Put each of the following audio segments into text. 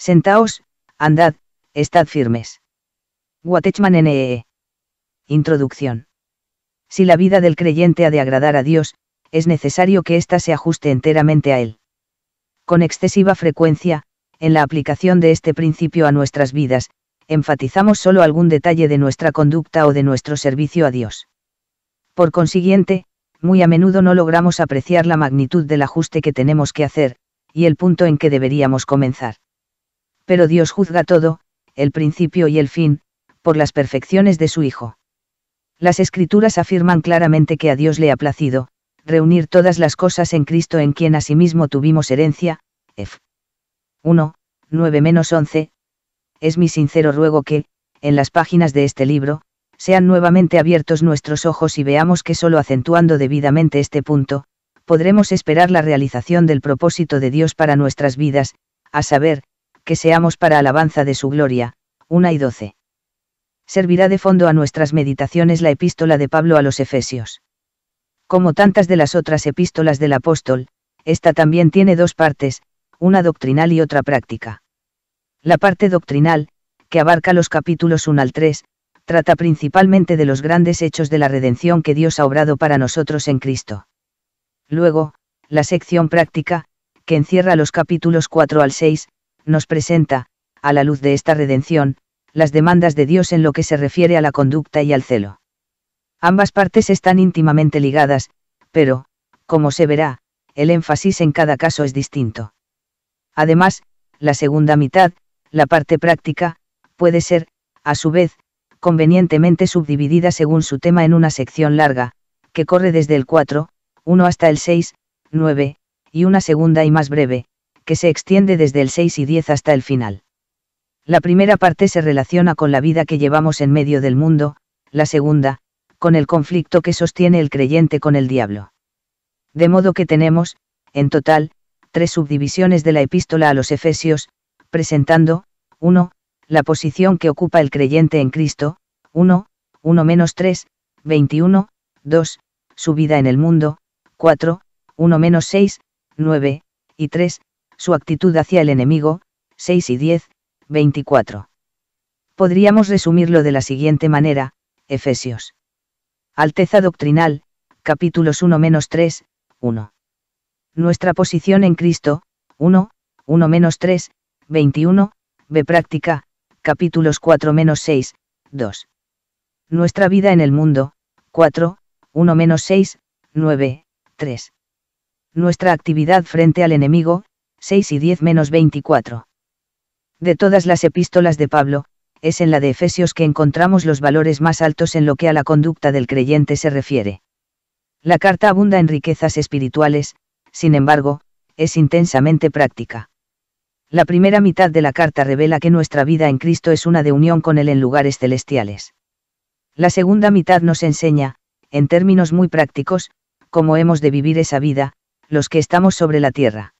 Sentaos, andad, estad firmes. Watechman NEE. E. Introducción. Si la vida del creyente ha de agradar a Dios, es necesario que ésta se ajuste enteramente a Él. Con excesiva frecuencia, en la aplicación de este principio a nuestras vidas, enfatizamos solo algún detalle de nuestra conducta o de nuestro servicio a Dios. Por consiguiente, muy a menudo no logramos apreciar la magnitud del ajuste que tenemos que hacer, y el punto en que deberíamos comenzar. Pero Dios juzga todo, el principio y el fin, por las perfecciones de su Hijo. Las Escrituras afirman claramente que a Dios le ha placido, reunir todas las cosas en Cristo en quien asimismo tuvimos herencia, F. 1, 11 Es mi sincero ruego que, en las páginas de este libro, sean nuevamente abiertos nuestros ojos y veamos que solo acentuando debidamente este punto, podremos esperar la realización del propósito de Dios para nuestras vidas, a saber, que seamos para alabanza de su gloria, 1 y 12. Servirá de fondo a nuestras meditaciones la epístola de Pablo a los Efesios. Como tantas de las otras epístolas del apóstol, esta también tiene dos partes, una doctrinal y otra práctica. La parte doctrinal, que abarca los capítulos 1 al 3, trata principalmente de los grandes hechos de la redención que Dios ha obrado para nosotros en Cristo. Luego, la sección práctica, que encierra los capítulos 4 al 6, nos presenta, a la luz de esta redención, las demandas de Dios en lo que se refiere a la conducta y al celo. Ambas partes están íntimamente ligadas, pero, como se verá, el énfasis en cada caso es distinto. Además, la segunda mitad, la parte práctica, puede ser, a su vez, convenientemente subdividida según su tema en una sección larga, que corre desde el 4, 1 hasta el 6, 9, y una segunda y más breve, que se extiende desde el 6 y 10 hasta el final. La primera parte se relaciona con la vida que llevamos en medio del mundo, la segunda, con el conflicto que sostiene el creyente con el diablo. De modo que tenemos, en total, tres subdivisiones de la epístola a los Efesios, presentando, 1. La posición que ocupa el creyente en Cristo, 1, 1 3, 21, 2. Su vida en el mundo, 4, 1 6, 9, y 3 su actitud hacia el enemigo, 6 y 10, 24. Podríamos resumirlo de la siguiente manera, Efesios. Alteza Doctrinal, capítulos 1-3, 1. Nuestra posición en Cristo, 1, 1-3, 21, B práctica, capítulos 4-6, 2. Nuestra vida en el mundo, 4, 1-6, 9, 3. Nuestra actividad frente al enemigo, 6 y 10 menos 24. De todas las epístolas de Pablo, es en la de Efesios que encontramos los valores más altos en lo que a la conducta del creyente se refiere. La carta abunda en riquezas espirituales, sin embargo, es intensamente práctica. La primera mitad de la carta revela que nuestra vida en Cristo es una de unión con Él en lugares celestiales. La segunda mitad nos enseña, en términos muy prácticos, cómo hemos de vivir esa vida, los que estamos sobre la tierra.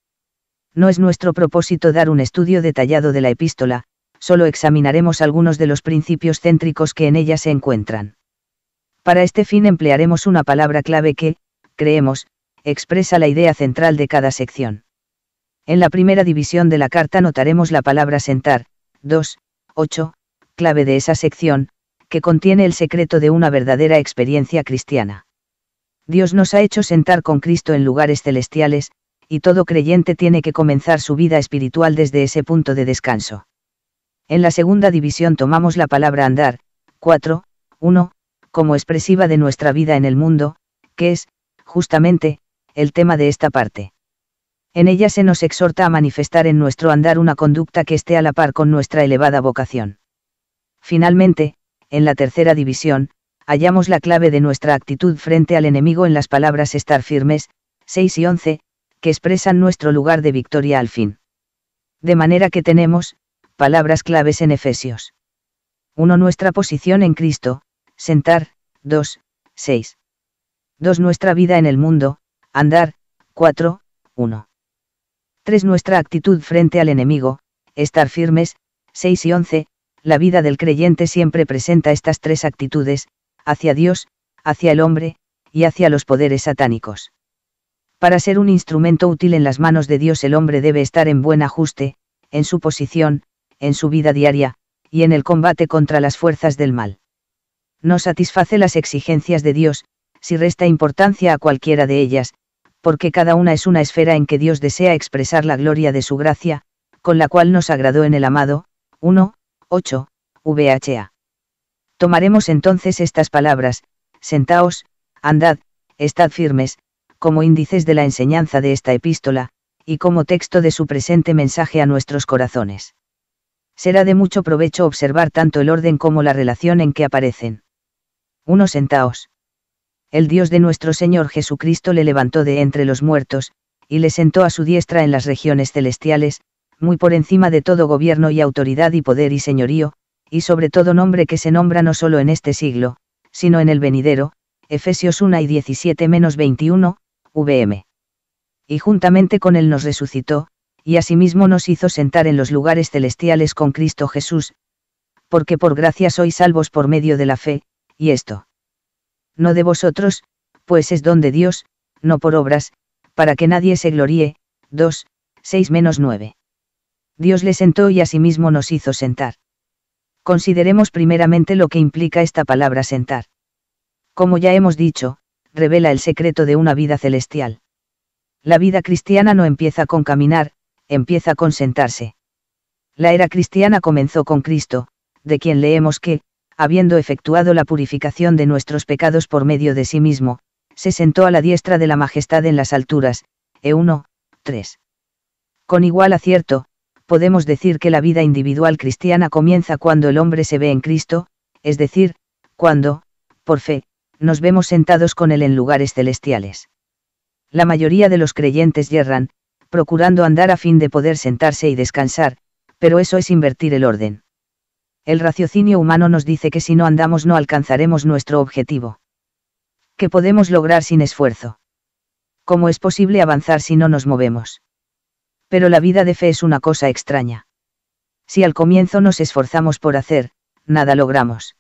No es nuestro propósito dar un estudio detallado de la epístola, solo examinaremos algunos de los principios céntricos que en ella se encuentran. Para este fin emplearemos una palabra clave que, creemos, expresa la idea central de cada sección. En la primera división de la carta notaremos la palabra sentar, 2, 8, clave de esa sección, que contiene el secreto de una verdadera experiencia cristiana. Dios nos ha hecho sentar con Cristo en lugares celestiales, y todo creyente tiene que comenzar su vida espiritual desde ese punto de descanso. En la segunda división tomamos la palabra andar, 4, 1, como expresiva de nuestra vida en el mundo, que es, justamente, el tema de esta parte. En ella se nos exhorta a manifestar en nuestro andar una conducta que esté a la par con nuestra elevada vocación. Finalmente, en la tercera división, hallamos la clave de nuestra actitud frente al enemigo en las palabras estar firmes, 6 y 11, que expresan nuestro lugar de victoria al fin. De manera que tenemos, palabras claves en Efesios. 1. Nuestra posición en Cristo, sentar, 2, 6. 2. Nuestra vida en el mundo, andar, 4, 1. 3. Nuestra actitud frente al enemigo, estar firmes, 6 y 11. La vida del creyente siempre presenta estas tres actitudes, hacia Dios, hacia el hombre, y hacia los poderes satánicos. Para ser un instrumento útil en las manos de Dios el hombre debe estar en buen ajuste, en su posición, en su vida diaria, y en el combate contra las fuerzas del mal. No satisface las exigencias de Dios, si resta importancia a cualquiera de ellas, porque cada una es una esfera en que Dios desea expresar la gloria de su gracia, con la cual nos agradó en el amado, 1, 8, VHA. Tomaremos entonces estas palabras, sentaos, andad, estad firmes, como índices de la enseñanza de esta epístola, y como texto de su presente mensaje a nuestros corazones. Será de mucho provecho observar tanto el orden como la relación en que aparecen. Uno Sentaos. El Dios de nuestro Señor Jesucristo le levantó de entre los muertos, y le sentó a su diestra en las regiones celestiales, muy por encima de todo gobierno y autoridad y poder y señorío, y sobre todo nombre que se nombra no solo en este siglo, sino en el venidero, Efesios 1 y 17-21, VM. Y juntamente con él nos resucitó, y asimismo nos hizo sentar en los lugares celestiales con Cristo Jesús, porque por gracia sois salvos por medio de la fe, y esto. No de vosotros, pues es don de Dios, no por obras, para que nadie se gloríe. 2, 6 menos 9. Dios le sentó y asimismo nos hizo sentar. Consideremos primeramente lo que implica esta palabra sentar. Como ya hemos dicho, revela el secreto de una vida celestial. La vida cristiana no empieza con caminar, empieza con sentarse. La era cristiana comenzó con Cristo, de quien leemos que, habiendo efectuado la purificación de nuestros pecados por medio de sí mismo, se sentó a la diestra de la majestad en las alturas, E1, 3. Con igual acierto, podemos decir que la vida individual cristiana comienza cuando el hombre se ve en Cristo, es decir, cuando, por fe, nos vemos sentados con Él en lugares celestiales. La mayoría de los creyentes yerran, procurando andar a fin de poder sentarse y descansar, pero eso es invertir el orden. El raciocinio humano nos dice que si no andamos no alcanzaremos nuestro objetivo. ¿Qué podemos lograr sin esfuerzo. ¿Cómo es posible avanzar si no nos movemos? Pero la vida de fe es una cosa extraña. Si al comienzo nos esforzamos por hacer, nada logramos.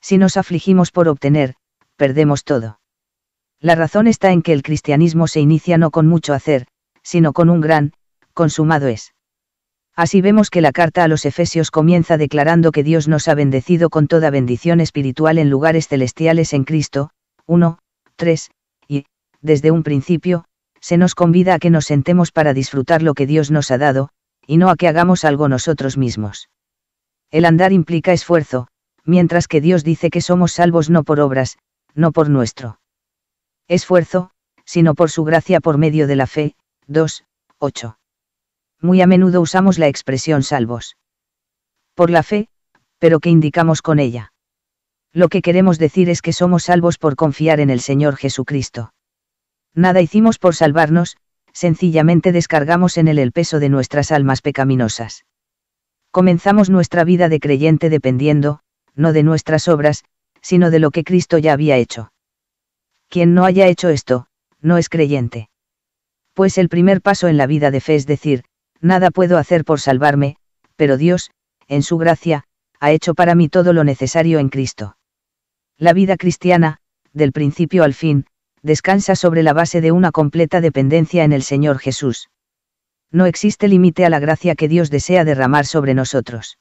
Si nos afligimos por obtener, perdemos todo. La razón está en que el cristianismo se inicia no con mucho hacer, sino con un gran, consumado es. Así vemos que la carta a los Efesios comienza declarando que Dios nos ha bendecido con toda bendición espiritual en lugares celestiales en Cristo, 1, 3, y, desde un principio, se nos convida a que nos sentemos para disfrutar lo que Dios nos ha dado, y no a que hagamos algo nosotros mismos. El andar implica esfuerzo, mientras que Dios dice que somos salvos no por obras, no por nuestro esfuerzo, sino por su gracia por medio de la fe. 2, 8. Muy a menudo usamos la expresión salvos por la fe, pero ¿qué indicamos con ella? Lo que queremos decir es que somos salvos por confiar en el Señor Jesucristo. Nada hicimos por salvarnos, sencillamente descargamos en Él el peso de nuestras almas pecaminosas. Comenzamos nuestra vida de creyente dependiendo, no de nuestras obras, sino de lo que Cristo ya había hecho. Quien no haya hecho esto, no es creyente. Pues el primer paso en la vida de fe es decir, nada puedo hacer por salvarme, pero Dios, en su gracia, ha hecho para mí todo lo necesario en Cristo. La vida cristiana, del principio al fin, descansa sobre la base de una completa dependencia en el Señor Jesús. No existe límite a la gracia que Dios desea derramar sobre nosotros.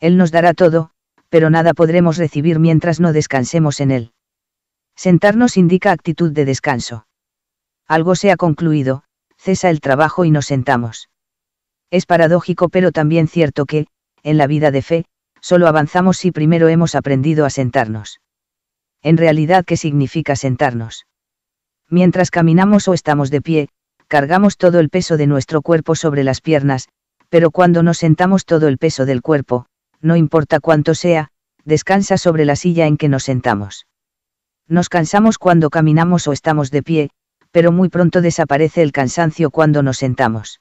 Él nos dará todo, pero nada podremos recibir mientras no descansemos en él. Sentarnos indica actitud de descanso. Algo se ha concluido, cesa el trabajo y nos sentamos. Es paradójico pero también cierto que, en la vida de fe, solo avanzamos si primero hemos aprendido a sentarnos. En realidad, ¿qué significa sentarnos? Mientras caminamos o estamos de pie, cargamos todo el peso de nuestro cuerpo sobre las piernas, pero cuando nos sentamos todo el peso del cuerpo, no importa cuánto sea, descansa sobre la silla en que nos sentamos. Nos cansamos cuando caminamos o estamos de pie, pero muy pronto desaparece el cansancio cuando nos sentamos.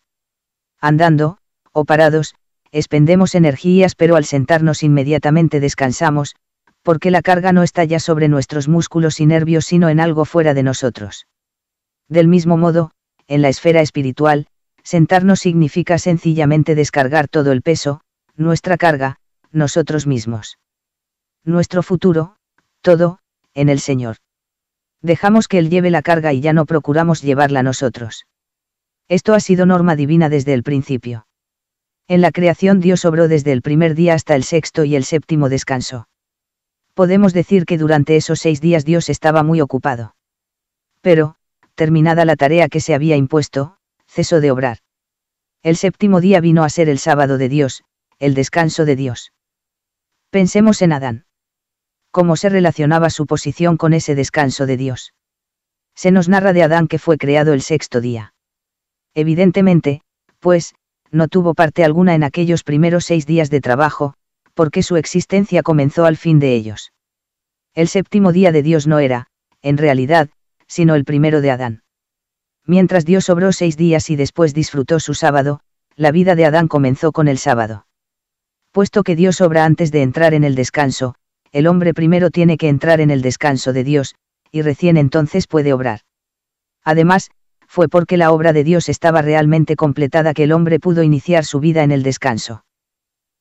Andando, o parados, expendemos energías pero al sentarnos inmediatamente descansamos, porque la carga no está ya sobre nuestros músculos y nervios sino en algo fuera de nosotros. Del mismo modo, en la esfera espiritual, sentarnos significa sencillamente descargar todo el peso, nuestra carga, nosotros mismos. Nuestro futuro, todo, en el Señor. Dejamos que Él lleve la carga y ya no procuramos llevarla nosotros. Esto ha sido norma divina desde el principio. En la creación Dios obró desde el primer día hasta el sexto y el séptimo descanso. Podemos decir que durante esos seis días Dios estaba muy ocupado. Pero, terminada la tarea que se había impuesto, cesó de obrar. El séptimo día vino a ser el sábado de Dios, el descanso de Dios. Pensemos en Adán. ¿Cómo se relacionaba su posición con ese descanso de Dios? Se nos narra de Adán que fue creado el sexto día. Evidentemente, pues, no tuvo parte alguna en aquellos primeros seis días de trabajo, porque su existencia comenzó al fin de ellos. El séptimo día de Dios no era, en realidad, sino el primero de Adán. Mientras Dios obró seis días y después disfrutó su sábado, la vida de Adán comenzó con el sábado puesto que Dios obra antes de entrar en el descanso, el hombre primero tiene que entrar en el descanso de Dios, y recién entonces puede obrar. Además, fue porque la obra de Dios estaba realmente completada que el hombre pudo iniciar su vida en el descanso.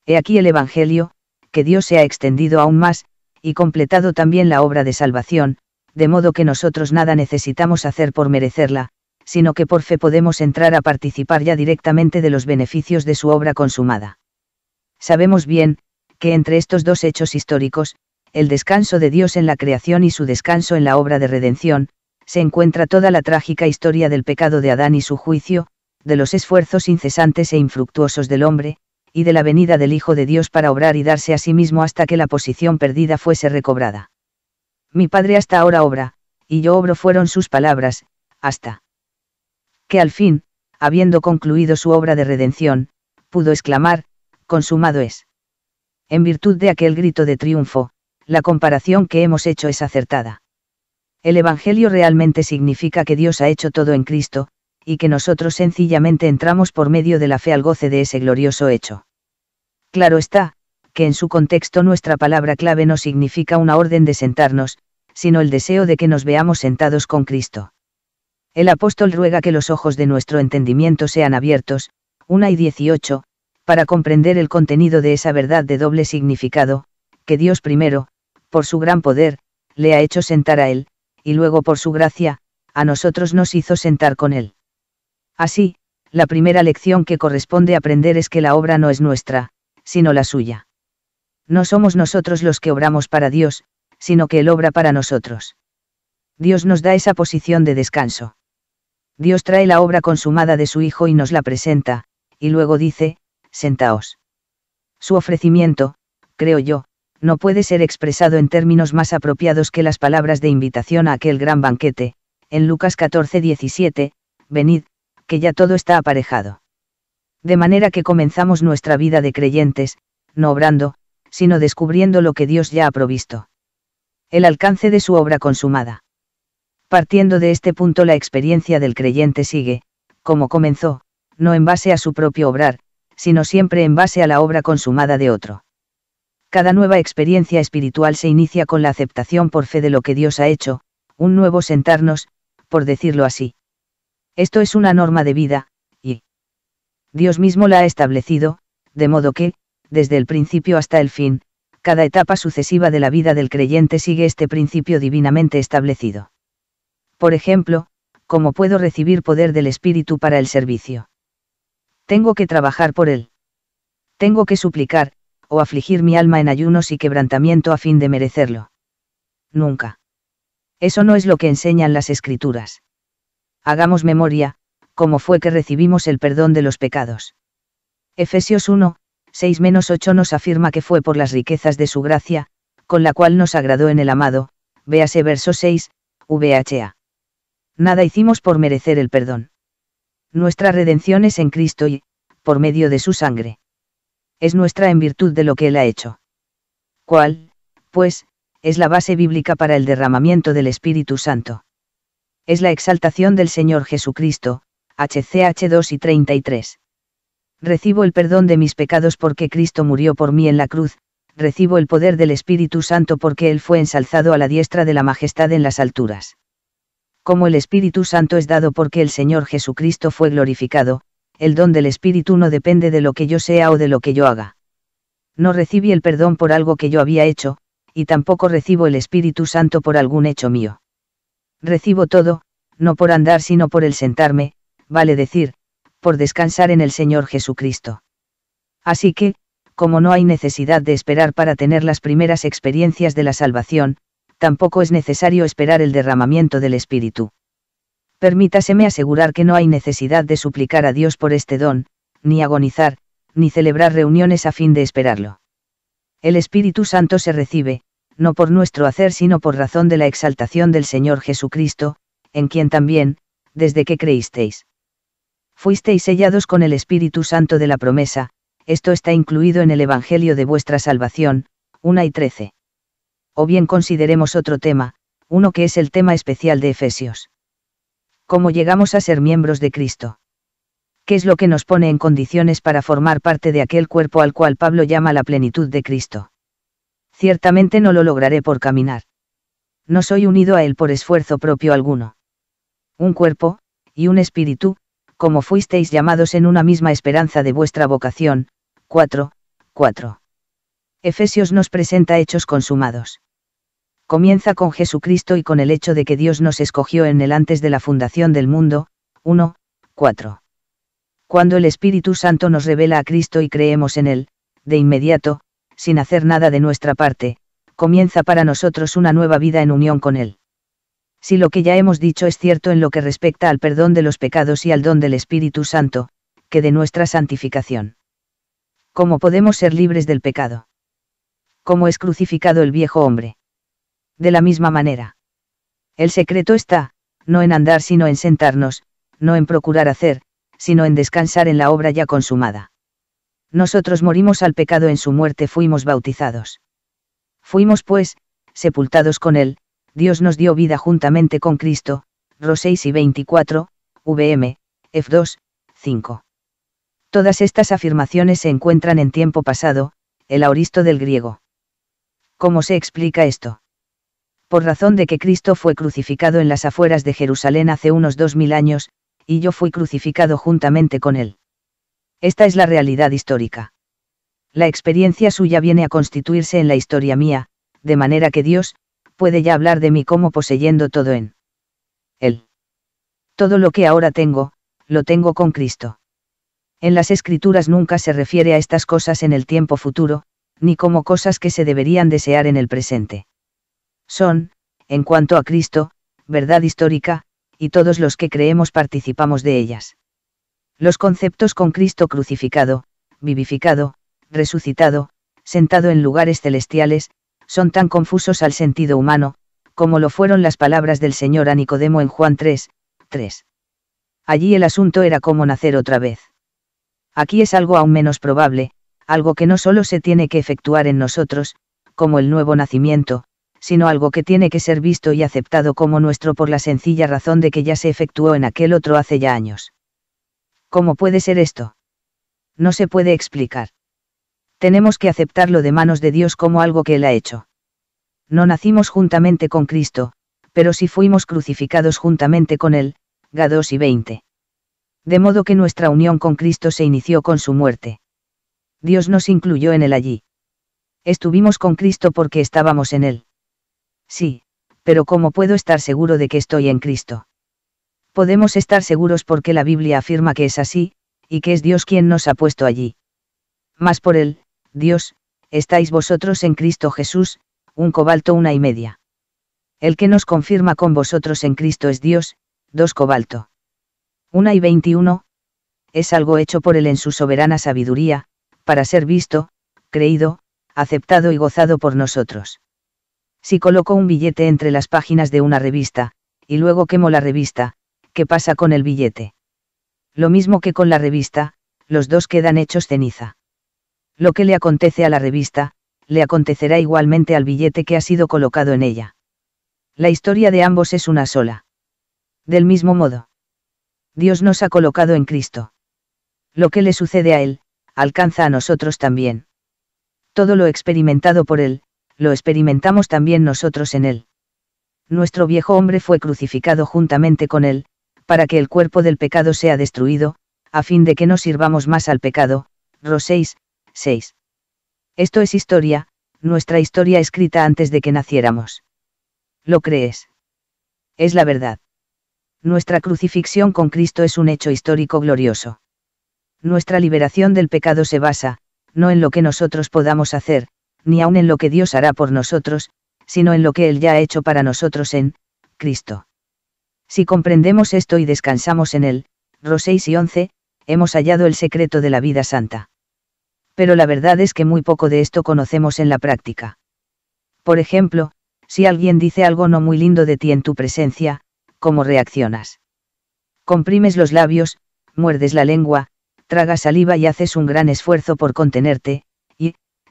He aquí el Evangelio, que Dios se ha extendido aún más, y completado también la obra de salvación, de modo que nosotros nada necesitamos hacer por merecerla, sino que por fe podemos entrar a participar ya directamente de los beneficios de su obra consumada. Sabemos bien, que entre estos dos hechos históricos, el descanso de Dios en la creación y su descanso en la obra de redención, se encuentra toda la trágica historia del pecado de Adán y su juicio, de los esfuerzos incesantes e infructuosos del hombre, y de la venida del Hijo de Dios para obrar y darse a sí mismo hasta que la posición perdida fuese recobrada. Mi Padre hasta ahora obra, y yo obro fueron sus palabras, hasta que al fin, habiendo concluido su obra de redención, pudo exclamar, consumado es. En virtud de aquel grito de triunfo, la comparación que hemos hecho es acertada. El Evangelio realmente significa que Dios ha hecho todo en Cristo, y que nosotros sencillamente entramos por medio de la fe al goce de ese glorioso hecho. Claro está, que en su contexto nuestra palabra clave no significa una orden de sentarnos, sino el deseo de que nos veamos sentados con Cristo. El apóstol ruega que los ojos de nuestro entendimiento sean abiertos, 1 y 18, para comprender el contenido de esa verdad de doble significado, que Dios primero, por su gran poder, le ha hecho sentar a Él, y luego por su gracia, a nosotros nos hizo sentar con Él. Así, la primera lección que corresponde aprender es que la obra no es nuestra, sino la suya. No somos nosotros los que obramos para Dios, sino que Él obra para nosotros. Dios nos da esa posición de descanso. Dios trae la obra consumada de su Hijo y nos la presenta, y luego dice, sentaos. Su ofrecimiento, creo yo, no puede ser expresado en términos más apropiados que las palabras de invitación a aquel gran banquete, en Lucas 14, venid, que ya todo está aparejado. De manera que comenzamos nuestra vida de creyentes, no obrando, sino descubriendo lo que Dios ya ha provisto. El alcance de su obra consumada. Partiendo de este punto la experiencia del creyente sigue, como comenzó, no en base a su propio obrar, sino siempre en base a la obra consumada de otro. Cada nueva experiencia espiritual se inicia con la aceptación por fe de lo que Dios ha hecho, un nuevo sentarnos, por decirlo así. Esto es una norma de vida, y Dios mismo la ha establecido, de modo que, desde el principio hasta el fin, cada etapa sucesiva de la vida del creyente sigue este principio divinamente establecido. Por ejemplo, ¿cómo puedo recibir poder del Espíritu para el servicio? tengo que trabajar por él. Tengo que suplicar, o afligir mi alma en ayunos y quebrantamiento a fin de merecerlo. Nunca. Eso no es lo que enseñan las escrituras. Hagamos memoria, cómo fue que recibimos el perdón de los pecados. Efesios 1, 6-8 nos afirma que fue por las riquezas de su gracia, con la cual nos agradó en el amado, véase verso 6, VHA. Nada hicimos por merecer el perdón. Nuestra redención es en Cristo y, por medio de su sangre. Es nuestra en virtud de lo que Él ha hecho. ¿Cuál, pues, es la base bíblica para el derramamiento del Espíritu Santo? Es la exaltación del Señor Jesucristo, HCH 2 y 33. Recibo el perdón de mis pecados porque Cristo murió por mí en la cruz, recibo el poder del Espíritu Santo porque Él fue ensalzado a la diestra de la majestad en las alturas como el Espíritu Santo es dado porque el Señor Jesucristo fue glorificado, el don del Espíritu no depende de lo que yo sea o de lo que yo haga. No recibí el perdón por algo que yo había hecho, y tampoco recibo el Espíritu Santo por algún hecho mío. Recibo todo, no por andar sino por el sentarme, vale decir, por descansar en el Señor Jesucristo. Así que, como no hay necesidad de esperar para tener las primeras experiencias de la salvación, tampoco es necesario esperar el derramamiento del Espíritu. Permítaseme asegurar que no hay necesidad de suplicar a Dios por este don, ni agonizar, ni celebrar reuniones a fin de esperarlo. El Espíritu Santo se recibe, no por nuestro hacer sino por razón de la exaltación del Señor Jesucristo, en quien también, desde que creísteis. Fuisteis sellados con el Espíritu Santo de la promesa, esto está incluido en el Evangelio de vuestra salvación, 1 y 13. O bien consideremos otro tema, uno que es el tema especial de Efesios. ¿Cómo llegamos a ser miembros de Cristo? ¿Qué es lo que nos pone en condiciones para formar parte de aquel cuerpo al cual Pablo llama la plenitud de Cristo? Ciertamente no lo lograré por caminar. No soy unido a él por esfuerzo propio alguno. Un cuerpo, y un espíritu, como fuisteis llamados en una misma esperanza de vuestra vocación. 4, 4. Efesios nos presenta hechos consumados comienza con Jesucristo y con el hecho de que Dios nos escogió en él antes de la fundación del mundo, 1, 4. Cuando el Espíritu Santo nos revela a Cristo y creemos en él, de inmediato, sin hacer nada de nuestra parte, comienza para nosotros una nueva vida en unión con él. Si lo que ya hemos dicho es cierto en lo que respecta al perdón de los pecados y al don del Espíritu Santo, que de nuestra santificación. ¿Cómo podemos ser libres del pecado? ¿Cómo es crucificado el viejo hombre? de la misma manera. El secreto está, no en andar sino en sentarnos, no en procurar hacer, sino en descansar en la obra ya consumada. Nosotros morimos al pecado en su muerte fuimos bautizados. Fuimos pues, sepultados con él, Dios nos dio vida juntamente con Cristo, Ro y 24, VM, F2, 5. Todas estas afirmaciones se encuentran en tiempo pasado, el auristo del griego. ¿Cómo se explica esto? por razón de que Cristo fue crucificado en las afueras de Jerusalén hace unos dos mil años, y yo fui crucificado juntamente con él. Esta es la realidad histórica. La experiencia suya viene a constituirse en la historia mía, de manera que Dios, puede ya hablar de mí como poseyendo todo en él. Todo lo que ahora tengo, lo tengo con Cristo. En las escrituras nunca se refiere a estas cosas en el tiempo futuro, ni como cosas que se deberían desear en el presente son, en cuanto a Cristo, verdad histórica, y todos los que creemos participamos de ellas. Los conceptos con Cristo crucificado, vivificado, resucitado, sentado en lugares celestiales, son tan confusos al sentido humano, como lo fueron las palabras del Señor a Nicodemo en Juan 3, 3. Allí el asunto era cómo nacer otra vez. Aquí es algo aún menos probable, algo que no solo se tiene que efectuar en nosotros, como el nuevo nacimiento, sino algo que tiene que ser visto y aceptado como nuestro por la sencilla razón de que ya se efectuó en aquel otro hace ya años. ¿Cómo puede ser esto? No se puede explicar. Tenemos que aceptarlo de manos de Dios como algo que Él ha hecho. No nacimos juntamente con Cristo, pero sí fuimos crucificados juntamente con Él, Gados y 20. De modo que nuestra unión con Cristo se inició con su muerte. Dios nos incluyó en Él allí. Estuvimos con Cristo porque estábamos en Él. Sí, pero ¿cómo puedo estar seguro de que estoy en Cristo? Podemos estar seguros porque la Biblia afirma que es así, y que es Dios quien nos ha puesto allí. Mas por Él, Dios, estáis vosotros en Cristo Jesús, un cobalto una y media. El que nos confirma con vosotros en Cristo es Dios, dos cobalto. Una y veintiuno, es algo hecho por Él en su soberana sabiduría, para ser visto, creído, aceptado y gozado por nosotros. Si coloco un billete entre las páginas de una revista, y luego quemo la revista, ¿qué pasa con el billete? Lo mismo que con la revista, los dos quedan hechos ceniza. Lo que le acontece a la revista, le acontecerá igualmente al billete que ha sido colocado en ella. La historia de ambos es una sola. Del mismo modo. Dios nos ha colocado en Cristo. Lo que le sucede a Él, alcanza a nosotros también. Todo lo experimentado por Él, lo experimentamos también nosotros en él. Nuestro viejo hombre fue crucificado juntamente con él, para que el cuerpo del pecado sea destruido, a fin de que no sirvamos más al pecado. 6. Esto es historia, nuestra historia escrita antes de que naciéramos. ¿Lo crees? Es la verdad. Nuestra crucifixión con Cristo es un hecho histórico glorioso. Nuestra liberación del pecado se basa, no en lo que nosotros podamos hacer, ni aun en lo que Dios hará por nosotros, sino en lo que Él ya ha hecho para nosotros en Cristo. Si comprendemos esto y descansamos en Él, Ros y 11, hemos hallado el secreto de la vida santa. Pero la verdad es que muy poco de esto conocemos en la práctica. Por ejemplo, si alguien dice algo no muy lindo de ti en tu presencia, ¿cómo reaccionas? Comprimes los labios, muerdes la lengua, tragas saliva y haces un gran esfuerzo por contenerte,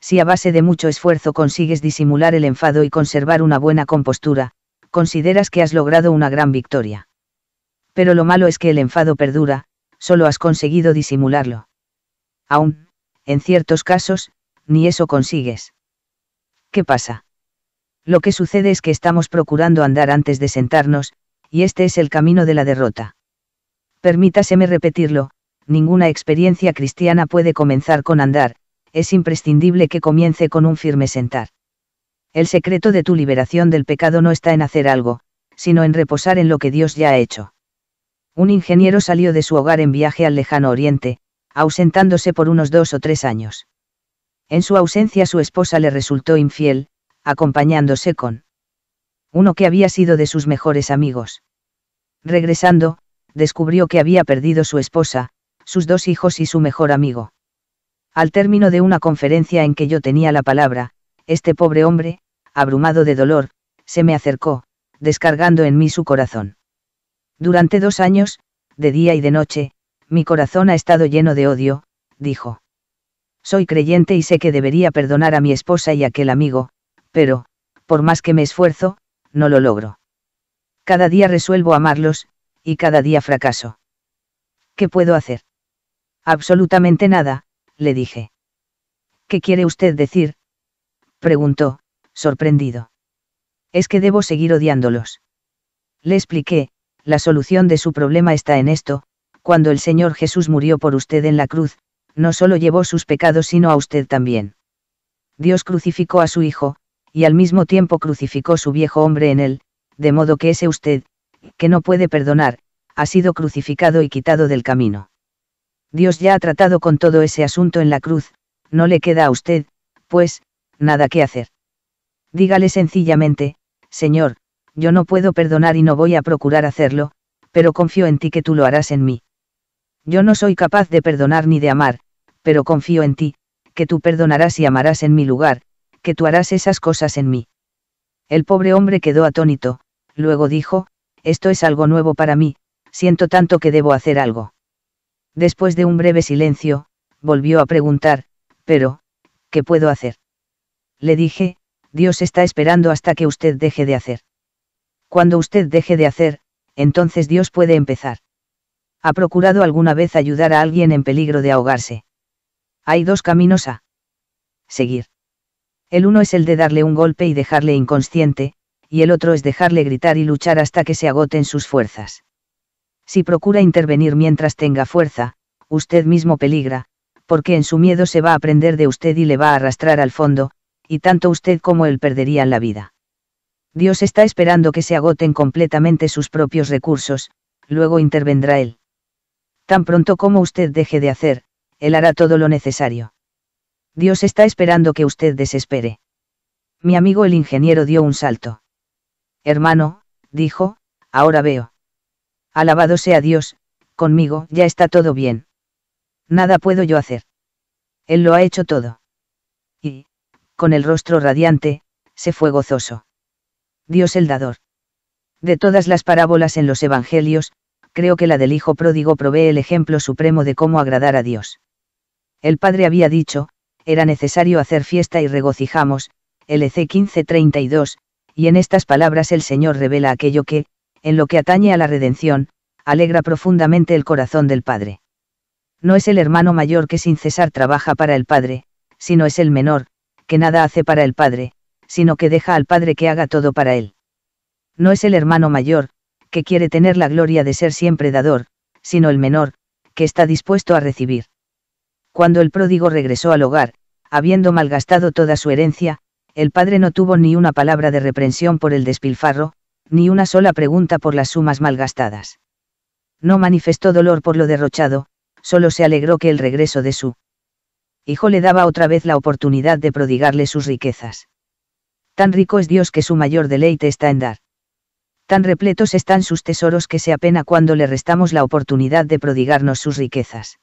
si a base de mucho esfuerzo consigues disimular el enfado y conservar una buena compostura, consideras que has logrado una gran victoria. Pero lo malo es que el enfado perdura, solo has conseguido disimularlo. Aún, en ciertos casos, ni eso consigues. ¿Qué pasa? Lo que sucede es que estamos procurando andar antes de sentarnos, y este es el camino de la derrota. Permítaseme repetirlo, ninguna experiencia cristiana puede comenzar con andar, es imprescindible que comience con un firme sentar. El secreto de tu liberación del pecado no está en hacer algo, sino en reposar en lo que Dios ya ha hecho. Un ingeniero salió de su hogar en viaje al lejano oriente, ausentándose por unos dos o tres años. En su ausencia su esposa le resultó infiel, acompañándose con uno que había sido de sus mejores amigos. Regresando, descubrió que había perdido su esposa, sus dos hijos y su mejor amigo. Al término de una conferencia en que yo tenía la palabra, este pobre hombre, abrumado de dolor, se me acercó, descargando en mí su corazón. Durante dos años, de día y de noche, mi corazón ha estado lleno de odio, dijo. Soy creyente y sé que debería perdonar a mi esposa y a aquel amigo, pero, por más que me esfuerzo, no lo logro. Cada día resuelvo amarlos, y cada día fracaso. ¿Qué puedo hacer? Absolutamente nada, le dije. ¿Qué quiere usted decir? preguntó, sorprendido. Es que debo seguir odiándolos. Le expliqué, la solución de su problema está en esto, cuando el Señor Jesús murió por usted en la cruz, no solo llevó sus pecados sino a usted también. Dios crucificó a su Hijo, y al mismo tiempo crucificó su viejo hombre en él, de modo que ese usted, que no puede perdonar, ha sido crucificado y quitado del camino. Dios ya ha tratado con todo ese asunto en la cruz, no le queda a usted, pues, nada que hacer. Dígale sencillamente, Señor, yo no puedo perdonar y no voy a procurar hacerlo, pero confío en ti que tú lo harás en mí. Yo no soy capaz de perdonar ni de amar, pero confío en ti, que tú perdonarás y amarás en mi lugar, que tú harás esas cosas en mí. El pobre hombre quedó atónito, luego dijo, esto es algo nuevo para mí, siento tanto que debo hacer algo. Después de un breve silencio, volvió a preguntar, pero, ¿qué puedo hacer? Le dije, Dios está esperando hasta que usted deje de hacer. Cuando usted deje de hacer, entonces Dios puede empezar. ¿Ha procurado alguna vez ayudar a alguien en peligro de ahogarse? Hay dos caminos a seguir. El uno es el de darle un golpe y dejarle inconsciente, y el otro es dejarle gritar y luchar hasta que se agoten sus fuerzas. Si procura intervenir mientras tenga fuerza, usted mismo peligra, porque en su miedo se va a aprender de usted y le va a arrastrar al fondo, y tanto usted como él perderían la vida. Dios está esperando que se agoten completamente sus propios recursos, luego intervendrá Él. Tan pronto como usted deje de hacer, Él hará todo lo necesario. Dios está esperando que usted desespere. Mi amigo el ingeniero dio un salto. Hermano, dijo, ahora veo. Alabado sea Dios, conmigo ya está todo bien. Nada puedo yo hacer. Él lo ha hecho todo. Y, con el rostro radiante, se fue gozoso. Dios el dador. De todas las parábolas en los Evangelios, creo que la del Hijo pródigo provee el ejemplo supremo de cómo agradar a Dios. El Padre había dicho, era necesario hacer fiesta y regocijamos, LC 1532, y en estas palabras el Señor revela aquello que, en lo que atañe a la redención, alegra profundamente el corazón del Padre. No es el hermano mayor que sin cesar trabaja para el Padre, sino es el menor, que nada hace para el Padre, sino que deja al Padre que haga todo para él. No es el hermano mayor, que quiere tener la gloria de ser siempre dador, sino el menor, que está dispuesto a recibir. Cuando el pródigo regresó al hogar, habiendo malgastado toda su herencia, el padre no tuvo ni una palabra de reprensión por el despilfarro, ni una sola pregunta por las sumas malgastadas. No manifestó dolor por lo derrochado, solo se alegró que el regreso de su hijo le daba otra vez la oportunidad de prodigarle sus riquezas. Tan rico es Dios que su mayor deleite está en dar. Tan repletos están sus tesoros que se apena cuando le restamos la oportunidad de prodigarnos sus riquezas.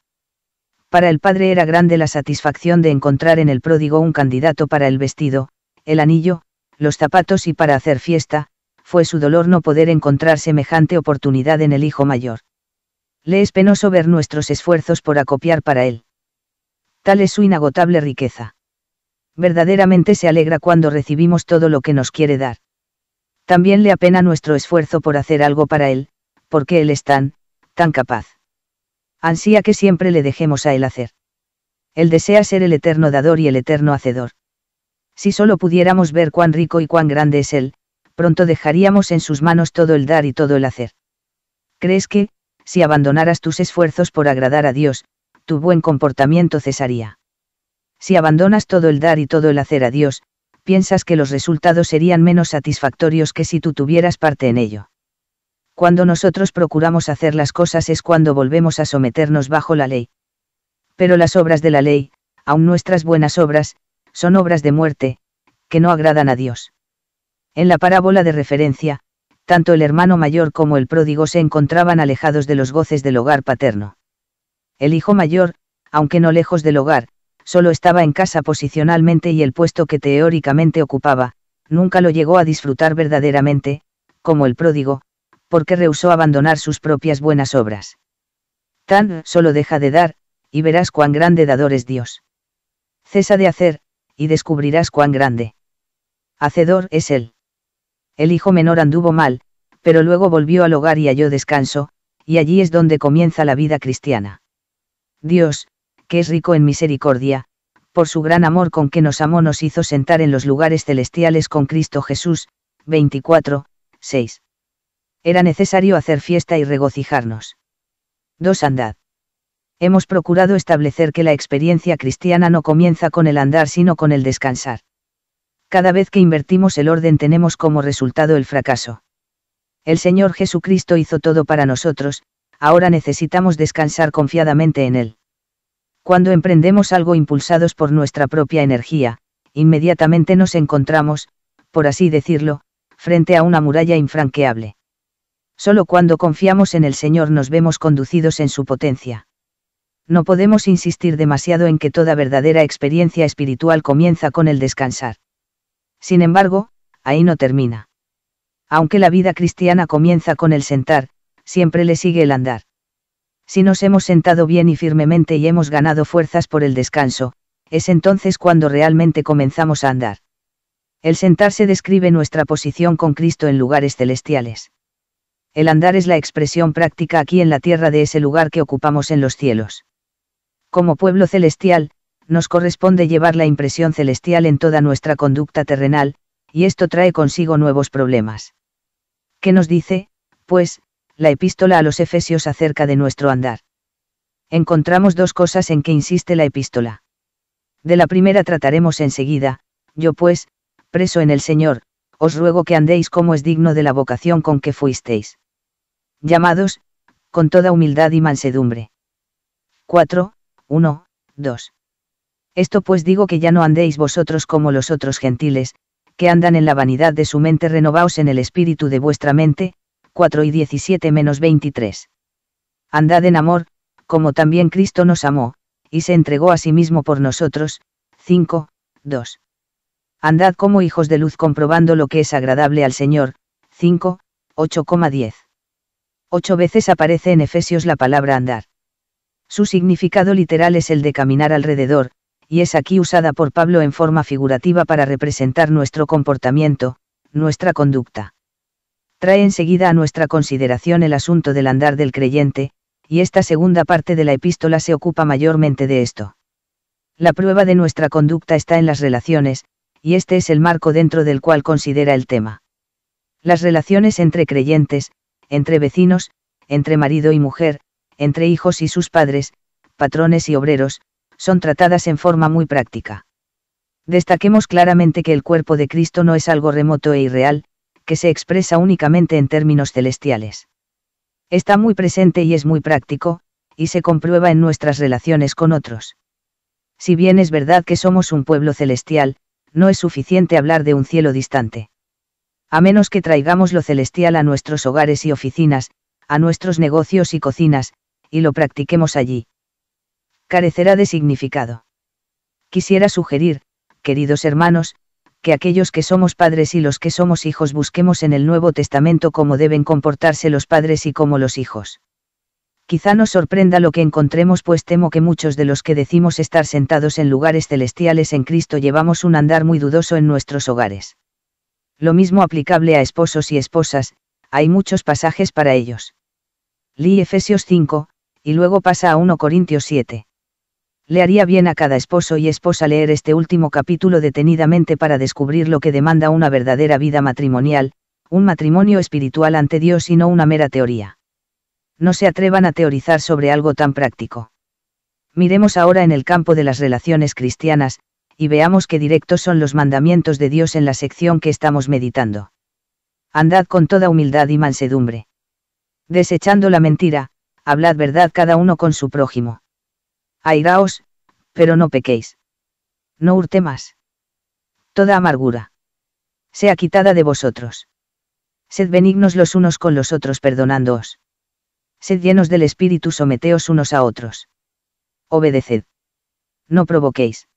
Para el padre era grande la satisfacción de encontrar en el pródigo un candidato para el vestido, el anillo, los zapatos y para hacer fiesta, fue su dolor no poder encontrar semejante oportunidad en el hijo mayor. Le es penoso ver nuestros esfuerzos por acopiar para él. Tal es su inagotable riqueza. Verdaderamente se alegra cuando recibimos todo lo que nos quiere dar. También le apena nuestro esfuerzo por hacer algo para él, porque él es tan, tan capaz. Ansía que siempre le dejemos a él hacer. Él desea ser el eterno dador y el eterno hacedor. Si solo pudiéramos ver cuán rico y cuán grande es él, pronto dejaríamos en sus manos todo el dar y todo el hacer. ¿Crees que, si abandonaras tus esfuerzos por agradar a Dios, tu buen comportamiento cesaría? Si abandonas todo el dar y todo el hacer a Dios, piensas que los resultados serían menos satisfactorios que si tú tuvieras parte en ello. Cuando nosotros procuramos hacer las cosas es cuando volvemos a someternos bajo la ley. Pero las obras de la ley, aun nuestras buenas obras, son obras de muerte, que no agradan a Dios. En la parábola de referencia, tanto el hermano mayor como el pródigo se encontraban alejados de los goces del hogar paterno. El hijo mayor, aunque no lejos del hogar, solo estaba en casa posicionalmente y el puesto que teóricamente ocupaba, nunca lo llegó a disfrutar verdaderamente, como el pródigo, porque rehusó abandonar sus propias buenas obras. Tan solo deja de dar, y verás cuán grande dador es Dios. Cesa de hacer, y descubrirás cuán grande. Hacedor es Él. El hijo menor anduvo mal, pero luego volvió al hogar y halló descanso, y allí es donde comienza la vida cristiana. Dios, que es rico en misericordia, por su gran amor con que nos amó nos hizo sentar en los lugares celestiales con Cristo Jesús, 24, 6. Era necesario hacer fiesta y regocijarnos. 2. Andad. Hemos procurado establecer que la experiencia cristiana no comienza con el andar sino con el descansar cada vez que invertimos el orden tenemos como resultado el fracaso. El Señor Jesucristo hizo todo para nosotros, ahora necesitamos descansar confiadamente en Él. Cuando emprendemos algo impulsados por nuestra propia energía, inmediatamente nos encontramos, por así decirlo, frente a una muralla infranqueable. Solo cuando confiamos en el Señor nos vemos conducidos en su potencia. No podemos insistir demasiado en que toda verdadera experiencia espiritual comienza con el descansar. Sin embargo, ahí no termina. Aunque la vida cristiana comienza con el sentar, siempre le sigue el andar. Si nos hemos sentado bien y firmemente y hemos ganado fuerzas por el descanso, es entonces cuando realmente comenzamos a andar. El sentarse describe nuestra posición con Cristo en lugares celestiales. El andar es la expresión práctica aquí en la tierra de ese lugar que ocupamos en los cielos. Como pueblo celestial, nos corresponde llevar la impresión celestial en toda nuestra conducta terrenal, y esto trae consigo nuevos problemas. ¿Qué nos dice, pues, la epístola a los Efesios acerca de nuestro andar? Encontramos dos cosas en que insiste la epístola. De la primera trataremos enseguida, yo pues, preso en el Señor, os ruego que andéis como es digno de la vocación con que fuisteis. Llamados, con toda humildad y mansedumbre. 4, 1, 2. Esto pues digo que ya no andéis vosotros como los otros gentiles, que andan en la vanidad de su mente, renovaos en el espíritu de vuestra mente, 4 y 17 menos 23. Andad en amor, como también Cristo nos amó, y se entregó a sí mismo por nosotros, 5, 2. Andad como hijos de luz comprobando lo que es agradable al Señor, 5, 10. Ocho veces aparece en Efesios la palabra andar. Su significado literal es el de caminar alrededor, y es aquí usada por Pablo en forma figurativa para representar nuestro comportamiento, nuestra conducta. Trae enseguida a nuestra consideración el asunto del andar del creyente, y esta segunda parte de la epístola se ocupa mayormente de esto. La prueba de nuestra conducta está en las relaciones, y este es el marco dentro del cual considera el tema. Las relaciones entre creyentes, entre vecinos, entre marido y mujer, entre hijos y sus padres, patrones y obreros, son tratadas en forma muy práctica. Destaquemos claramente que el cuerpo de Cristo no es algo remoto e irreal, que se expresa únicamente en términos celestiales. Está muy presente y es muy práctico, y se comprueba en nuestras relaciones con otros. Si bien es verdad que somos un pueblo celestial, no es suficiente hablar de un cielo distante. A menos que traigamos lo celestial a nuestros hogares y oficinas, a nuestros negocios y cocinas, y lo practiquemos allí carecerá de significado. Quisiera sugerir, queridos hermanos, que aquellos que somos padres y los que somos hijos busquemos en el Nuevo Testamento cómo deben comportarse los padres y cómo los hijos. Quizá nos sorprenda lo que encontremos, pues temo que muchos de los que decimos estar sentados en lugares celestiales en Cristo llevamos un andar muy dudoso en nuestros hogares. Lo mismo aplicable a esposos y esposas, hay muchos pasajes para ellos. Lee Efesios 5, y luego pasa a 1 Corintios 7 le haría bien a cada esposo y esposa leer este último capítulo detenidamente para descubrir lo que demanda una verdadera vida matrimonial, un matrimonio espiritual ante Dios y no una mera teoría. No se atrevan a teorizar sobre algo tan práctico. Miremos ahora en el campo de las relaciones cristianas, y veamos qué directos son los mandamientos de Dios en la sección que estamos meditando. Andad con toda humildad y mansedumbre. Desechando la mentira, hablad verdad cada uno con su prójimo Airaos, pero no pequéis. No hurte más. Toda amargura. Sea quitada de vosotros. Sed benignos los unos con los otros perdonándoos. Sed llenos del Espíritu someteos unos a otros. Obedeced. No provoquéis.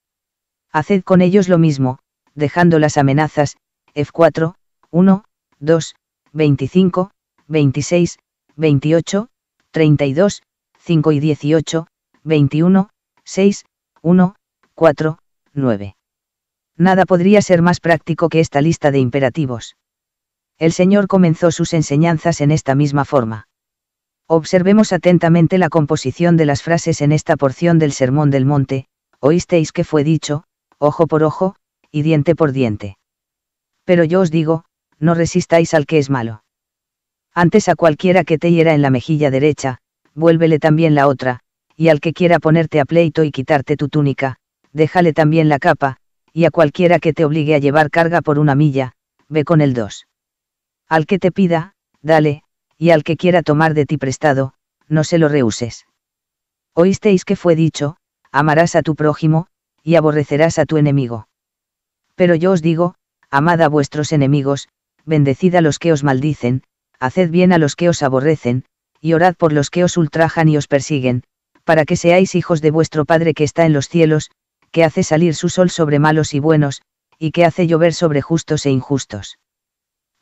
Haced con ellos lo mismo, dejando las amenazas, F4, 1, 2, 25, 26, 28, 32, 5 y 18, 21, 6, 1, 4, 9. Nada podría ser más práctico que esta lista de imperativos. El Señor comenzó sus enseñanzas en esta misma forma. Observemos atentamente la composición de las frases en esta porción del Sermón del Monte, oísteis que fue dicho, ojo por ojo, y diente por diente. Pero yo os digo, no resistáis al que es malo. Antes a cualquiera que te hiera en la mejilla derecha, vuélvele también la otra, y al que quiera ponerte a pleito y quitarte tu túnica, déjale también la capa, y a cualquiera que te obligue a llevar carga por una milla, ve con el dos. Al que te pida, dale, y al que quiera tomar de ti prestado, no se lo rehuses. Oísteis que fue dicho, amarás a tu prójimo, y aborrecerás a tu enemigo. Pero yo os digo, amad a vuestros enemigos, bendecid a los que os maldicen, haced bien a los que os aborrecen, y orad por los que os ultrajan y os persiguen, para que seáis hijos de vuestro Padre que está en los cielos, que hace salir su sol sobre malos y buenos, y que hace llover sobre justos e injustos.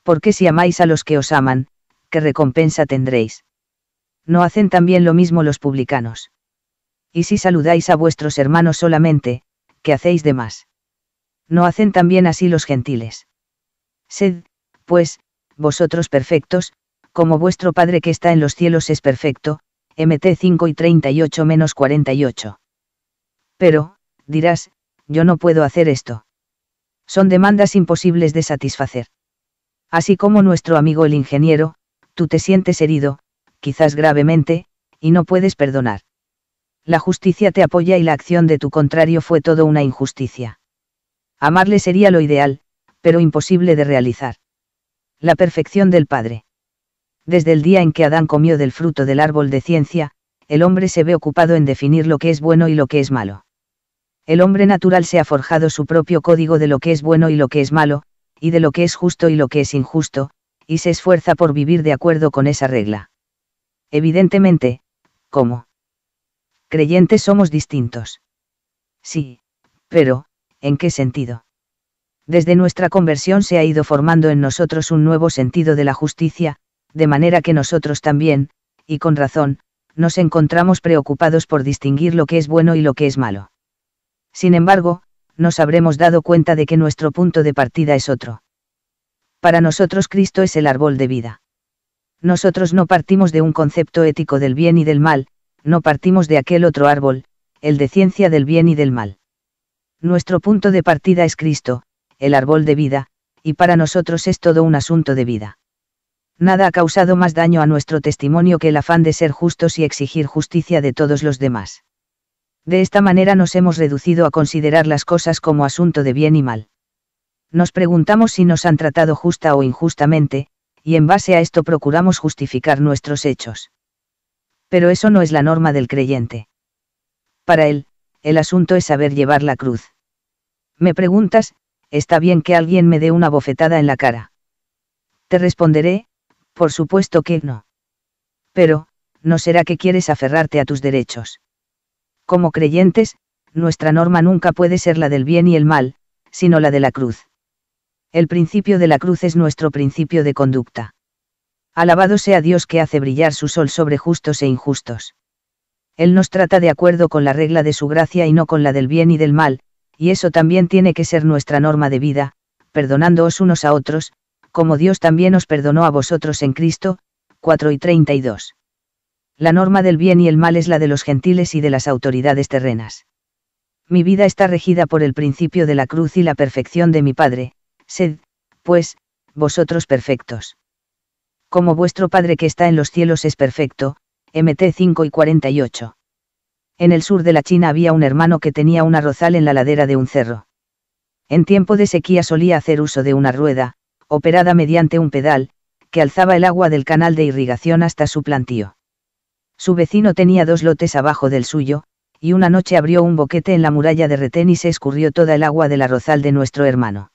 Porque si amáis a los que os aman, ¿qué recompensa tendréis? ¿No hacen también lo mismo los publicanos? Y si saludáis a vuestros hermanos solamente, ¿qué hacéis de más? ¿No hacen también así los gentiles? Sed, pues, vosotros perfectos, como vuestro Padre que está en los cielos es perfecto, MT 5 y 38 48. Pero, dirás, yo no puedo hacer esto. Son demandas imposibles de satisfacer. Así como nuestro amigo el ingeniero, tú te sientes herido, quizás gravemente, y no puedes perdonar. La justicia te apoya y la acción de tu contrario fue todo una injusticia. Amarle sería lo ideal, pero imposible de realizar. La perfección del Padre desde el día en que Adán comió del fruto del árbol de ciencia, el hombre se ve ocupado en definir lo que es bueno y lo que es malo. El hombre natural se ha forjado su propio código de lo que es bueno y lo que es malo, y de lo que es justo y lo que es injusto, y se esfuerza por vivir de acuerdo con esa regla. Evidentemente, ¿cómo? creyentes somos distintos. Sí, pero, ¿en qué sentido? Desde nuestra conversión se ha ido formando en nosotros un nuevo sentido de la justicia, de manera que nosotros también, y con razón, nos encontramos preocupados por distinguir lo que es bueno y lo que es malo. Sin embargo, nos habremos dado cuenta de que nuestro punto de partida es otro. Para nosotros Cristo es el árbol de vida. Nosotros no partimos de un concepto ético del bien y del mal, no partimos de aquel otro árbol, el de ciencia del bien y del mal. Nuestro punto de partida es Cristo, el árbol de vida, y para nosotros es todo un asunto de vida. Nada ha causado más daño a nuestro testimonio que el afán de ser justos y exigir justicia de todos los demás. De esta manera nos hemos reducido a considerar las cosas como asunto de bien y mal. Nos preguntamos si nos han tratado justa o injustamente, y en base a esto procuramos justificar nuestros hechos. Pero eso no es la norma del creyente. Para él, el asunto es saber llevar la cruz. Me preguntas, está bien que alguien me dé una bofetada en la cara. Te responderé, por supuesto que no. Pero, ¿no será que quieres aferrarte a tus derechos? Como creyentes, nuestra norma nunca puede ser la del bien y el mal, sino la de la cruz. El principio de la cruz es nuestro principio de conducta. Alabado sea Dios que hace brillar su sol sobre justos e injustos. Él nos trata de acuerdo con la regla de su gracia y no con la del bien y del mal, y eso también tiene que ser nuestra norma de vida, perdonándoos unos a otros, como Dios también os perdonó a vosotros en Cristo, 4 y 32. La norma del bien y el mal es la de los gentiles y de las autoridades terrenas. Mi vida está regida por el principio de la cruz y la perfección de mi Padre, sed, pues, vosotros perfectos. Como vuestro Padre que está en los cielos es perfecto, MT 5 y 48. En el sur de la China había un hermano que tenía una rozal en la ladera de un cerro. En tiempo de sequía solía hacer uso de una rueda, operada mediante un pedal, que alzaba el agua del canal de irrigación hasta su plantío. Su vecino tenía dos lotes abajo del suyo, y una noche abrió un boquete en la muralla de retén y se escurrió toda el agua del arrozal de nuestro hermano.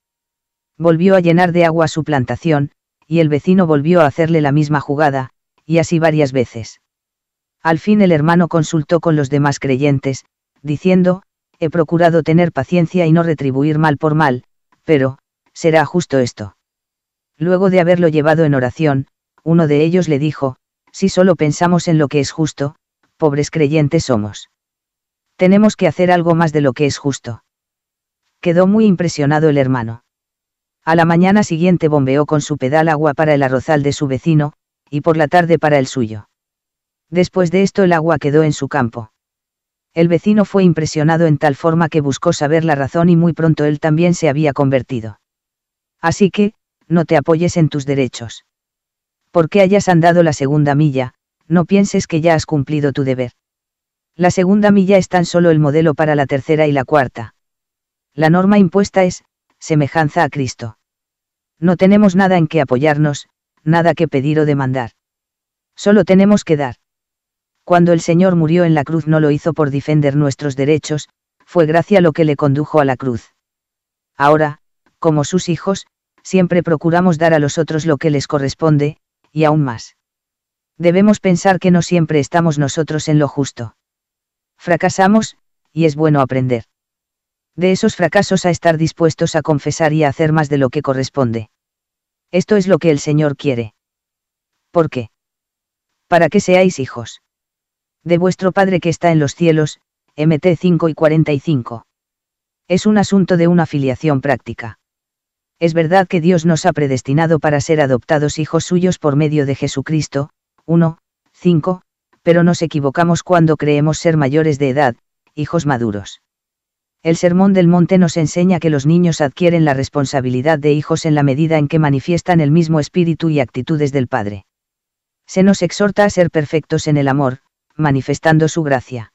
Volvió a llenar de agua su plantación, y el vecino volvió a hacerle la misma jugada, y así varias veces. Al fin el hermano consultó con los demás creyentes, diciendo, he procurado tener paciencia y no retribuir mal por mal, pero, ¿será justo esto? Luego de haberlo llevado en oración, uno de ellos le dijo, si solo pensamos en lo que es justo, pobres creyentes somos. Tenemos que hacer algo más de lo que es justo. Quedó muy impresionado el hermano. A la mañana siguiente bombeó con su pedal agua para el arrozal de su vecino, y por la tarde para el suyo. Después de esto el agua quedó en su campo. El vecino fue impresionado en tal forma que buscó saber la razón y muy pronto él también se había convertido. Así que, no te apoyes en tus derechos. Porque hayas andado la segunda milla, no pienses que ya has cumplido tu deber. La segunda milla es tan solo el modelo para la tercera y la cuarta. La norma impuesta es, semejanza a Cristo. No tenemos nada en que apoyarnos, nada que pedir o demandar. Solo tenemos que dar. Cuando el Señor murió en la cruz no lo hizo por defender nuestros derechos, fue gracia lo que le condujo a la cruz. Ahora, como sus hijos, siempre procuramos dar a los otros lo que les corresponde, y aún más. Debemos pensar que no siempre estamos nosotros en lo justo. Fracasamos, y es bueno aprender. De esos fracasos a estar dispuestos a confesar y a hacer más de lo que corresponde. Esto es lo que el Señor quiere. ¿Por qué? Para que seáis hijos. De vuestro Padre que está en los cielos, MT 5 y 45. Es un asunto de una filiación práctica. Es verdad que Dios nos ha predestinado para ser adoptados hijos suyos por medio de Jesucristo, 1, 5, pero nos equivocamos cuando creemos ser mayores de edad, hijos maduros. El Sermón del Monte nos enseña que los niños adquieren la responsabilidad de hijos en la medida en que manifiestan el mismo espíritu y actitudes del Padre. Se nos exhorta a ser perfectos en el amor, manifestando su gracia.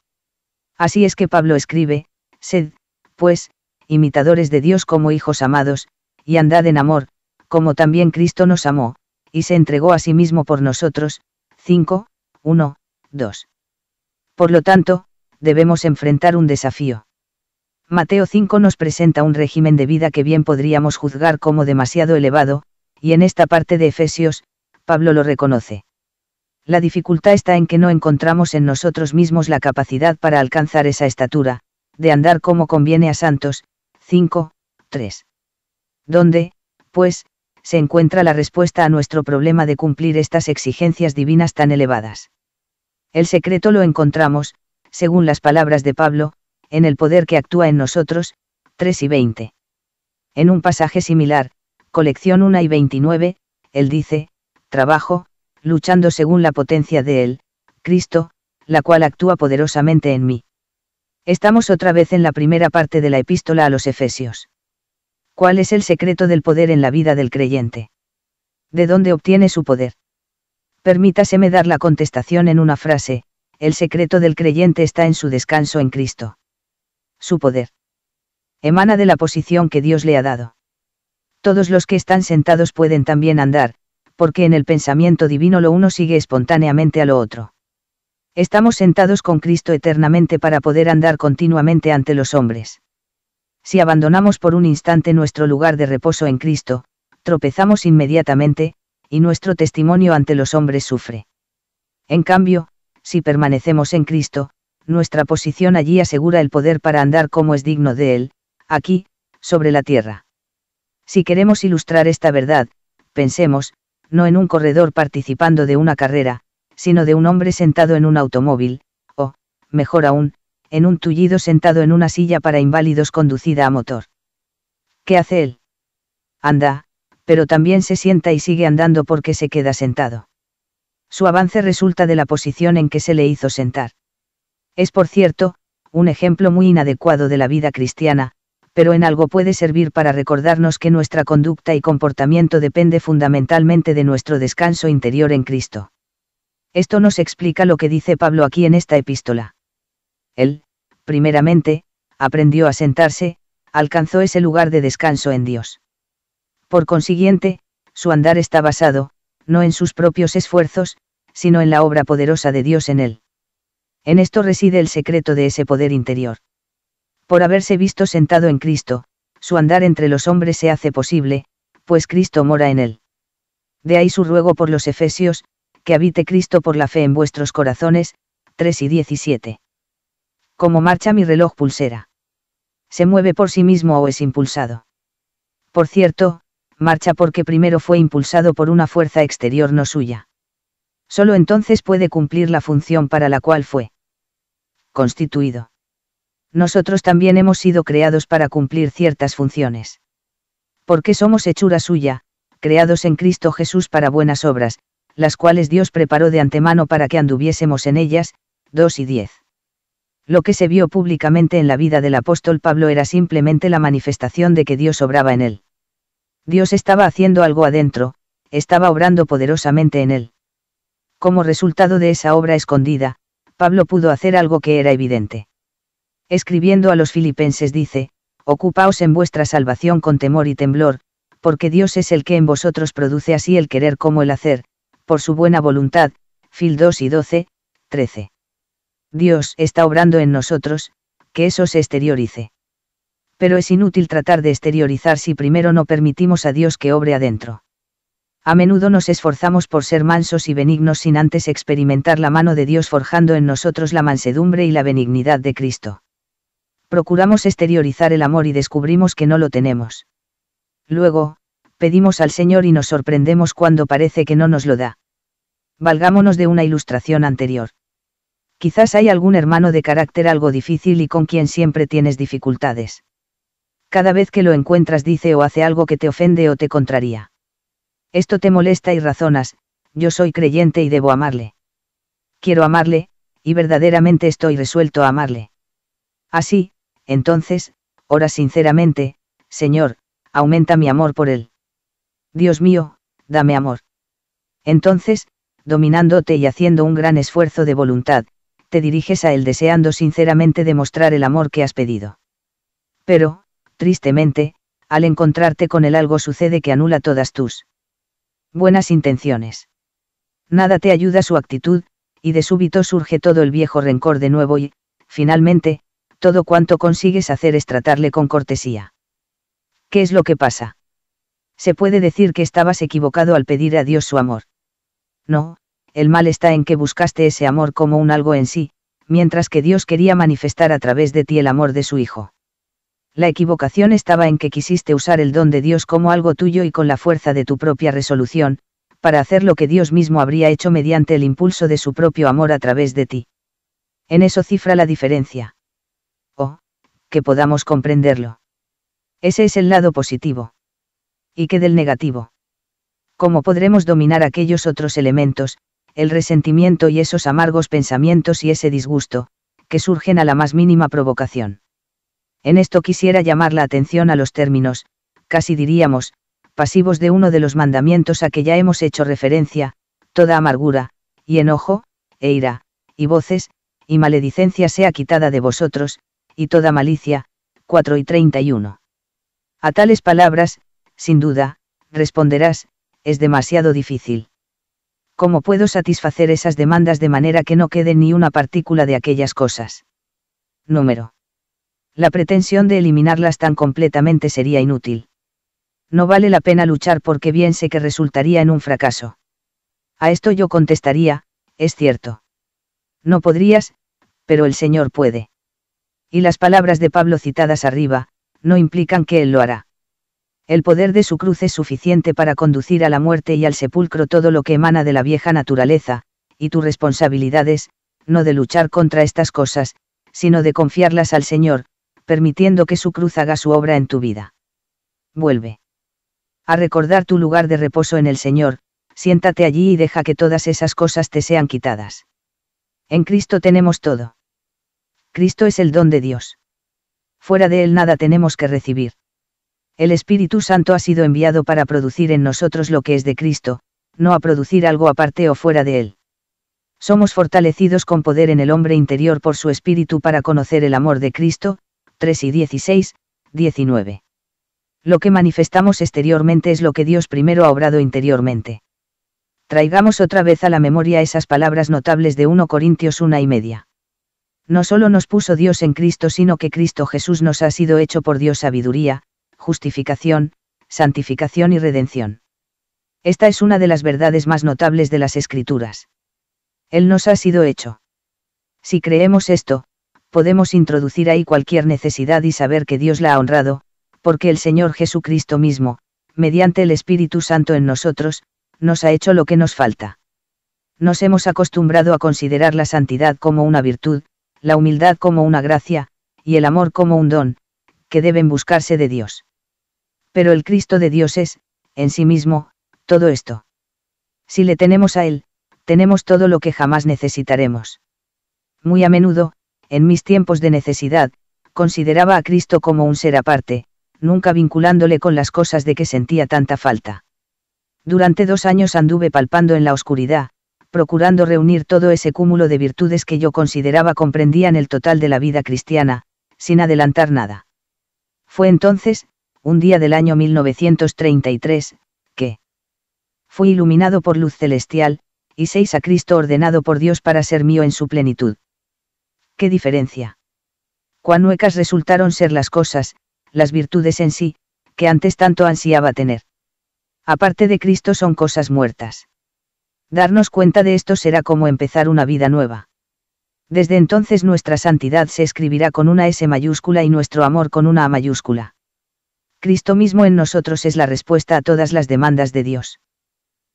Así es que Pablo escribe, sed, pues, imitadores de Dios como hijos amados, y andad en amor, como también Cristo nos amó, y se entregó a sí mismo por nosotros. 5, 1, 2. Por lo tanto, debemos enfrentar un desafío. Mateo 5 nos presenta un régimen de vida que bien podríamos juzgar como demasiado elevado, y en esta parte de Efesios, Pablo lo reconoce. La dificultad está en que no encontramos en nosotros mismos la capacidad para alcanzar esa estatura, de andar como conviene a santos. 5, 3. ¿Dónde, pues, se encuentra la respuesta a nuestro problema de cumplir estas exigencias divinas tan elevadas. El secreto lo encontramos, según las palabras de Pablo, en el poder que actúa en nosotros, 3 y 20. En un pasaje similar, colección 1 y 29, él dice, trabajo, luchando según la potencia de él, Cristo, la cual actúa poderosamente en mí. Estamos otra vez en la primera parte de la epístola a los Efesios. ¿Cuál es el secreto del poder en la vida del creyente? ¿De dónde obtiene su poder? Permítaseme dar la contestación en una frase, el secreto del creyente está en su descanso en Cristo. Su poder. Emana de la posición que Dios le ha dado. Todos los que están sentados pueden también andar, porque en el pensamiento divino lo uno sigue espontáneamente a lo otro. Estamos sentados con Cristo eternamente para poder andar continuamente ante los hombres si abandonamos por un instante nuestro lugar de reposo en Cristo, tropezamos inmediatamente, y nuestro testimonio ante los hombres sufre. En cambio, si permanecemos en Cristo, nuestra posición allí asegura el poder para andar como es digno de Él, aquí, sobre la tierra. Si queremos ilustrar esta verdad, pensemos, no en un corredor participando de una carrera, sino de un hombre sentado en un automóvil, o, mejor aún, en un tullido sentado en una silla para inválidos conducida a motor. ¿Qué hace él? Anda, pero también se sienta y sigue andando porque se queda sentado. Su avance resulta de la posición en que se le hizo sentar. Es por cierto, un ejemplo muy inadecuado de la vida cristiana, pero en algo puede servir para recordarnos que nuestra conducta y comportamiento depende fundamentalmente de nuestro descanso interior en Cristo. Esto nos explica lo que dice Pablo aquí en esta epístola. Él, primeramente, aprendió a sentarse, alcanzó ese lugar de descanso en Dios. Por consiguiente, su andar está basado, no en sus propios esfuerzos, sino en la obra poderosa de Dios en él. En esto reside el secreto de ese poder interior. Por haberse visto sentado en Cristo, su andar entre los hombres se hace posible, pues Cristo mora en él. De ahí su ruego por los Efesios, que habite Cristo por la fe en vuestros corazones, 3 y 17 como marcha mi reloj pulsera. Se mueve por sí mismo o es impulsado. Por cierto, marcha porque primero fue impulsado por una fuerza exterior no suya. Solo entonces puede cumplir la función para la cual fue constituido. Nosotros también hemos sido creados para cumplir ciertas funciones. Porque somos hechura suya, creados en Cristo Jesús para buenas obras, las cuales Dios preparó de antemano para que anduviésemos en ellas, 2 y 10 lo que se vio públicamente en la vida del apóstol Pablo era simplemente la manifestación de que Dios obraba en él. Dios estaba haciendo algo adentro, estaba obrando poderosamente en él. Como resultado de esa obra escondida, Pablo pudo hacer algo que era evidente. Escribiendo a los filipenses dice, Ocupaos en vuestra salvación con temor y temblor, porque Dios es el que en vosotros produce así el querer como el hacer, por su buena voluntad, Fil 2 y 12, 13. Dios está obrando en nosotros, que eso se exteriorice. Pero es inútil tratar de exteriorizar si primero no permitimos a Dios que obre adentro. A menudo nos esforzamos por ser mansos y benignos sin antes experimentar la mano de Dios forjando en nosotros la mansedumbre y la benignidad de Cristo. Procuramos exteriorizar el amor y descubrimos que no lo tenemos. Luego, pedimos al Señor y nos sorprendemos cuando parece que no nos lo da. Valgámonos de una ilustración anterior. Quizás hay algún hermano de carácter algo difícil y con quien siempre tienes dificultades. Cada vez que lo encuentras dice o hace algo que te ofende o te contraría. Esto te molesta y razonas, yo soy creyente y debo amarle. Quiero amarle, y verdaderamente estoy resuelto a amarle. Así, entonces, ora sinceramente, Señor, aumenta mi amor por él. Dios mío, dame amor. Entonces, dominándote y haciendo un gran esfuerzo de voluntad, te diriges a él deseando sinceramente demostrar el amor que has pedido. Pero, tristemente, al encontrarte con él algo sucede que anula todas tus buenas intenciones. Nada te ayuda su actitud, y de súbito surge todo el viejo rencor de nuevo y, finalmente, todo cuanto consigues hacer es tratarle con cortesía. ¿Qué es lo que pasa? Se puede decir que estabas equivocado al pedir a Dios su amor. No, el mal está en que buscaste ese amor como un algo en sí, mientras que Dios quería manifestar a través de ti el amor de su Hijo. La equivocación estaba en que quisiste usar el don de Dios como algo tuyo y con la fuerza de tu propia resolución, para hacer lo que Dios mismo habría hecho mediante el impulso de su propio amor a través de ti. En eso cifra la diferencia. Oh, que podamos comprenderlo. Ese es el lado positivo. ¿Y qué del negativo? ¿Cómo podremos dominar aquellos otros elementos, el resentimiento y esos amargos pensamientos y ese disgusto, que surgen a la más mínima provocación. En esto quisiera llamar la atención a los términos, casi diríamos, pasivos de uno de los mandamientos a que ya hemos hecho referencia, toda amargura, y enojo, e ira, y voces, y maledicencia sea quitada de vosotros, y toda malicia, 4 y 31. A tales palabras, sin duda, responderás, es demasiado difícil. ¿cómo puedo satisfacer esas demandas de manera que no quede ni una partícula de aquellas cosas? Número. La pretensión de eliminarlas tan completamente sería inútil. No vale la pena luchar porque bien sé que resultaría en un fracaso. A esto yo contestaría, es cierto. No podrías, pero el Señor puede. Y las palabras de Pablo citadas arriba, no implican que Él lo hará el poder de su cruz es suficiente para conducir a la muerte y al sepulcro todo lo que emana de la vieja naturaleza, y tu responsabilidad es, no de luchar contra estas cosas, sino de confiarlas al Señor, permitiendo que su cruz haga su obra en tu vida. Vuelve. A recordar tu lugar de reposo en el Señor, siéntate allí y deja que todas esas cosas te sean quitadas. En Cristo tenemos todo. Cristo es el don de Dios. Fuera de Él nada tenemos que recibir. El Espíritu Santo ha sido enviado para producir en nosotros lo que es de Cristo, no a producir algo aparte o fuera de Él. Somos fortalecidos con poder en el hombre interior por su Espíritu para conocer el amor de Cristo, 3 y 16, 19. Lo que manifestamos exteriormente es lo que Dios primero ha obrado interiormente. Traigamos otra vez a la memoria esas palabras notables de 1 Corintios 1 y media. No solo nos puso Dios en Cristo, sino que Cristo Jesús nos ha sido hecho por Dios sabiduría, justificación, santificación y redención. Esta es una de las verdades más notables de las Escrituras. Él nos ha sido hecho. Si creemos esto, podemos introducir ahí cualquier necesidad y saber que Dios la ha honrado, porque el Señor Jesucristo mismo, mediante el Espíritu Santo en nosotros, nos ha hecho lo que nos falta. Nos hemos acostumbrado a considerar la santidad como una virtud, la humildad como una gracia, y el amor como un don, que deben buscarse de Dios pero el Cristo de Dios es, en sí mismo, todo esto. Si le tenemos a Él, tenemos todo lo que jamás necesitaremos. Muy a menudo, en mis tiempos de necesidad, consideraba a Cristo como un ser aparte, nunca vinculándole con las cosas de que sentía tanta falta. Durante dos años anduve palpando en la oscuridad, procurando reunir todo ese cúmulo de virtudes que yo consideraba comprendían el total de la vida cristiana, sin adelantar nada. Fue entonces, un día del año 1933, que fui iluminado por luz celestial, y seis a Cristo ordenado por Dios para ser mío en su plenitud. ¿Qué diferencia? Cuán huecas resultaron ser las cosas, las virtudes en sí, que antes tanto ansiaba tener. Aparte de Cristo son cosas muertas. Darnos cuenta de esto será como empezar una vida nueva. Desde entonces nuestra santidad se escribirá con una S mayúscula y nuestro amor con una A mayúscula. Cristo mismo en nosotros es la respuesta a todas las demandas de Dios.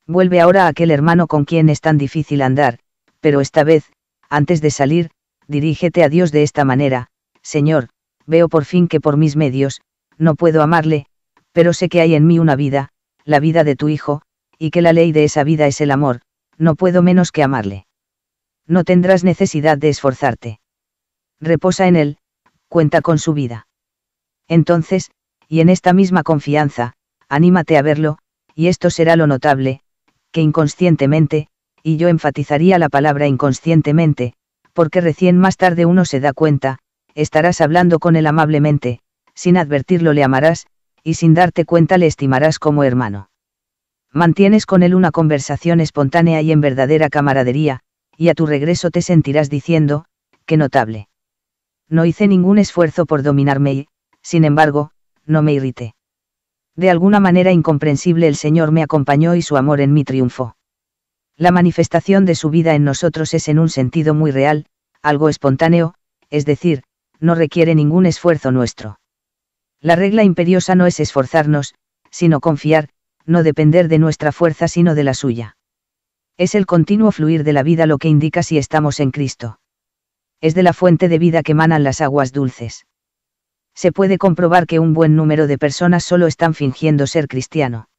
Vuelve ahora a aquel hermano con quien es tan difícil andar, pero esta vez, antes de salir, dirígete a Dios de esta manera, Señor, veo por fin que por mis medios, no puedo amarle, pero sé que hay en mí una vida, la vida de tu Hijo, y que la ley de esa vida es el amor, no puedo menos que amarle. No tendrás necesidad de esforzarte. Reposa en él, cuenta con su vida. Entonces, y en esta misma confianza, anímate a verlo, y esto será lo notable, que inconscientemente, y yo enfatizaría la palabra inconscientemente, porque recién más tarde uno se da cuenta, estarás hablando con él amablemente, sin advertirlo le amarás, y sin darte cuenta le estimarás como hermano. Mantienes con él una conversación espontánea y en verdadera camaradería, y a tu regreso te sentirás diciendo, qué notable. No hice ningún esfuerzo por dominarme y, sin embargo, no me irrite. De alguna manera incomprensible el Señor me acompañó y su amor en mí triunfó. La manifestación de su vida en nosotros es en un sentido muy real, algo espontáneo, es decir, no requiere ningún esfuerzo nuestro. La regla imperiosa no es esforzarnos, sino confiar, no depender de nuestra fuerza sino de la suya. Es el continuo fluir de la vida lo que indica si estamos en Cristo. Es de la fuente de vida que manan las aguas dulces se puede comprobar que un buen número de personas solo están fingiendo ser cristiano.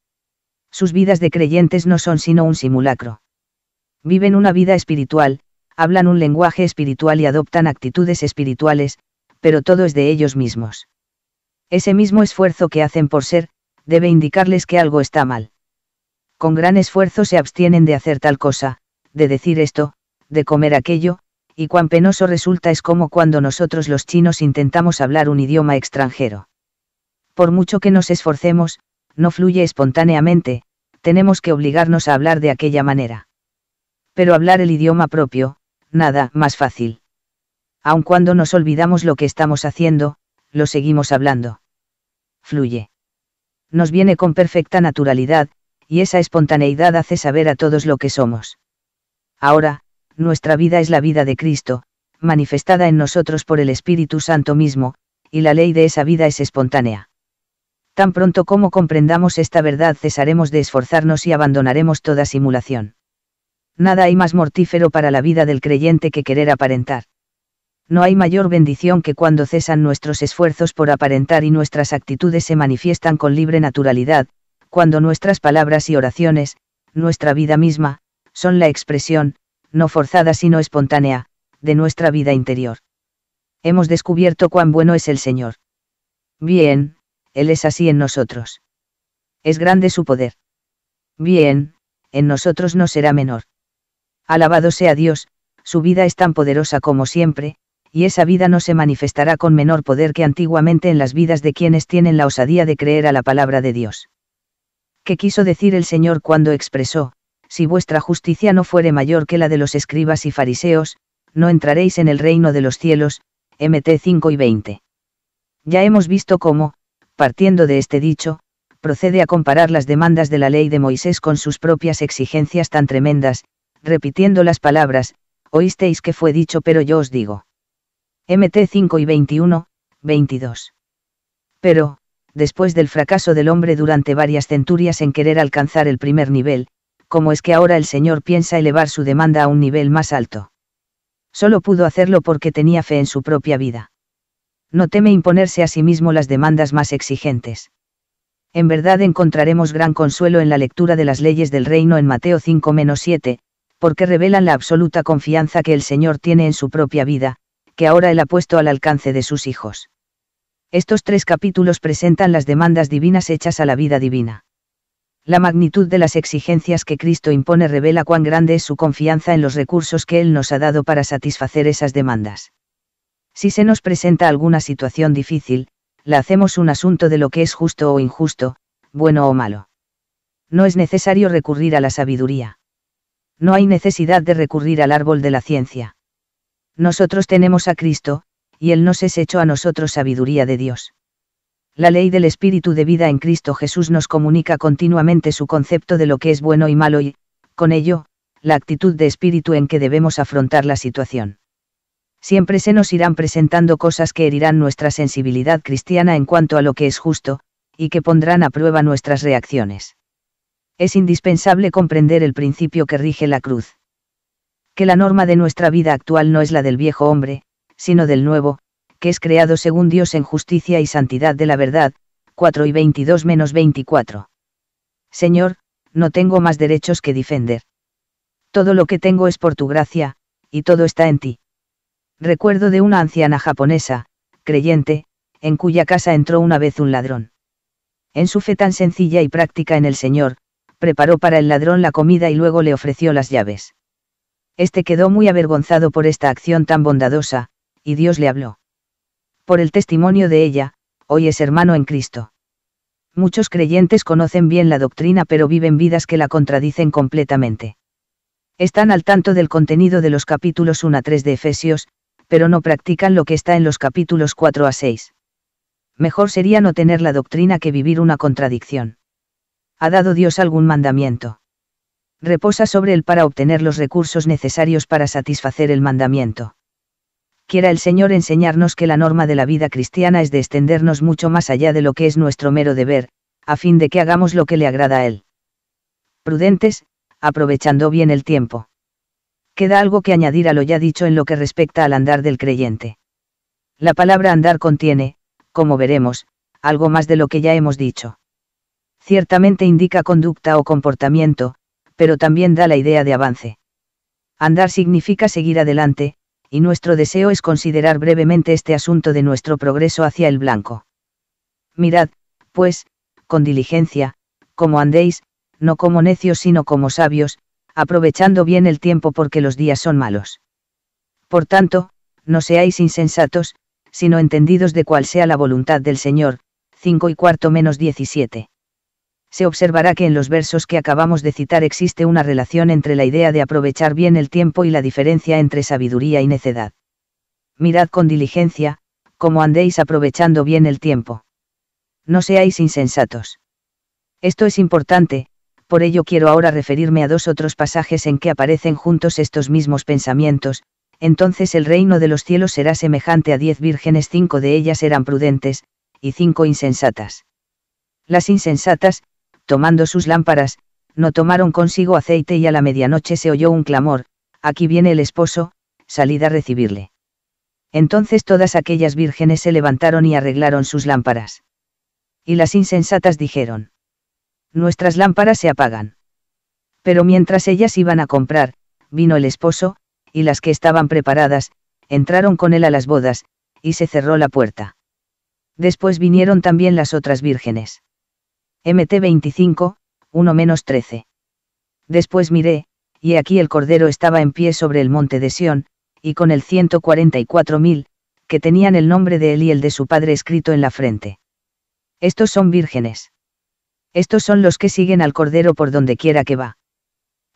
Sus vidas de creyentes no son sino un simulacro. Viven una vida espiritual, hablan un lenguaje espiritual y adoptan actitudes espirituales, pero todo es de ellos mismos. Ese mismo esfuerzo que hacen por ser, debe indicarles que algo está mal. Con gran esfuerzo se abstienen de hacer tal cosa, de decir esto, de comer aquello, y cuán penoso resulta es como cuando nosotros los chinos intentamos hablar un idioma extranjero. Por mucho que nos esforcemos, no fluye espontáneamente, tenemos que obligarnos a hablar de aquella manera. Pero hablar el idioma propio, nada más fácil. Aun cuando nos olvidamos lo que estamos haciendo, lo seguimos hablando. Fluye. Nos viene con perfecta naturalidad, y esa espontaneidad hace saber a todos lo que somos. Ahora, nuestra vida es la vida de Cristo, manifestada en nosotros por el Espíritu Santo mismo, y la ley de esa vida es espontánea. Tan pronto como comprendamos esta verdad cesaremos de esforzarnos y abandonaremos toda simulación. Nada hay más mortífero para la vida del creyente que querer aparentar. No hay mayor bendición que cuando cesan nuestros esfuerzos por aparentar y nuestras actitudes se manifiestan con libre naturalidad, cuando nuestras palabras y oraciones, nuestra vida misma, son la expresión, no forzada sino espontánea, de nuestra vida interior. Hemos descubierto cuán bueno es el Señor. Bien, Él es así en nosotros. Es grande su poder. Bien, en nosotros no será menor. Alabado sea Dios, su vida es tan poderosa como siempre, y esa vida no se manifestará con menor poder que antiguamente en las vidas de quienes tienen la osadía de creer a la palabra de Dios. ¿Qué quiso decir el Señor cuando expresó, si vuestra justicia no fuere mayor que la de los escribas y fariseos, no entraréis en el reino de los cielos, MT 5 y 20. Ya hemos visto cómo, partiendo de este dicho, procede a comparar las demandas de la ley de Moisés con sus propias exigencias tan tremendas, repitiendo las palabras, oísteis que fue dicho pero yo os digo. MT 5 y 21, 22. Pero, después del fracaso del hombre durante varias centurias en querer alcanzar el primer nivel, como es que ahora el señor piensa elevar su demanda a un nivel más alto. Solo pudo hacerlo porque tenía fe en su propia vida. No teme imponerse a sí mismo las demandas más exigentes. En verdad encontraremos gran consuelo en la lectura de las leyes del reino en Mateo 5-7, porque revelan la absoluta confianza que el Señor tiene en su propia vida, que ahora él ha puesto al alcance de sus hijos. Estos tres capítulos presentan las demandas divinas hechas a la vida divina. La magnitud de las exigencias que Cristo impone revela cuán grande es su confianza en los recursos que Él nos ha dado para satisfacer esas demandas. Si se nos presenta alguna situación difícil, la hacemos un asunto de lo que es justo o injusto, bueno o malo. No es necesario recurrir a la sabiduría. No hay necesidad de recurrir al árbol de la ciencia. Nosotros tenemos a Cristo, y Él nos es hecho a nosotros sabiduría de Dios. La ley del espíritu de vida en Cristo Jesús nos comunica continuamente su concepto de lo que es bueno y malo y, con ello, la actitud de espíritu en que debemos afrontar la situación. Siempre se nos irán presentando cosas que herirán nuestra sensibilidad cristiana en cuanto a lo que es justo, y que pondrán a prueba nuestras reacciones. Es indispensable comprender el principio que rige la cruz. Que la norma de nuestra vida actual no es la del viejo hombre, sino del nuevo, que es creado según Dios en justicia y santidad de la verdad, 4 y 22 menos 24. Señor, no tengo más derechos que defender. Todo lo que tengo es por tu gracia, y todo está en ti. Recuerdo de una anciana japonesa, creyente, en cuya casa entró una vez un ladrón. En su fe tan sencilla y práctica en el Señor, preparó para el ladrón la comida y luego le ofreció las llaves. Este quedó muy avergonzado por esta acción tan bondadosa, y Dios le habló por el testimonio de ella, hoy es hermano en Cristo. Muchos creyentes conocen bien la doctrina pero viven vidas que la contradicen completamente. Están al tanto del contenido de los capítulos 1 a 3 de Efesios, pero no practican lo que está en los capítulos 4 a 6. Mejor sería no tener la doctrina que vivir una contradicción. ¿Ha dado Dios algún mandamiento? Reposa sobre él para obtener los recursos necesarios para satisfacer el mandamiento quiera el Señor enseñarnos que la norma de la vida cristiana es de extendernos mucho más allá de lo que es nuestro mero deber, a fin de que hagamos lo que le agrada a Él. Prudentes, aprovechando bien el tiempo. Queda algo que añadir a lo ya dicho en lo que respecta al andar del creyente. La palabra andar contiene, como veremos, algo más de lo que ya hemos dicho. Ciertamente indica conducta o comportamiento, pero también da la idea de avance. Andar significa seguir adelante, y nuestro deseo es considerar brevemente este asunto de nuestro progreso hacia el blanco. Mirad, pues, con diligencia, como andéis, no como necios sino como sabios, aprovechando bien el tiempo porque los días son malos. Por tanto, no seáis insensatos, sino entendidos de cuál sea la voluntad del Señor, 5 y cuarto menos 17 se observará que en los versos que acabamos de citar existe una relación entre la idea de aprovechar bien el tiempo y la diferencia entre sabiduría y necedad. Mirad con diligencia, cómo andéis aprovechando bien el tiempo. No seáis insensatos. Esto es importante, por ello quiero ahora referirme a dos otros pasajes en que aparecen juntos estos mismos pensamientos, entonces el reino de los cielos será semejante a diez vírgenes, cinco de ellas eran prudentes, y cinco insensatas. Las insensatas, tomando sus lámparas, no tomaron consigo aceite y a la medianoche se oyó un clamor, aquí viene el esposo, salid a recibirle. Entonces todas aquellas vírgenes se levantaron y arreglaron sus lámparas. Y las insensatas dijeron, nuestras lámparas se apagan. Pero mientras ellas iban a comprar, vino el esposo, y las que estaban preparadas, entraron con él a las bodas, y se cerró la puerta. Después vinieron también las otras vírgenes. MT25, 1-13. Después miré, y aquí el Cordero estaba en pie sobre el monte de Sión, y con el 144.000, que tenían el nombre de él y el de su padre escrito en la frente. Estos son vírgenes. Estos son los que siguen al Cordero por donde quiera que va.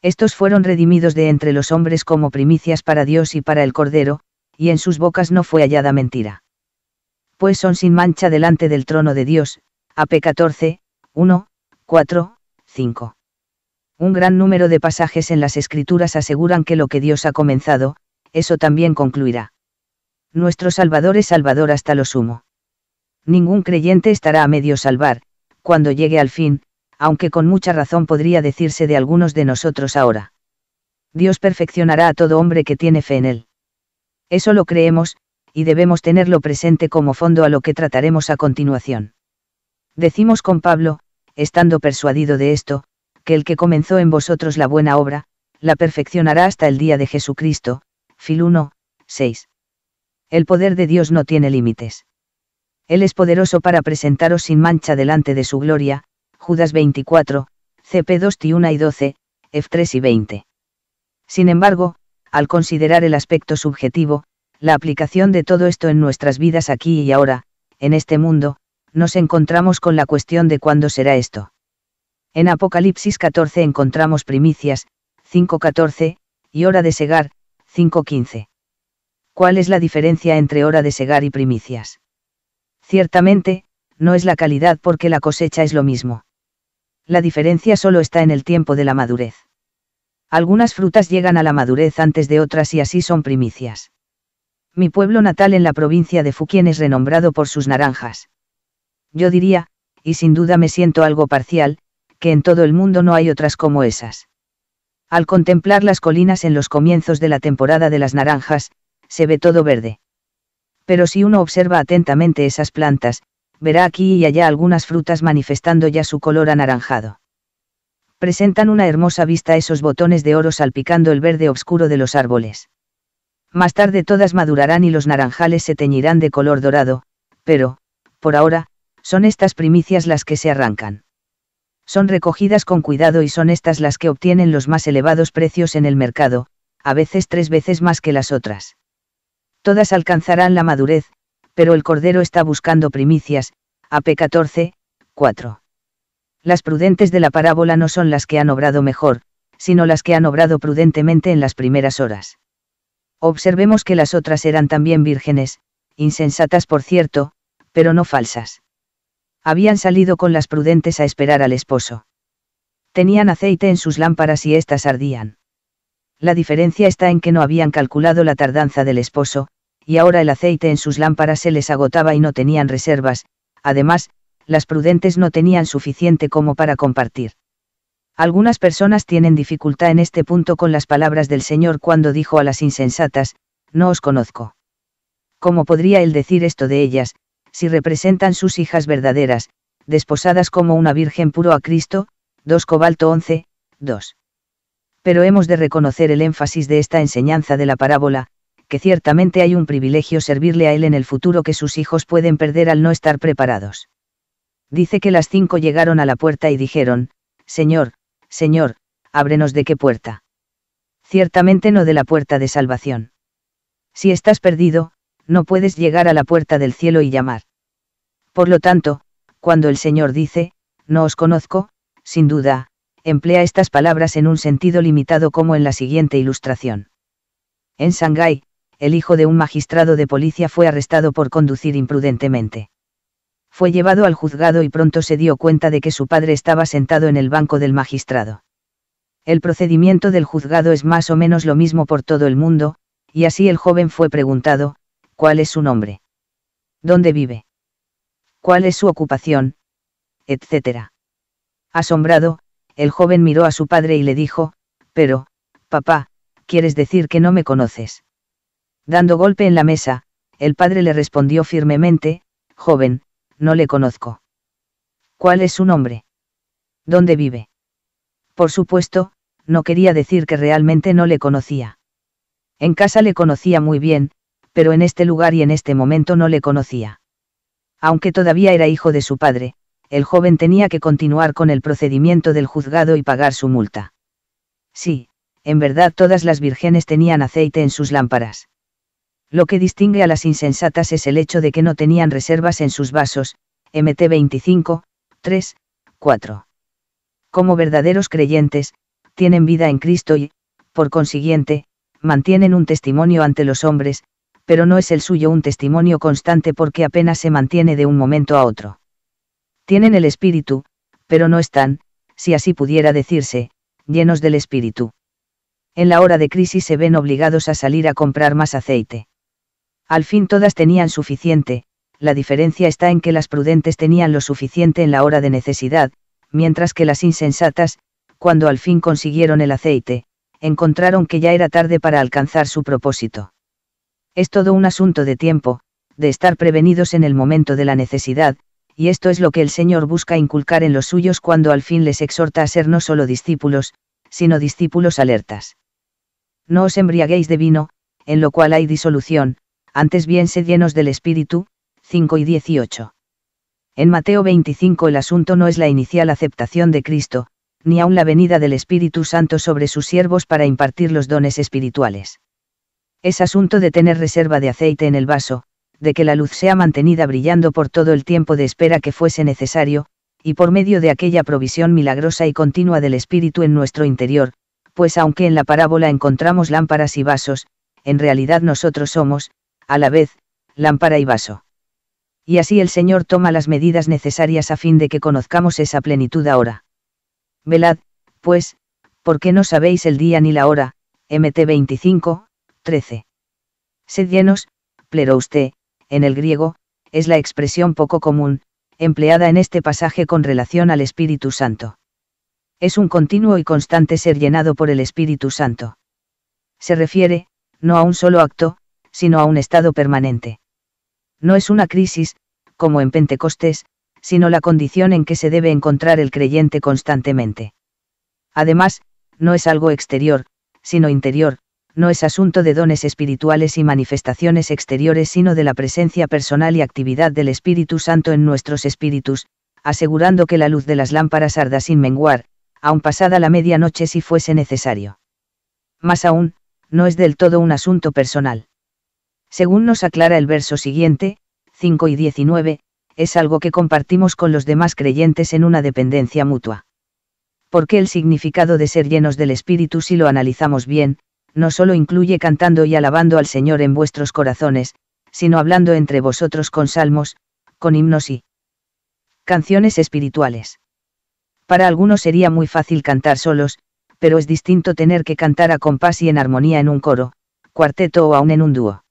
Estos fueron redimidos de entre los hombres como primicias para Dios y para el Cordero, y en sus bocas no fue hallada mentira. Pues son sin mancha delante del trono de Dios, AP 14, 1, 4, 5. Un gran número de pasajes en las Escrituras aseguran que lo que Dios ha comenzado, eso también concluirá. Nuestro Salvador es Salvador hasta lo sumo. Ningún creyente estará a medio salvar, cuando llegue al fin, aunque con mucha razón podría decirse de algunos de nosotros ahora. Dios perfeccionará a todo hombre que tiene fe en Él. Eso lo creemos, y debemos tenerlo presente como fondo a lo que trataremos a continuación. Decimos con Pablo, estando persuadido de esto, que el que comenzó en vosotros la buena obra, la perfeccionará hasta el día de Jesucristo. Fil 1, 6. El poder de Dios no tiene límites. Él es poderoso para presentaros sin mancha delante de su gloria, Judas 24, CP 2 y 1 y 12, F3 y 20. Sin embargo, al considerar el aspecto subjetivo, la aplicación de todo esto en nuestras vidas aquí y ahora, en este mundo, nos encontramos con la cuestión de cuándo será esto. En Apocalipsis 14 encontramos primicias, 5.14, y hora de segar, 5.15. ¿Cuál es la diferencia entre hora de segar y primicias? Ciertamente, no es la calidad porque la cosecha es lo mismo. La diferencia solo está en el tiempo de la madurez. Algunas frutas llegan a la madurez antes de otras y así son primicias. Mi pueblo natal en la provincia de Fuquien es renombrado por sus naranjas. Yo diría, y sin duda me siento algo parcial, que en todo el mundo no hay otras como esas. Al contemplar las colinas en los comienzos de la temporada de las naranjas, se ve todo verde. Pero si uno observa atentamente esas plantas, verá aquí y allá algunas frutas manifestando ya su color anaranjado. Presentan una hermosa vista esos botones de oro salpicando el verde oscuro de los árboles. Más tarde todas madurarán y los naranjales se teñirán de color dorado, pero, por ahora, son estas primicias las que se arrancan. Son recogidas con cuidado y son estas las que obtienen los más elevados precios en el mercado, a veces tres veces más que las otras. Todas alcanzarán la madurez, pero el Cordero está buscando primicias, AP 14, 4. Las prudentes de la parábola no son las que han obrado mejor, sino las que han obrado prudentemente en las primeras horas. Observemos que las otras eran también vírgenes, insensatas por cierto, pero no falsas. Habían salido con las prudentes a esperar al esposo. Tenían aceite en sus lámparas y éstas ardían. La diferencia está en que no habían calculado la tardanza del esposo, y ahora el aceite en sus lámparas se les agotaba y no tenían reservas, además, las prudentes no tenían suficiente como para compartir. Algunas personas tienen dificultad en este punto con las palabras del Señor cuando dijo a las insensatas, no os conozco. ¿Cómo podría él decir esto de ellas, si representan sus hijas verdaderas, desposadas como una virgen puro a Cristo, 2 Cobalto 11, 2. Pero hemos de reconocer el énfasis de esta enseñanza de la parábola, que ciertamente hay un privilegio servirle a él en el futuro que sus hijos pueden perder al no estar preparados. Dice que las cinco llegaron a la puerta y dijeron, Señor, Señor, ábrenos de qué puerta. Ciertamente no de la puerta de salvación. Si estás perdido, no puedes llegar a la puerta del cielo y llamar. Por lo tanto, cuando el Señor dice, no os conozco, sin duda, emplea estas palabras en un sentido limitado como en la siguiente ilustración. En Shanghái, el hijo de un magistrado de policía fue arrestado por conducir imprudentemente. Fue llevado al juzgado y pronto se dio cuenta de que su padre estaba sentado en el banco del magistrado. El procedimiento del juzgado es más o menos lo mismo por todo el mundo, y así el joven fue preguntado, ¿Cuál es su nombre? ¿Dónde vive? ¿Cuál es su ocupación? etcétera. Asombrado, el joven miró a su padre y le dijo, pero, papá, ¿quieres decir que no me conoces? Dando golpe en la mesa, el padre le respondió firmemente, joven, no le conozco. ¿Cuál es su nombre? ¿Dónde vive? Por supuesto, no quería decir que realmente no le conocía. En casa le conocía muy bien, pero en este lugar y en este momento no le conocía. Aunque todavía era hijo de su padre, el joven tenía que continuar con el procedimiento del juzgado y pagar su multa. Sí, en verdad todas las vírgenes tenían aceite en sus lámparas. Lo que distingue a las insensatas es el hecho de que no tenían reservas en sus vasos, MT 25, 3, 4. Como verdaderos creyentes, tienen vida en Cristo y, por consiguiente, mantienen un testimonio ante los hombres, pero no es el suyo un testimonio constante porque apenas se mantiene de un momento a otro. Tienen el espíritu, pero no están, si así pudiera decirse, llenos del espíritu. En la hora de crisis se ven obligados a salir a comprar más aceite. Al fin todas tenían suficiente, la diferencia está en que las prudentes tenían lo suficiente en la hora de necesidad, mientras que las insensatas, cuando al fin consiguieron el aceite, encontraron que ya era tarde para alcanzar su propósito. Es todo un asunto de tiempo, de estar prevenidos en el momento de la necesidad, y esto es lo que el Señor busca inculcar en los suyos cuando al fin les exhorta a ser no solo discípulos, sino discípulos alertas. No os embriaguéis de vino, en lo cual hay disolución, antes bien sed llenos del Espíritu, 5 y 18. En Mateo 25 el asunto no es la inicial aceptación de Cristo, ni aun la venida del Espíritu Santo sobre sus siervos para impartir los dones espirituales. Es asunto de tener reserva de aceite en el vaso, de que la luz sea mantenida brillando por todo el tiempo de espera que fuese necesario, y por medio de aquella provisión milagrosa y continua del Espíritu en nuestro interior, pues aunque en la parábola encontramos lámparas y vasos, en realidad nosotros somos, a la vez, lámpara y vaso. Y así el Señor toma las medidas necesarias a fin de que conozcamos esa plenitud ahora. Velad, pues, porque no sabéis el día ni la hora, MT 25, 13. plero usted, en el griego, es la expresión poco común, empleada en este pasaje con relación al Espíritu Santo. Es un continuo y constante ser llenado por el Espíritu Santo. Se refiere, no a un solo acto, sino a un estado permanente. No es una crisis, como en Pentecostés, sino la condición en que se debe encontrar el creyente constantemente. Además, no es algo exterior, sino interior, no es asunto de dones espirituales y manifestaciones exteriores, sino de la presencia personal y actividad del Espíritu Santo en nuestros espíritus, asegurando que la luz de las lámparas arda sin menguar, aun pasada la medianoche si fuese necesario. Más aún, no es del todo un asunto personal. Según nos aclara el verso siguiente, 5 y 19, es algo que compartimos con los demás creyentes en una dependencia mutua. Porque el significado de ser llenos del Espíritu si lo analizamos bien, no solo incluye cantando y alabando al Señor en vuestros corazones, sino hablando entre vosotros con salmos, con himnos y canciones espirituales. Para algunos sería muy fácil cantar solos, pero es distinto tener que cantar a compás y en armonía en un coro, cuarteto o aún en un dúo.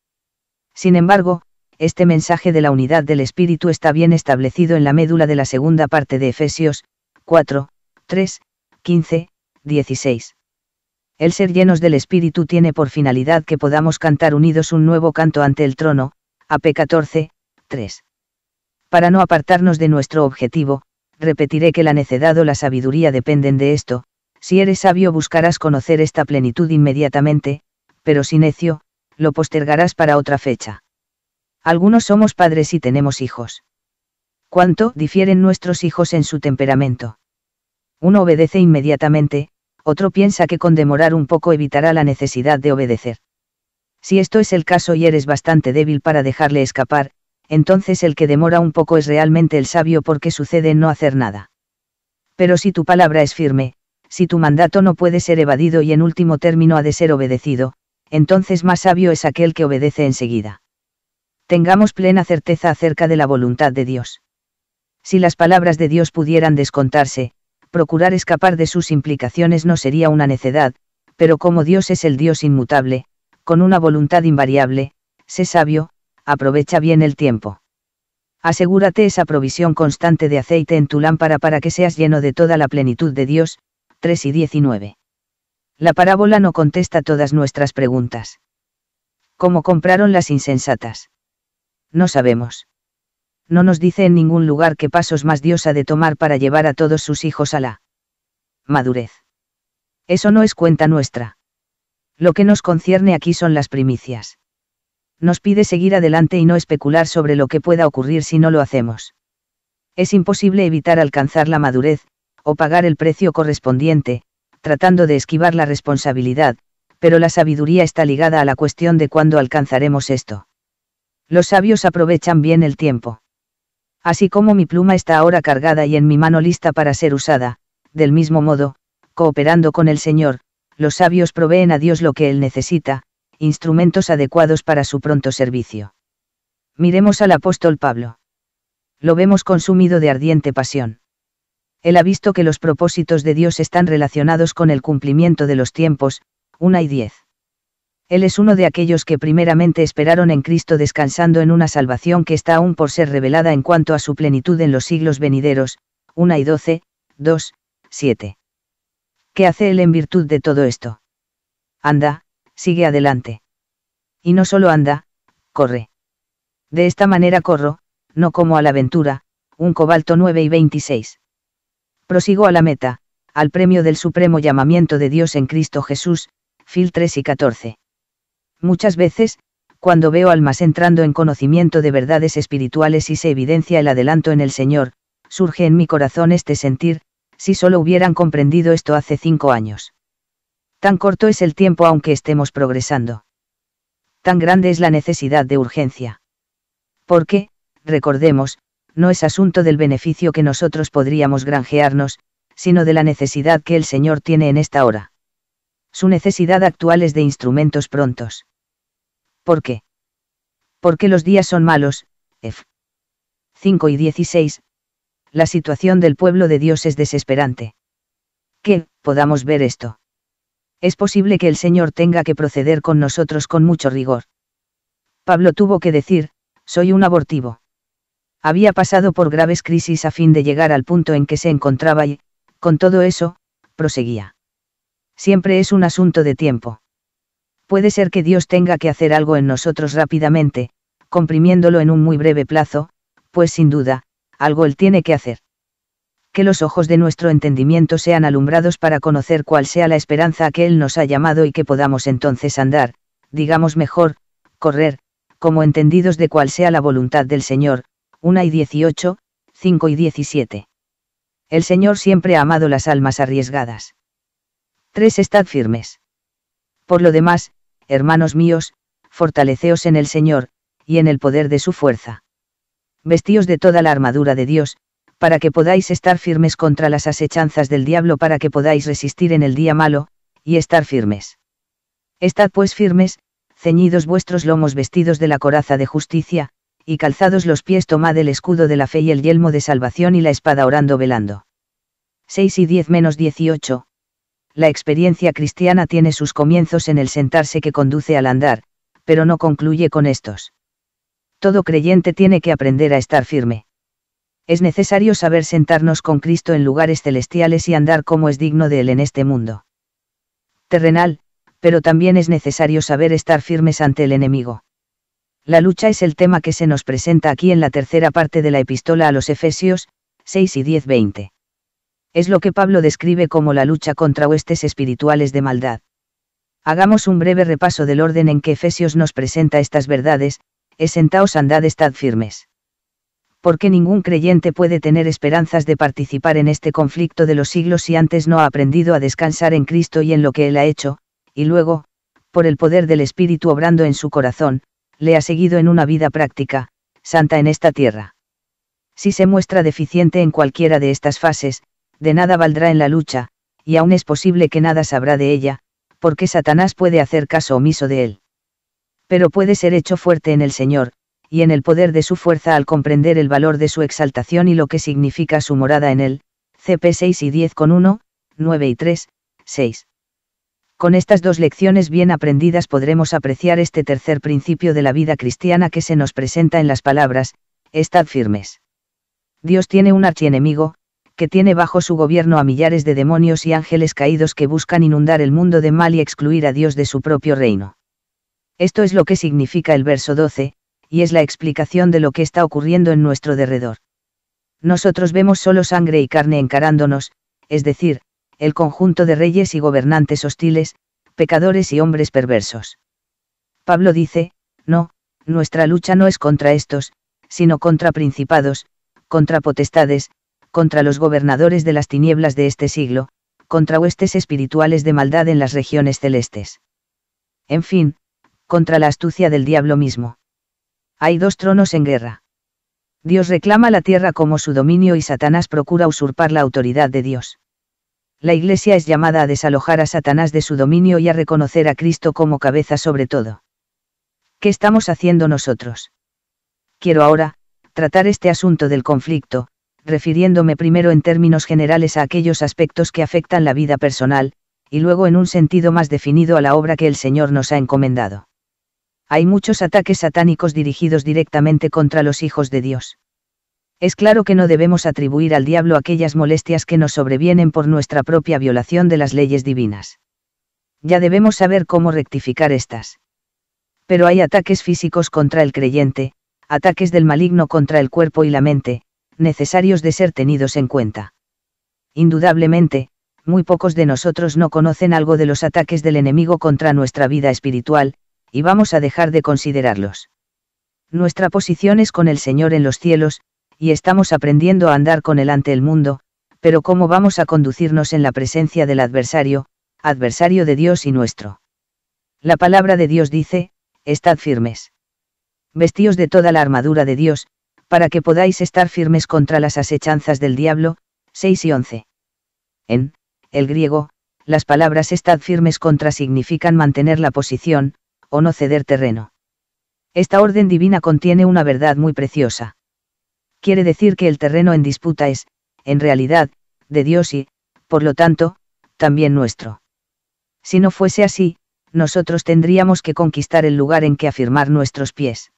Sin embargo, este mensaje de la unidad del Espíritu está bien establecido en la médula de la segunda parte de Efesios, 4, 3, 15, 16 el ser llenos del Espíritu tiene por finalidad que podamos cantar unidos un nuevo canto ante el trono, AP 14, 3. Para no apartarnos de nuestro objetivo, repetiré que la necedad o la sabiduría dependen de esto, si eres sabio buscarás conocer esta plenitud inmediatamente, pero si necio, lo postergarás para otra fecha. Algunos somos padres y tenemos hijos. ¿Cuánto difieren nuestros hijos en su temperamento? Uno obedece inmediatamente, otro piensa que con demorar un poco evitará la necesidad de obedecer. Si esto es el caso y eres bastante débil para dejarle escapar, entonces el que demora un poco es realmente el sabio porque sucede en no hacer nada. Pero si tu palabra es firme, si tu mandato no puede ser evadido y en último término ha de ser obedecido, entonces más sabio es aquel que obedece enseguida. Tengamos plena certeza acerca de la voluntad de Dios. Si las palabras de Dios pudieran descontarse, procurar escapar de sus implicaciones no sería una necedad, pero como Dios es el Dios inmutable, con una voluntad invariable, sé sabio, aprovecha bien el tiempo. Asegúrate esa provisión constante de aceite en tu lámpara para que seas lleno de toda la plenitud de Dios, 3 y 19. La parábola no contesta todas nuestras preguntas. ¿Cómo compraron las insensatas? No sabemos no nos dice en ningún lugar qué pasos más Dios ha de tomar para llevar a todos sus hijos a la madurez. Eso no es cuenta nuestra. Lo que nos concierne aquí son las primicias. Nos pide seguir adelante y no especular sobre lo que pueda ocurrir si no lo hacemos. Es imposible evitar alcanzar la madurez, o pagar el precio correspondiente, tratando de esquivar la responsabilidad, pero la sabiduría está ligada a la cuestión de cuándo alcanzaremos esto. Los sabios aprovechan bien el tiempo. Así como mi pluma está ahora cargada y en mi mano lista para ser usada, del mismo modo, cooperando con el Señor, los sabios proveen a Dios lo que Él necesita, instrumentos adecuados para su pronto servicio. Miremos al apóstol Pablo. Lo vemos consumido de ardiente pasión. Él ha visto que los propósitos de Dios están relacionados con el cumplimiento de los tiempos, una y 10. Él es uno de aquellos que primeramente esperaron en Cristo descansando en una salvación que está aún por ser revelada en cuanto a su plenitud en los siglos venideros, 1 y 12, 2, 7. ¿Qué hace él en virtud de todo esto? Anda, sigue adelante. Y no solo anda, corre. De esta manera corro, no como a la aventura, un cobalto 9 y 26. Prosigo a la meta, al premio del supremo llamamiento de Dios en Cristo Jesús, Fil 3 y 14. Muchas veces, cuando veo almas entrando en conocimiento de verdades espirituales y se evidencia el adelanto en el Señor, surge en mi corazón este sentir, si solo hubieran comprendido esto hace cinco años. Tan corto es el tiempo aunque estemos progresando. Tan grande es la necesidad de urgencia. Porque, recordemos, no es asunto del beneficio que nosotros podríamos granjearnos, sino de la necesidad que el Señor tiene en esta hora. Su necesidad actual es de instrumentos prontos. ¿Por qué? Porque los días son malos, F. 5 y 16. La situación del pueblo de Dios es desesperante. Que, podamos ver esto. Es posible que el Señor tenga que proceder con nosotros con mucho rigor. Pablo tuvo que decir, soy un abortivo. Había pasado por graves crisis a fin de llegar al punto en que se encontraba y, con todo eso, proseguía. Siempre es un asunto de tiempo puede ser que Dios tenga que hacer algo en nosotros rápidamente, comprimiéndolo en un muy breve plazo, pues sin duda, algo Él tiene que hacer. Que los ojos de nuestro entendimiento sean alumbrados para conocer cuál sea la esperanza a que Él nos ha llamado y que podamos entonces andar, digamos mejor, correr, como entendidos de cuál sea la voluntad del Señor, 1 y 18, 5 y 17. El Señor siempre ha amado las almas arriesgadas. 3. Estad firmes. Por lo demás, hermanos míos, fortaleceos en el Señor, y en el poder de su fuerza. Vestíos de toda la armadura de Dios, para que podáis estar firmes contra las asechanzas del diablo, para que podáis resistir en el día malo, y estar firmes. Estad pues firmes, ceñidos vuestros lomos vestidos de la coraza de justicia, y calzados los pies tomad el escudo de la fe y el yelmo de salvación y la espada orando velando. 6 y 10 menos 18, la experiencia cristiana tiene sus comienzos en el sentarse que conduce al andar, pero no concluye con estos. Todo creyente tiene que aprender a estar firme. Es necesario saber sentarnos con Cristo en lugares celestiales y andar como es digno de Él en este mundo. Terrenal, pero también es necesario saber estar firmes ante el enemigo. La lucha es el tema que se nos presenta aquí en la tercera parte de la epístola a los Efesios, 6 y 10-20. Es lo que Pablo describe como la lucha contra huestes espirituales de maldad. Hagamos un breve repaso del orden en que Efesios nos presenta estas verdades, es sentaos andad estad firmes. Porque ningún creyente puede tener esperanzas de participar en este conflicto de los siglos si antes no ha aprendido a descansar en Cristo y en lo que Él ha hecho, y luego, por el poder del Espíritu obrando en su corazón, le ha seguido en una vida práctica, santa en esta tierra. Si se muestra deficiente en cualquiera de estas fases, de nada valdrá en la lucha, y aún es posible que nada sabrá de ella, porque Satanás puede hacer caso omiso de él. Pero puede ser hecho fuerte en el Señor, y en el poder de su fuerza al comprender el valor de su exaltación y lo que significa su morada en él, CP 6 y 10 con 1, 9 y 3, 6. Con estas dos lecciones bien aprendidas podremos apreciar este tercer principio de la vida cristiana que se nos presenta en las palabras, estad firmes. Dios tiene un archienemigo, que tiene bajo su gobierno a millares de demonios y ángeles caídos que buscan inundar el mundo de mal y excluir a Dios de su propio reino. Esto es lo que significa el verso 12, y es la explicación de lo que está ocurriendo en nuestro derredor. Nosotros vemos solo sangre y carne encarándonos, es decir, el conjunto de reyes y gobernantes hostiles, pecadores y hombres perversos. Pablo dice, no, nuestra lucha no es contra estos, sino contra principados, contra potestades, contra los gobernadores de las tinieblas de este siglo, contra huestes espirituales de maldad en las regiones celestes. En fin, contra la astucia del diablo mismo. Hay dos tronos en guerra. Dios reclama la tierra como su dominio y Satanás procura usurpar la autoridad de Dios. La Iglesia es llamada a desalojar a Satanás de su dominio y a reconocer a Cristo como cabeza sobre todo. ¿Qué estamos haciendo nosotros? Quiero ahora, tratar este asunto del conflicto, refiriéndome primero en términos generales a aquellos aspectos que afectan la vida personal, y luego en un sentido más definido a la obra que el Señor nos ha encomendado. Hay muchos ataques satánicos dirigidos directamente contra los hijos de Dios. Es claro que no debemos atribuir al diablo aquellas molestias que nos sobrevienen por nuestra propia violación de las leyes divinas. Ya debemos saber cómo rectificar estas. Pero hay ataques físicos contra el creyente, ataques del maligno contra el cuerpo y la mente, necesarios de ser tenidos en cuenta. Indudablemente, muy pocos de nosotros no conocen algo de los ataques del enemigo contra nuestra vida espiritual, y vamos a dejar de considerarlos. Nuestra posición es con el Señor en los cielos, y estamos aprendiendo a andar con Él ante el mundo, pero ¿cómo vamos a conducirnos en la presencia del adversario, adversario de Dios y nuestro? La palabra de Dios dice, estad firmes. Vestíos de toda la armadura de Dios, para que podáis estar firmes contra las asechanzas del diablo, 6 y 11. En, el griego, las palabras estad firmes contra significan mantener la posición, o no ceder terreno. Esta orden divina contiene una verdad muy preciosa. Quiere decir que el terreno en disputa es, en realidad, de Dios y, por lo tanto, también nuestro. Si no fuese así, nosotros tendríamos que conquistar el lugar en que afirmar nuestros pies.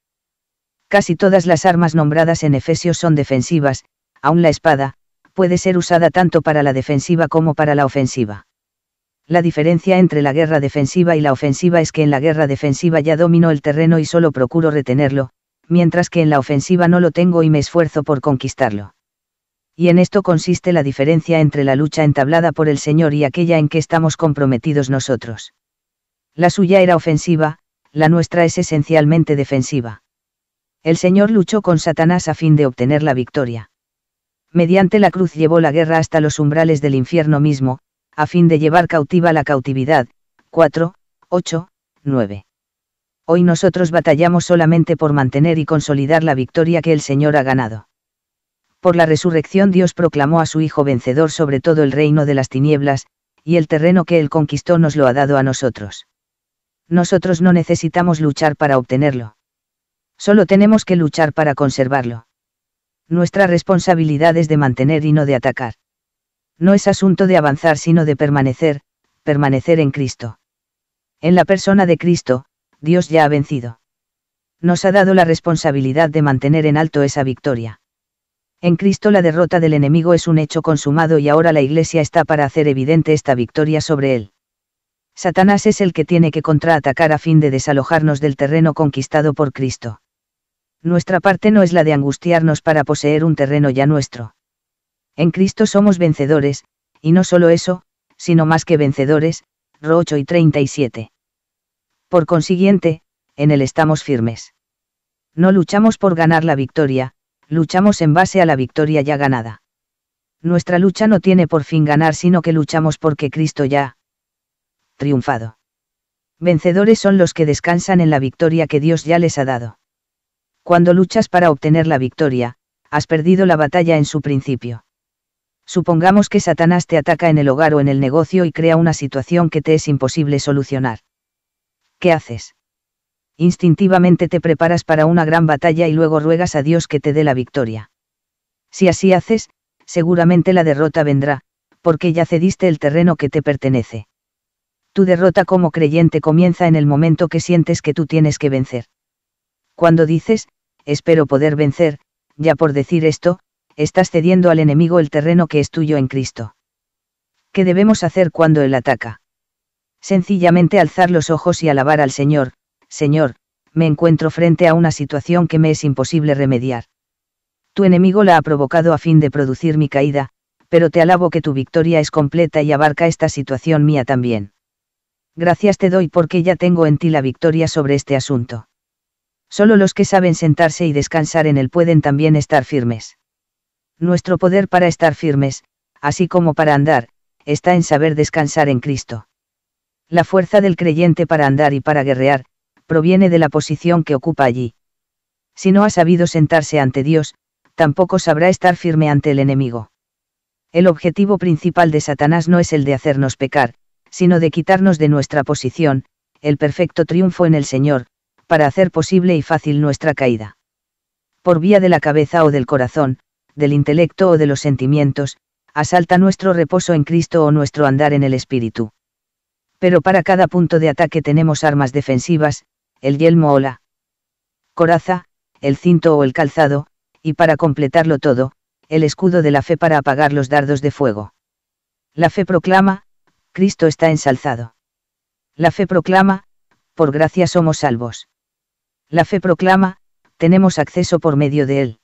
Casi todas las armas nombradas en Efesios son defensivas, aun la espada, puede ser usada tanto para la defensiva como para la ofensiva. La diferencia entre la guerra defensiva y la ofensiva es que en la guerra defensiva ya domino el terreno y solo procuro retenerlo, mientras que en la ofensiva no lo tengo y me esfuerzo por conquistarlo. Y en esto consiste la diferencia entre la lucha entablada por el Señor y aquella en que estamos comprometidos nosotros. La suya era ofensiva, la nuestra es esencialmente defensiva. El Señor luchó con Satanás a fin de obtener la victoria. Mediante la cruz llevó la guerra hasta los umbrales del infierno mismo, a fin de llevar cautiva la cautividad. 4, 8, 9. Hoy nosotros batallamos solamente por mantener y consolidar la victoria que el Señor ha ganado. Por la resurrección Dios proclamó a su Hijo vencedor sobre todo el reino de las tinieblas, y el terreno que Él conquistó nos lo ha dado a nosotros. Nosotros no necesitamos luchar para obtenerlo. Solo tenemos que luchar para conservarlo. Nuestra responsabilidad es de mantener y no de atacar. No es asunto de avanzar sino de permanecer, permanecer en Cristo. En la persona de Cristo, Dios ya ha vencido. Nos ha dado la responsabilidad de mantener en alto esa victoria. En Cristo la derrota del enemigo es un hecho consumado y ahora la Iglesia está para hacer evidente esta victoria sobre él. Satanás es el que tiene que contraatacar a fin de desalojarnos del terreno conquistado por Cristo. Nuestra parte no es la de angustiarnos para poseer un terreno ya nuestro. En Cristo somos vencedores, y no solo eso, sino más que vencedores, Ro 8 y 37. Por consiguiente, en él estamos firmes. No luchamos por ganar la victoria, luchamos en base a la victoria ya ganada. Nuestra lucha no tiene por fin ganar, sino que luchamos porque Cristo ya triunfado. Vencedores son los que descansan en la victoria que Dios ya les ha dado. Cuando luchas para obtener la victoria, has perdido la batalla en su principio. Supongamos que Satanás te ataca en el hogar o en el negocio y crea una situación que te es imposible solucionar. ¿Qué haces? Instintivamente te preparas para una gran batalla y luego ruegas a Dios que te dé la victoria. Si así haces, seguramente la derrota vendrá, porque ya cediste el terreno que te pertenece. Tu derrota como creyente comienza en el momento que sientes que tú tienes que vencer. Cuando dices, espero poder vencer, ya por decir esto, estás cediendo al enemigo el terreno que es tuyo en Cristo. ¿Qué debemos hacer cuando él ataca? Sencillamente alzar los ojos y alabar al Señor, Señor, me encuentro frente a una situación que me es imposible remediar. Tu enemigo la ha provocado a fin de producir mi caída, pero te alabo que tu victoria es completa y abarca esta situación mía también. Gracias te doy porque ya tengo en ti la victoria sobre este asunto. Solo los que saben sentarse y descansar en él pueden también estar firmes. Nuestro poder para estar firmes, así como para andar, está en saber descansar en Cristo. La fuerza del creyente para andar y para guerrear, proviene de la posición que ocupa allí. Si no ha sabido sentarse ante Dios, tampoco sabrá estar firme ante el enemigo. El objetivo principal de Satanás no es el de hacernos pecar, sino de quitarnos de nuestra posición, el perfecto triunfo en el Señor, para hacer posible y fácil nuestra caída. Por vía de la cabeza o del corazón, del intelecto o de los sentimientos, asalta nuestro reposo en Cristo o nuestro andar en el Espíritu. Pero para cada punto de ataque tenemos armas defensivas, el yelmo o la coraza, el cinto o el calzado, y para completarlo todo, el escudo de la fe para apagar los dardos de fuego. La fe proclama, Cristo está ensalzado. La fe proclama, por gracia somos salvos. La fe proclama, tenemos acceso por medio de él.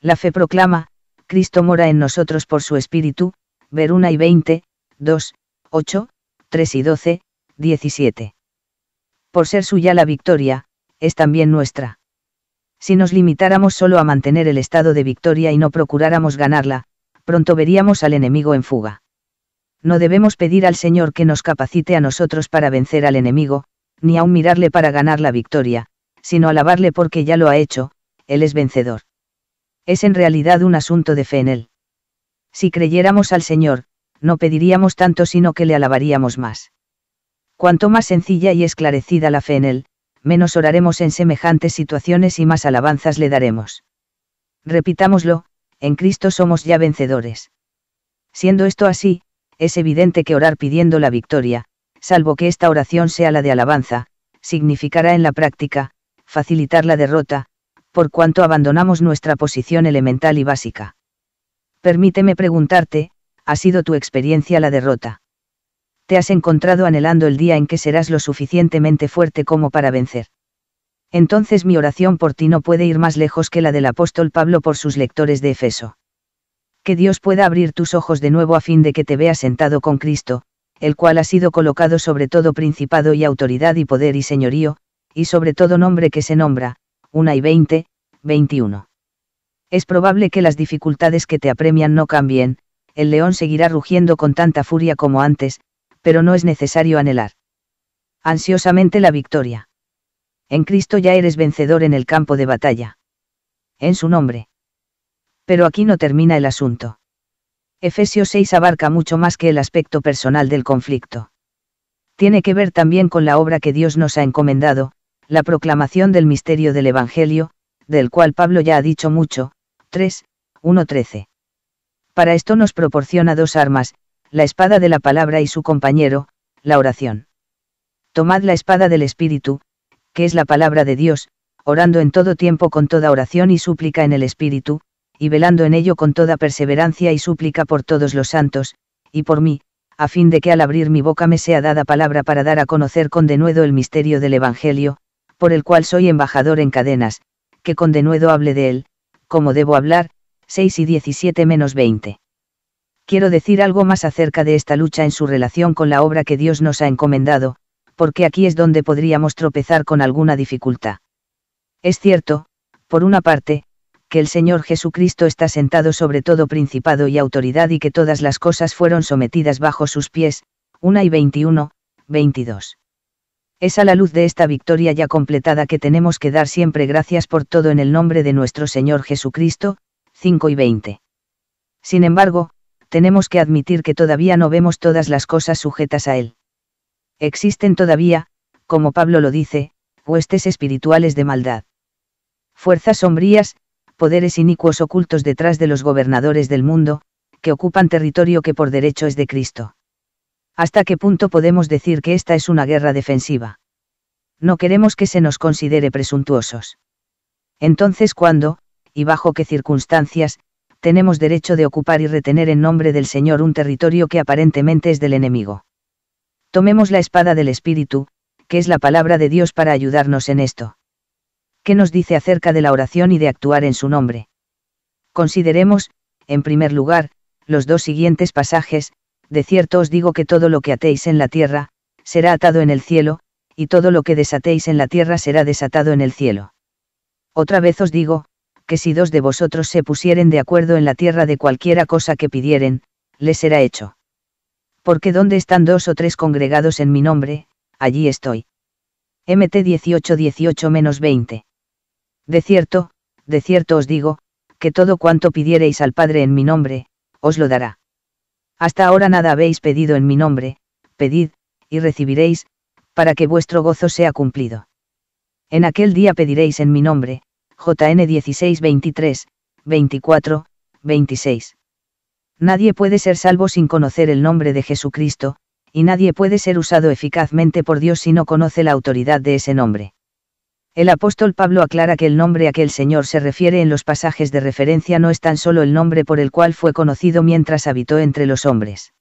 La fe proclama, Cristo mora en nosotros por su Espíritu, ver 1 y 20, 2, 8, 3 y 12, 17. Por ser suya la victoria, es también nuestra. Si nos limitáramos solo a mantener el estado de victoria y no procuráramos ganarla, pronto veríamos al enemigo en fuga. No debemos pedir al Señor que nos capacite a nosotros para vencer al enemigo, ni aun mirarle para ganar la victoria, sino alabarle porque ya lo ha hecho, Él es vencedor. Es en realidad un asunto de fe en Él. Si creyéramos al Señor, no pediríamos tanto sino que le alabaríamos más. Cuanto más sencilla y esclarecida la fe en Él, menos oraremos en semejantes situaciones y más alabanzas le daremos. Repitámoslo, en Cristo somos ya vencedores. Siendo esto así, es evidente que orar pidiendo la victoria, salvo que esta oración sea la de alabanza, significará en la práctica, facilitar la derrota, por cuanto abandonamos nuestra posición elemental y básica. Permíteme preguntarte, ¿ha sido tu experiencia la derrota? ¿Te has encontrado anhelando el día en que serás lo suficientemente fuerte como para vencer? Entonces mi oración por ti no puede ir más lejos que la del apóstol Pablo por sus lectores de Efeso. Que Dios pueda abrir tus ojos de nuevo a fin de que te veas sentado con Cristo, el cual ha sido colocado sobre todo principado y autoridad y poder y señorío, y sobre todo nombre que se nombra, 1 y 20, 21. Es probable que las dificultades que te apremian no cambien, el león seguirá rugiendo con tanta furia como antes, pero no es necesario anhelar ansiosamente la victoria. En Cristo ya eres vencedor en el campo de batalla. En su nombre. Pero aquí no termina el asunto. Efesios 6 abarca mucho más que el aspecto personal del conflicto. Tiene que ver también con la obra que Dios nos ha encomendado, la proclamación del misterio del Evangelio, del cual Pablo ya ha dicho mucho, 3, 1-13. Para esto nos proporciona dos armas, la espada de la palabra y su compañero, la oración. Tomad la espada del Espíritu, que es la palabra de Dios, orando en todo tiempo con toda oración y súplica en el Espíritu, y velando en ello con toda perseverancia y súplica por todos los santos, y por mí, a fin de que al abrir mi boca me sea dada palabra para dar a conocer con denuedo el misterio del Evangelio, por el cual soy embajador en cadenas, que con denuedo hable de él, como debo hablar, 6 y 17 menos 20. Quiero decir algo más acerca de esta lucha en su relación con la obra que Dios nos ha encomendado, porque aquí es donde podríamos tropezar con alguna dificultad. Es cierto, por una parte, que el Señor Jesucristo está sentado sobre todo principado y autoridad y que todas las cosas fueron sometidas bajo sus pies, 1 y 21, 22. Es a la luz de esta victoria ya completada que tenemos que dar siempre gracias por todo en el nombre de nuestro Señor Jesucristo, 5 y 20. Sin embargo, tenemos que admitir que todavía no vemos todas las cosas sujetas a Él. Existen todavía, como Pablo lo dice, huestes espirituales de maldad. Fuerzas sombrías, poderes inicuos ocultos detrás de los gobernadores del mundo, que ocupan territorio que por derecho es de Cristo. ¿Hasta qué punto podemos decir que esta es una guerra defensiva? No queremos que se nos considere presuntuosos. Entonces, ¿cuándo, y bajo qué circunstancias, tenemos derecho de ocupar y retener en nombre del Señor un territorio que aparentemente es del enemigo? Tomemos la espada del Espíritu, que es la palabra de Dios para ayudarnos en esto. ¿Qué nos dice acerca de la oración y de actuar en su nombre? Consideremos, en primer lugar, los dos siguientes pasajes, de cierto os digo que todo lo que atéis en la tierra, será atado en el cielo, y todo lo que desatéis en la tierra será desatado en el cielo. Otra vez os digo, que si dos de vosotros se pusieren de acuerdo en la tierra de cualquiera cosa que pidieren, les será hecho. Porque donde están dos o tres congregados en mi nombre, allí estoy. MT 18 18 20. De cierto, de cierto os digo, que todo cuanto pidiereis al Padre en mi nombre, os lo dará. Hasta ahora nada habéis pedido en mi nombre, pedid, y recibiréis, para que vuestro gozo sea cumplido. En aquel día pediréis en mi nombre, JN 16, 23, 24, 26. Nadie puede ser salvo sin conocer el nombre de Jesucristo, y nadie puede ser usado eficazmente por Dios si no conoce la autoridad de ese nombre. El apóstol Pablo aclara que el nombre a que el Señor se refiere en los pasajes de referencia no es tan solo el nombre por el cual fue conocido mientras habitó entre los hombres.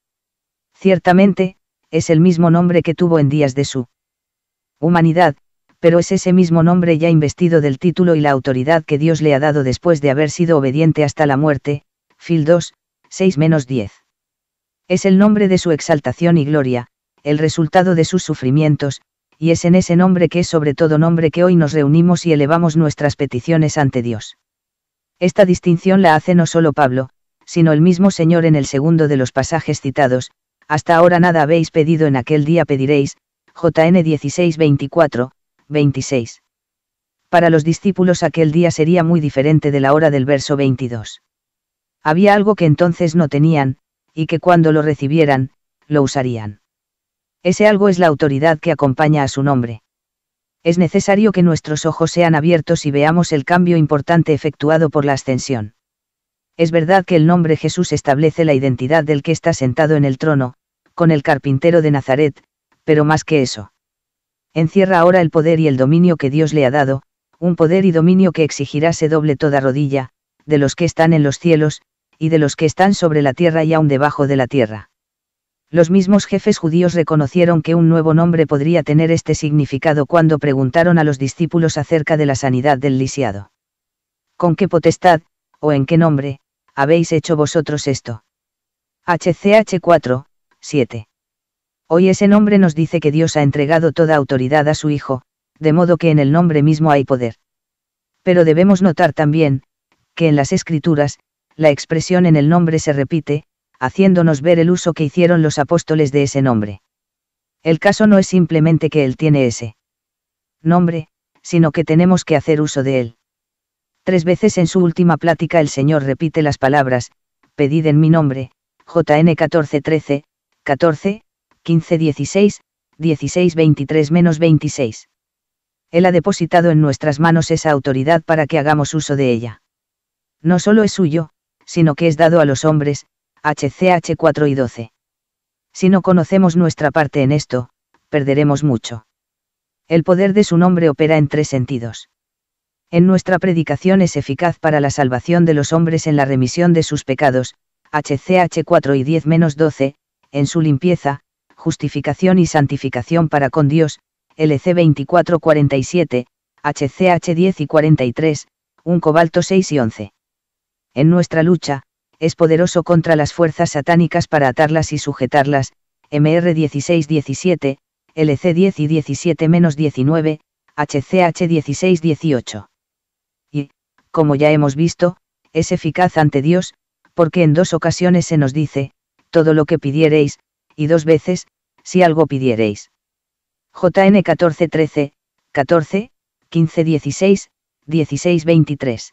Ciertamente, es el mismo nombre que tuvo en días de su humanidad, pero es ese mismo nombre ya investido del título y la autoridad que Dios le ha dado después de haber sido obediente hasta la muerte, Fil 2, 6-10. Es el nombre de su exaltación y gloria, el resultado de sus sufrimientos, y es en ese nombre que es sobre todo nombre que hoy nos reunimos y elevamos nuestras peticiones ante Dios. Esta distinción la hace no solo Pablo, sino el mismo Señor en el segundo de los pasajes citados, hasta ahora nada habéis pedido en aquel día pediréis, JN 16 24, 26. Para los discípulos aquel día sería muy diferente de la hora del verso 22. Había algo que entonces no tenían, y que cuando lo recibieran, lo usarían. Ese algo es la autoridad que acompaña a su nombre. Es necesario que nuestros ojos sean abiertos y veamos el cambio importante efectuado por la ascensión. Es verdad que el nombre Jesús establece la identidad del que está sentado en el trono, con el carpintero de Nazaret, pero más que eso. Encierra ahora el poder y el dominio que Dios le ha dado, un poder y dominio que exigirá se doble toda rodilla, de los que están en los cielos, y de los que están sobre la tierra y aún debajo de la tierra. Los mismos jefes judíos reconocieron que un nuevo nombre podría tener este significado cuando preguntaron a los discípulos acerca de la sanidad del lisiado. ¿Con qué potestad, o en qué nombre, habéis hecho vosotros esto? HCH 4, 7. Hoy ese nombre nos dice que Dios ha entregado toda autoridad a su Hijo, de modo que en el nombre mismo hay poder. Pero debemos notar también, que en las Escrituras, la expresión en el nombre se repite, haciéndonos ver el uso que hicieron los apóstoles de ese nombre. El caso no es simplemente que él tiene ese nombre, sino que tenemos que hacer uso de él. Tres veces en su última plática el Señor repite las palabras, pedid en mi nombre, JN 14 13, 14, 15, 16, 16, 23 menos 26. Él ha depositado en nuestras manos esa autoridad para que hagamos uso de ella. No solo es suyo, sino que es dado a los hombres, HCH4 y 12. Si no conocemos nuestra parte en esto, perderemos mucho. El poder de su nombre opera en tres sentidos. En nuestra predicación es eficaz para la salvación de los hombres en la remisión de sus pecados, HCH 4 y 10-12, en su limpieza, justificación y santificación para con Dios, LC 24-47, HCH 10 y 43, un cobalto 6 y 11. En nuestra lucha, es poderoso contra las fuerzas satánicas para atarlas y sujetarlas, MR 16-17, LC 10 y 17-19, HCH 16-18. Y, como ya hemos visto, es eficaz ante Dios, porque en dos ocasiones se nos dice, todo lo que pidiereis, y dos veces, si algo pidiereis. JN 14-13, 14, 15-16, 16-23.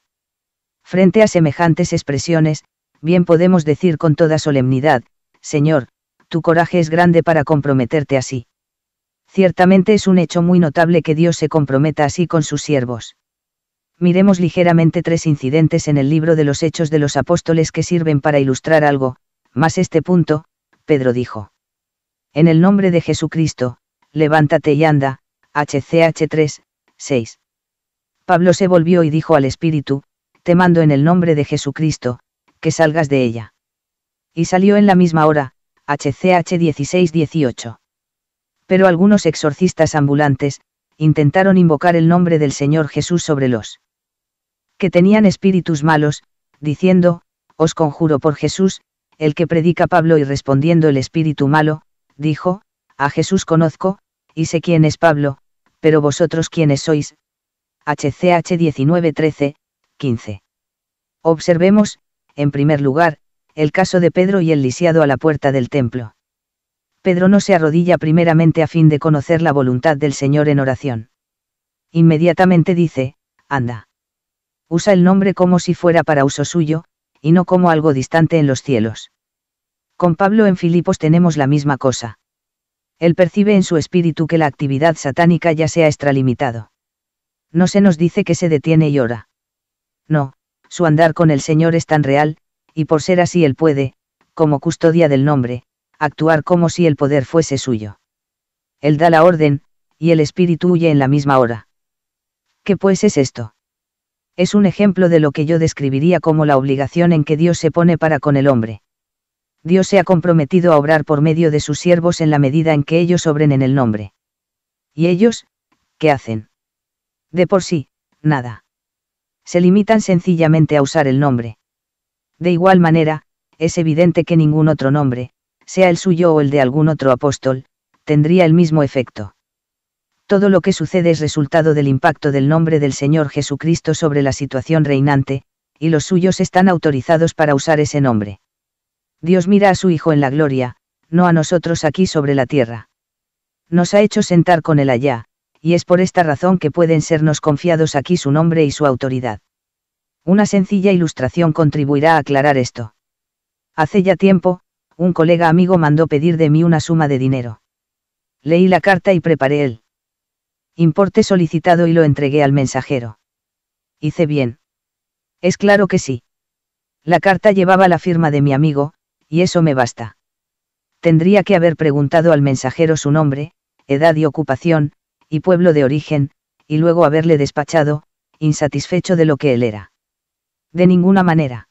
Frente a semejantes expresiones, bien podemos decir con toda solemnidad, Señor, tu coraje es grande para comprometerte así. Ciertamente es un hecho muy notable que Dios se comprometa así con sus siervos. Miremos ligeramente tres incidentes en el libro de los Hechos de los Apóstoles que sirven para ilustrar algo, más este punto, Pedro dijo. En el nombre de Jesucristo, levántate y anda, HCH 3, 6. Pablo se volvió y dijo al Espíritu, te mando en el nombre de Jesucristo, que salgas de ella. Y salió en la misma hora, HCH 1618. Pero algunos exorcistas ambulantes, intentaron invocar el nombre del Señor Jesús sobre los que tenían espíritus malos, diciendo, Os conjuro por Jesús, el que predica Pablo y respondiendo el espíritu malo, dijo, A Jesús conozco, y sé quién es Pablo, pero vosotros quiénes sois. HCH 13 15. Observemos, en primer lugar, el caso de Pedro y el lisiado a la puerta del templo. Pedro no se arrodilla primeramente a fin de conocer la voluntad del Señor en oración. Inmediatamente dice, anda. Usa el nombre como si fuera para uso suyo, y no como algo distante en los cielos. Con Pablo en Filipos tenemos la misma cosa. Él percibe en su espíritu que la actividad satánica ya se ha extralimitado. No se nos dice que se detiene y ora. No, su andar con el Señor es tan real, y por ser así Él puede, como custodia del nombre, actuar como si el poder fuese suyo. Él da la orden, y el espíritu huye en la misma hora. ¿Qué pues es esto? Es un ejemplo de lo que yo describiría como la obligación en que Dios se pone para con el hombre. Dios se ha comprometido a obrar por medio de sus siervos en la medida en que ellos obren en el nombre. ¿Y ellos? ¿Qué hacen? De por sí, nada se limitan sencillamente a usar el nombre. De igual manera, es evidente que ningún otro nombre, sea el suyo o el de algún otro apóstol, tendría el mismo efecto. Todo lo que sucede es resultado del impacto del nombre del Señor Jesucristo sobre la situación reinante, y los suyos están autorizados para usar ese nombre. Dios mira a su Hijo en la gloria, no a nosotros aquí sobre la tierra. Nos ha hecho sentar con él allá, y es por esta razón que pueden sernos confiados aquí su nombre y su autoridad. Una sencilla ilustración contribuirá a aclarar esto. Hace ya tiempo, un colega amigo mandó pedir de mí una suma de dinero. Leí la carta y preparé el importe solicitado y lo entregué al mensajero. Hice bien. Es claro que sí. La carta llevaba la firma de mi amigo, y eso me basta. Tendría que haber preguntado al mensajero su nombre, edad y ocupación, y pueblo de origen, y luego haberle despachado, insatisfecho de lo que él era. De ninguna manera.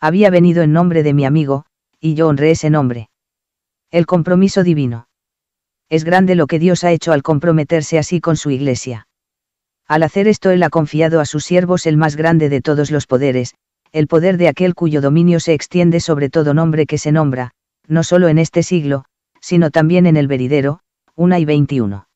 Había venido en nombre de mi amigo, y yo honré ese nombre. El compromiso divino. Es grande lo que Dios ha hecho al comprometerse así con su iglesia. Al hacer esto Él ha confiado a sus siervos el más grande de todos los poderes, el poder de aquel cuyo dominio se extiende sobre todo nombre que se nombra, no solo en este siglo, sino también en el veridero, 1 y 21.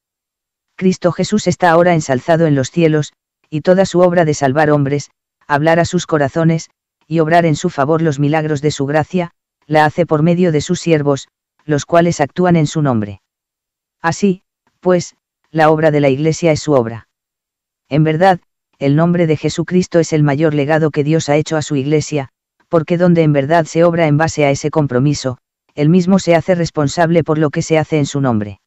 Cristo Jesús está ahora ensalzado en los cielos, y toda su obra de salvar hombres, hablar a sus corazones, y obrar en su favor los milagros de su gracia, la hace por medio de sus siervos, los cuales actúan en su nombre. Así, pues, la obra de la Iglesia es su obra. En verdad, el nombre de Jesucristo es el mayor legado que Dios ha hecho a su Iglesia, porque donde en verdad se obra en base a ese compromiso, él mismo se hace responsable por lo que se hace en su nombre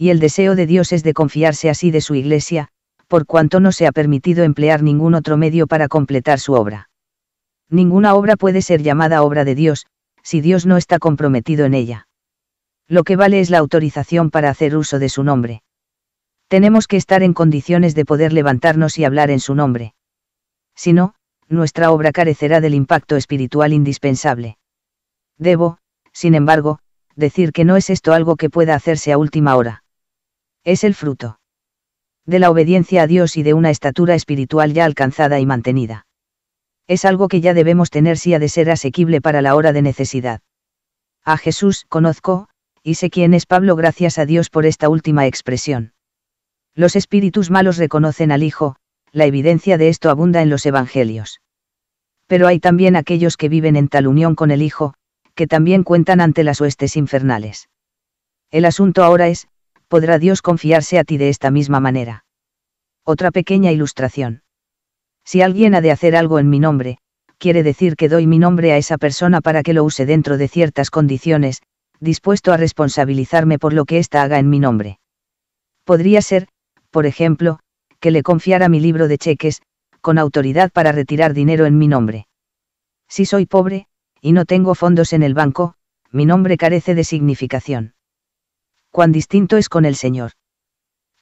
y el deseo de Dios es de confiarse así de su Iglesia, por cuanto no se ha permitido emplear ningún otro medio para completar su obra. Ninguna obra puede ser llamada obra de Dios, si Dios no está comprometido en ella. Lo que vale es la autorización para hacer uso de su nombre. Tenemos que estar en condiciones de poder levantarnos y hablar en su nombre. Si no, nuestra obra carecerá del impacto espiritual indispensable. Debo, sin embargo, decir que no es esto algo que pueda hacerse a última hora. Es el fruto de la obediencia a Dios y de una estatura espiritual ya alcanzada y mantenida. Es algo que ya debemos tener si ha de ser asequible para la hora de necesidad. A Jesús conozco, y sé quién es Pablo gracias a Dios por esta última expresión. Los espíritus malos reconocen al Hijo, la evidencia de esto abunda en los Evangelios. Pero hay también aquellos que viven en tal unión con el Hijo, que también cuentan ante las huestes infernales. El asunto ahora es, podrá Dios confiarse a ti de esta misma manera. Otra pequeña ilustración. Si alguien ha de hacer algo en mi nombre, quiere decir que doy mi nombre a esa persona para que lo use dentro de ciertas condiciones, dispuesto a responsabilizarme por lo que ésta haga en mi nombre. Podría ser, por ejemplo, que le confiara mi libro de cheques, con autoridad para retirar dinero en mi nombre. Si soy pobre, y no tengo fondos en el banco, mi nombre carece de significación cuán distinto es con el Señor.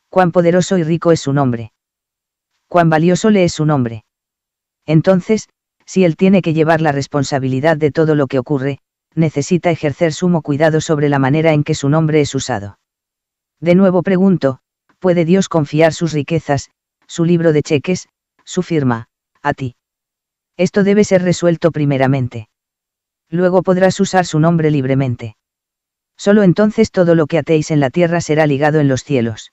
Cuán poderoso y rico es su nombre. Cuán valioso le es su nombre. Entonces, si él tiene que llevar la responsabilidad de todo lo que ocurre, necesita ejercer sumo cuidado sobre la manera en que su nombre es usado. De nuevo pregunto, ¿puede Dios confiar sus riquezas, su libro de cheques, su firma, a ti? Esto debe ser resuelto primeramente. Luego podrás usar su nombre libremente. Solo entonces todo lo que atéis en la tierra será ligado en los cielos.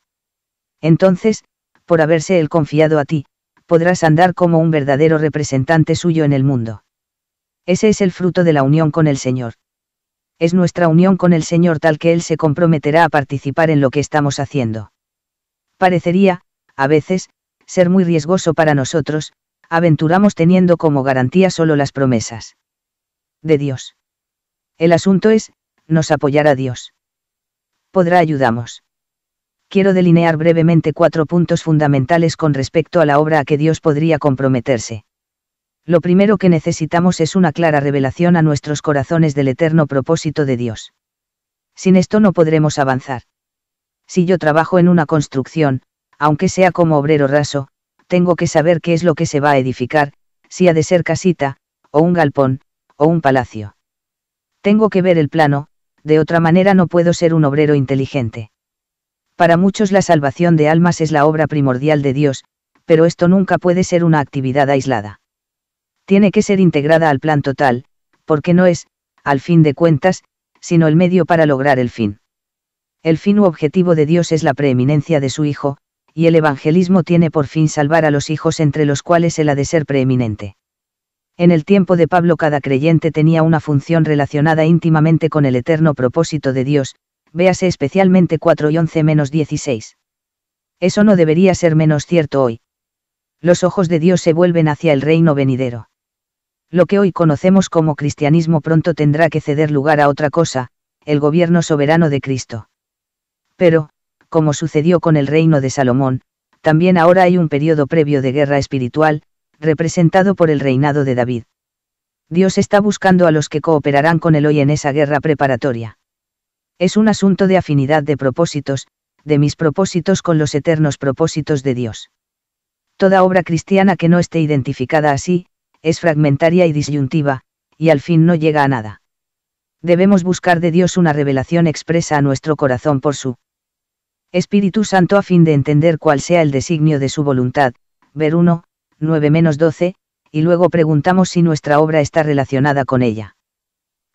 Entonces, por haberse él confiado a ti, podrás andar como un verdadero representante suyo en el mundo. Ese es el fruto de la unión con el Señor. Es nuestra unión con el Señor tal que Él se comprometerá a participar en lo que estamos haciendo. Parecería, a veces, ser muy riesgoso para nosotros, aventuramos teniendo como garantía solo las promesas de Dios. El asunto es, nos apoyará Dios. Podrá ayudamos. Quiero delinear brevemente cuatro puntos fundamentales con respecto a la obra a que Dios podría comprometerse. Lo primero que necesitamos es una clara revelación a nuestros corazones del eterno propósito de Dios. Sin esto no podremos avanzar. Si yo trabajo en una construcción, aunque sea como obrero raso, tengo que saber qué es lo que se va a edificar, si ha de ser casita, o un galpón, o un palacio. Tengo que ver el plano, de otra manera no puedo ser un obrero inteligente. Para muchos la salvación de almas es la obra primordial de Dios, pero esto nunca puede ser una actividad aislada. Tiene que ser integrada al plan total, porque no es, al fin de cuentas, sino el medio para lograr el fin. El fin u objetivo de Dios es la preeminencia de su Hijo, y el evangelismo tiene por fin salvar a los hijos entre los cuales él ha de ser preeminente. En el tiempo de Pablo cada creyente tenía una función relacionada íntimamente con el eterno propósito de Dios, véase especialmente 4 y 11 16. Eso no debería ser menos cierto hoy. Los ojos de Dios se vuelven hacia el reino venidero. Lo que hoy conocemos como cristianismo pronto tendrá que ceder lugar a otra cosa, el gobierno soberano de Cristo. Pero, como sucedió con el reino de Salomón, también ahora hay un periodo previo de guerra espiritual, representado por el reinado de David. Dios está buscando a los que cooperarán con él hoy en esa guerra preparatoria. Es un asunto de afinidad de propósitos, de mis propósitos con los eternos propósitos de Dios. Toda obra cristiana que no esté identificada así, es fragmentaria y disyuntiva, y al fin no llega a nada. Debemos buscar de Dios una revelación expresa a nuestro corazón por su Espíritu Santo a fin de entender cuál sea el designio de su voluntad. Ver 1, 9 menos 12, y luego preguntamos si nuestra obra está relacionada con ella.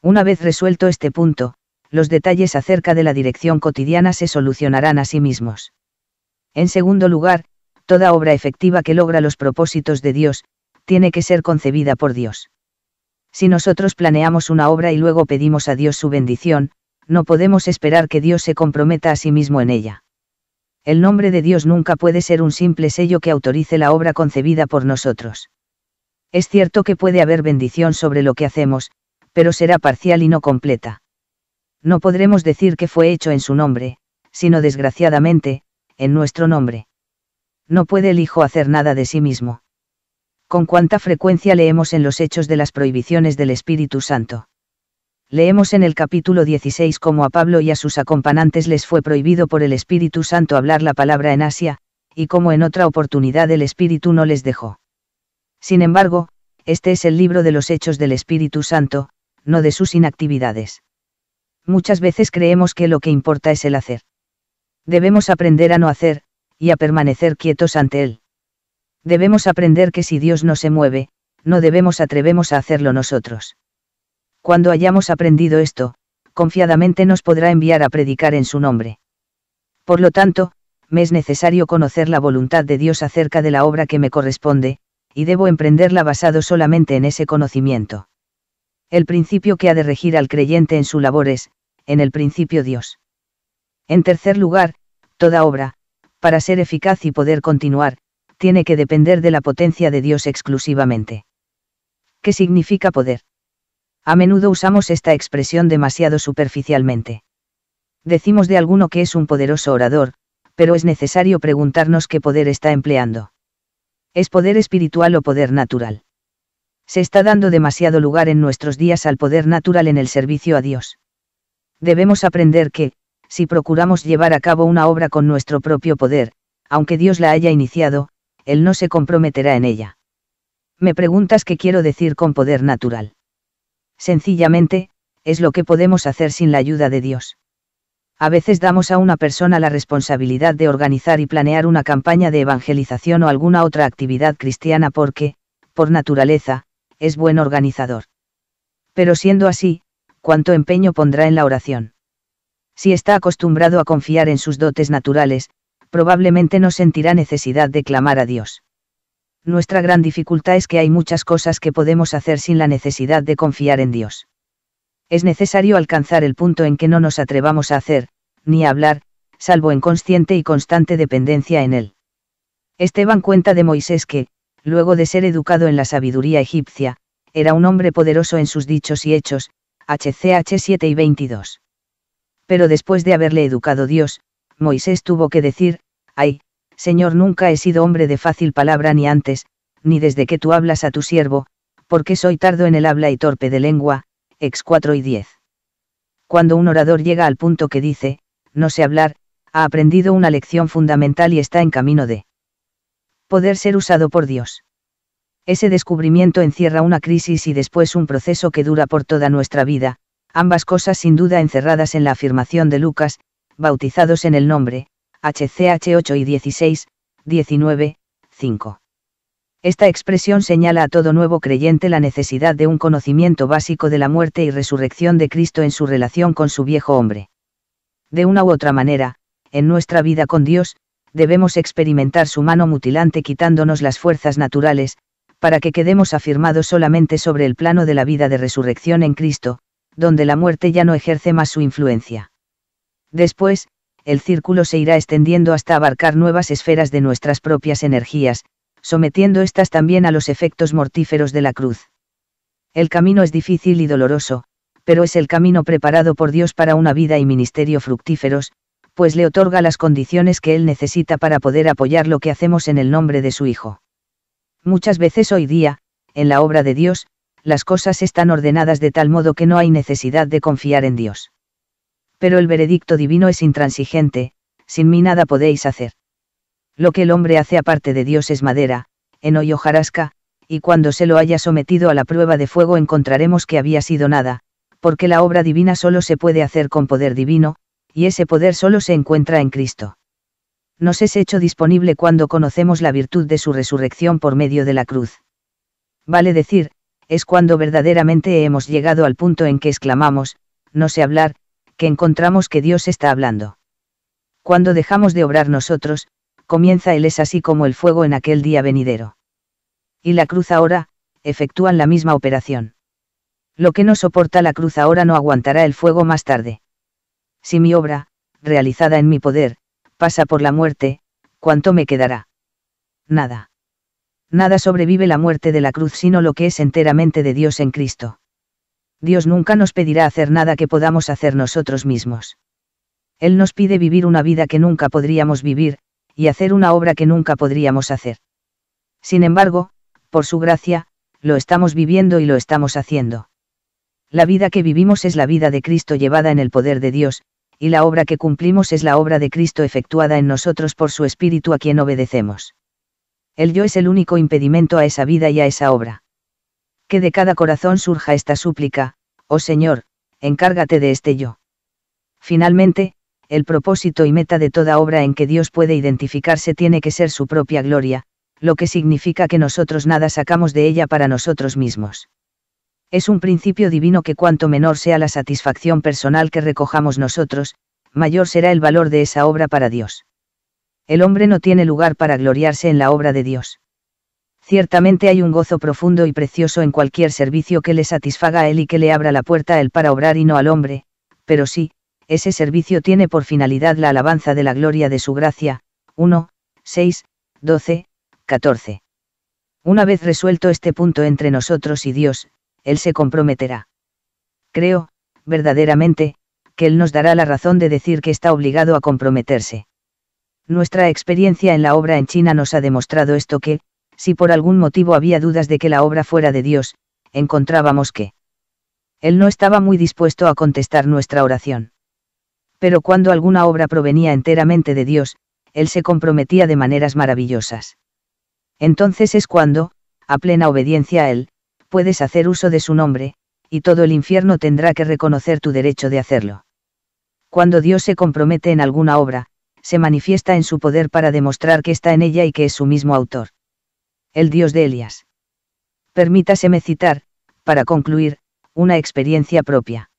Una vez resuelto este punto, los detalles acerca de la dirección cotidiana se solucionarán a sí mismos. En segundo lugar, toda obra efectiva que logra los propósitos de Dios, tiene que ser concebida por Dios. Si nosotros planeamos una obra y luego pedimos a Dios su bendición, no podemos esperar que Dios se comprometa a sí mismo en ella el nombre de Dios nunca puede ser un simple sello que autorice la obra concebida por nosotros. Es cierto que puede haber bendición sobre lo que hacemos, pero será parcial y no completa. No podremos decir que fue hecho en su nombre, sino desgraciadamente, en nuestro nombre. No puede el Hijo hacer nada de sí mismo. Con cuánta frecuencia leemos en los hechos de las prohibiciones del Espíritu Santo. Leemos en el capítulo 16 cómo a Pablo y a sus acompañantes les fue prohibido por el Espíritu Santo hablar la palabra en Asia, y cómo en otra oportunidad el Espíritu no les dejó. Sin embargo, este es el libro de los hechos del Espíritu Santo, no de sus inactividades. Muchas veces creemos que lo que importa es el hacer. Debemos aprender a no hacer, y a permanecer quietos ante Él. Debemos aprender que si Dios no se mueve, no debemos atrevemos a hacerlo nosotros. Cuando hayamos aprendido esto, confiadamente nos podrá enviar a predicar en su nombre. Por lo tanto, me es necesario conocer la voluntad de Dios acerca de la obra que me corresponde, y debo emprenderla basado solamente en ese conocimiento. El principio que ha de regir al creyente en su labor es, en el principio Dios. En tercer lugar, toda obra, para ser eficaz y poder continuar, tiene que depender de la potencia de Dios exclusivamente. ¿Qué significa poder? A menudo usamos esta expresión demasiado superficialmente. Decimos de alguno que es un poderoso orador, pero es necesario preguntarnos qué poder está empleando. ¿Es poder espiritual o poder natural? Se está dando demasiado lugar en nuestros días al poder natural en el servicio a Dios. Debemos aprender que, si procuramos llevar a cabo una obra con nuestro propio poder, aunque Dios la haya iniciado, Él no se comprometerá en ella. Me preguntas qué quiero decir con poder natural. Sencillamente, es lo que podemos hacer sin la ayuda de Dios. A veces damos a una persona la responsabilidad de organizar y planear una campaña de evangelización o alguna otra actividad cristiana porque, por naturaleza, es buen organizador. Pero siendo así, ¿cuánto empeño pondrá en la oración? Si está acostumbrado a confiar en sus dotes naturales, probablemente no sentirá necesidad de clamar a Dios. Nuestra gran dificultad es que hay muchas cosas que podemos hacer sin la necesidad de confiar en Dios. Es necesario alcanzar el punto en que no nos atrevamos a hacer, ni a hablar, salvo en consciente y constante dependencia en Él. Esteban cuenta de Moisés que, luego de ser educado en la sabiduría egipcia, era un hombre poderoso en sus dichos y hechos, HCH 7 y 22. Pero después de haberle educado Dios, Moisés tuvo que decir, ay, Señor, nunca he sido hombre de fácil palabra ni antes, ni desde que tú hablas a tu siervo, porque soy tardo en el habla y torpe de lengua, ex 4 y 10. Cuando un orador llega al punto que dice, no sé hablar, ha aprendido una lección fundamental y está en camino de poder ser usado por Dios. Ese descubrimiento encierra una crisis y después un proceso que dura por toda nuestra vida, ambas cosas sin duda encerradas en la afirmación de Lucas, bautizados en el nombre, HCH 8 y 16, 19, 5. Esta expresión señala a todo nuevo creyente la necesidad de un conocimiento básico de la muerte y resurrección de Cristo en su relación con su viejo hombre. De una u otra manera, en nuestra vida con Dios, debemos experimentar su mano mutilante quitándonos las fuerzas naturales, para que quedemos afirmados solamente sobre el plano de la vida de resurrección en Cristo, donde la muerte ya no ejerce más su influencia. Después, el círculo se irá extendiendo hasta abarcar nuevas esferas de nuestras propias energías, sometiendo estas también a los efectos mortíferos de la cruz. El camino es difícil y doloroso, pero es el camino preparado por Dios para una vida y ministerio fructíferos, pues le otorga las condiciones que Él necesita para poder apoyar lo que hacemos en el nombre de su Hijo. Muchas veces hoy día, en la obra de Dios, las cosas están ordenadas de tal modo que no hay necesidad de confiar en Dios pero el veredicto divino es intransigente, sin mí nada podéis hacer. Lo que el hombre hace aparte de Dios es madera, en y hojarasca, y cuando se lo haya sometido a la prueba de fuego encontraremos que había sido nada, porque la obra divina solo se puede hacer con poder divino, y ese poder solo se encuentra en Cristo. Nos es hecho disponible cuando conocemos la virtud de su resurrección por medio de la cruz. Vale decir, es cuando verdaderamente hemos llegado al punto en que exclamamos, no sé hablar, que encontramos que Dios está hablando. Cuando dejamos de obrar nosotros, comienza Él es así como el fuego en aquel día venidero. Y la cruz ahora, efectúan la misma operación. Lo que no soporta la cruz ahora no aguantará el fuego más tarde. Si mi obra, realizada en mi poder, pasa por la muerte, ¿cuánto me quedará? Nada. Nada sobrevive la muerte de la cruz sino lo que es enteramente de Dios en Cristo. Dios nunca nos pedirá hacer nada que podamos hacer nosotros mismos. Él nos pide vivir una vida que nunca podríamos vivir, y hacer una obra que nunca podríamos hacer. Sin embargo, por su gracia, lo estamos viviendo y lo estamos haciendo. La vida que vivimos es la vida de Cristo llevada en el poder de Dios, y la obra que cumplimos es la obra de Cristo efectuada en nosotros por su Espíritu a quien obedecemos. El yo es el único impedimento a esa vida y a esa obra que de cada corazón surja esta súplica, oh Señor, encárgate de este yo. Finalmente, el propósito y meta de toda obra en que Dios puede identificarse tiene que ser su propia gloria, lo que significa que nosotros nada sacamos de ella para nosotros mismos. Es un principio divino que cuanto menor sea la satisfacción personal que recojamos nosotros, mayor será el valor de esa obra para Dios. El hombre no tiene lugar para gloriarse en la obra de Dios. Ciertamente hay un gozo profundo y precioso en cualquier servicio que le satisfaga a él y que le abra la puerta a él para obrar y no al hombre, pero sí, ese servicio tiene por finalidad la alabanza de la gloria de su gracia. 1, 6, 12, 14. Una vez resuelto este punto entre nosotros y Dios, Él se comprometerá. Creo, verdaderamente, que Él nos dará la razón de decir que está obligado a comprometerse. Nuestra experiencia en la obra en China nos ha demostrado esto que, si por algún motivo había dudas de que la obra fuera de Dios, encontrábamos que Él no estaba muy dispuesto a contestar nuestra oración. Pero cuando alguna obra provenía enteramente de Dios, Él se comprometía de maneras maravillosas. Entonces es cuando, a plena obediencia a Él, puedes hacer uso de su nombre, y todo el infierno tendrá que reconocer tu derecho de hacerlo. Cuando Dios se compromete en alguna obra, se manifiesta en su poder para demostrar que está en ella y que es su mismo autor el dios de Elias. Permítaseme citar, para concluir, una experiencia propia.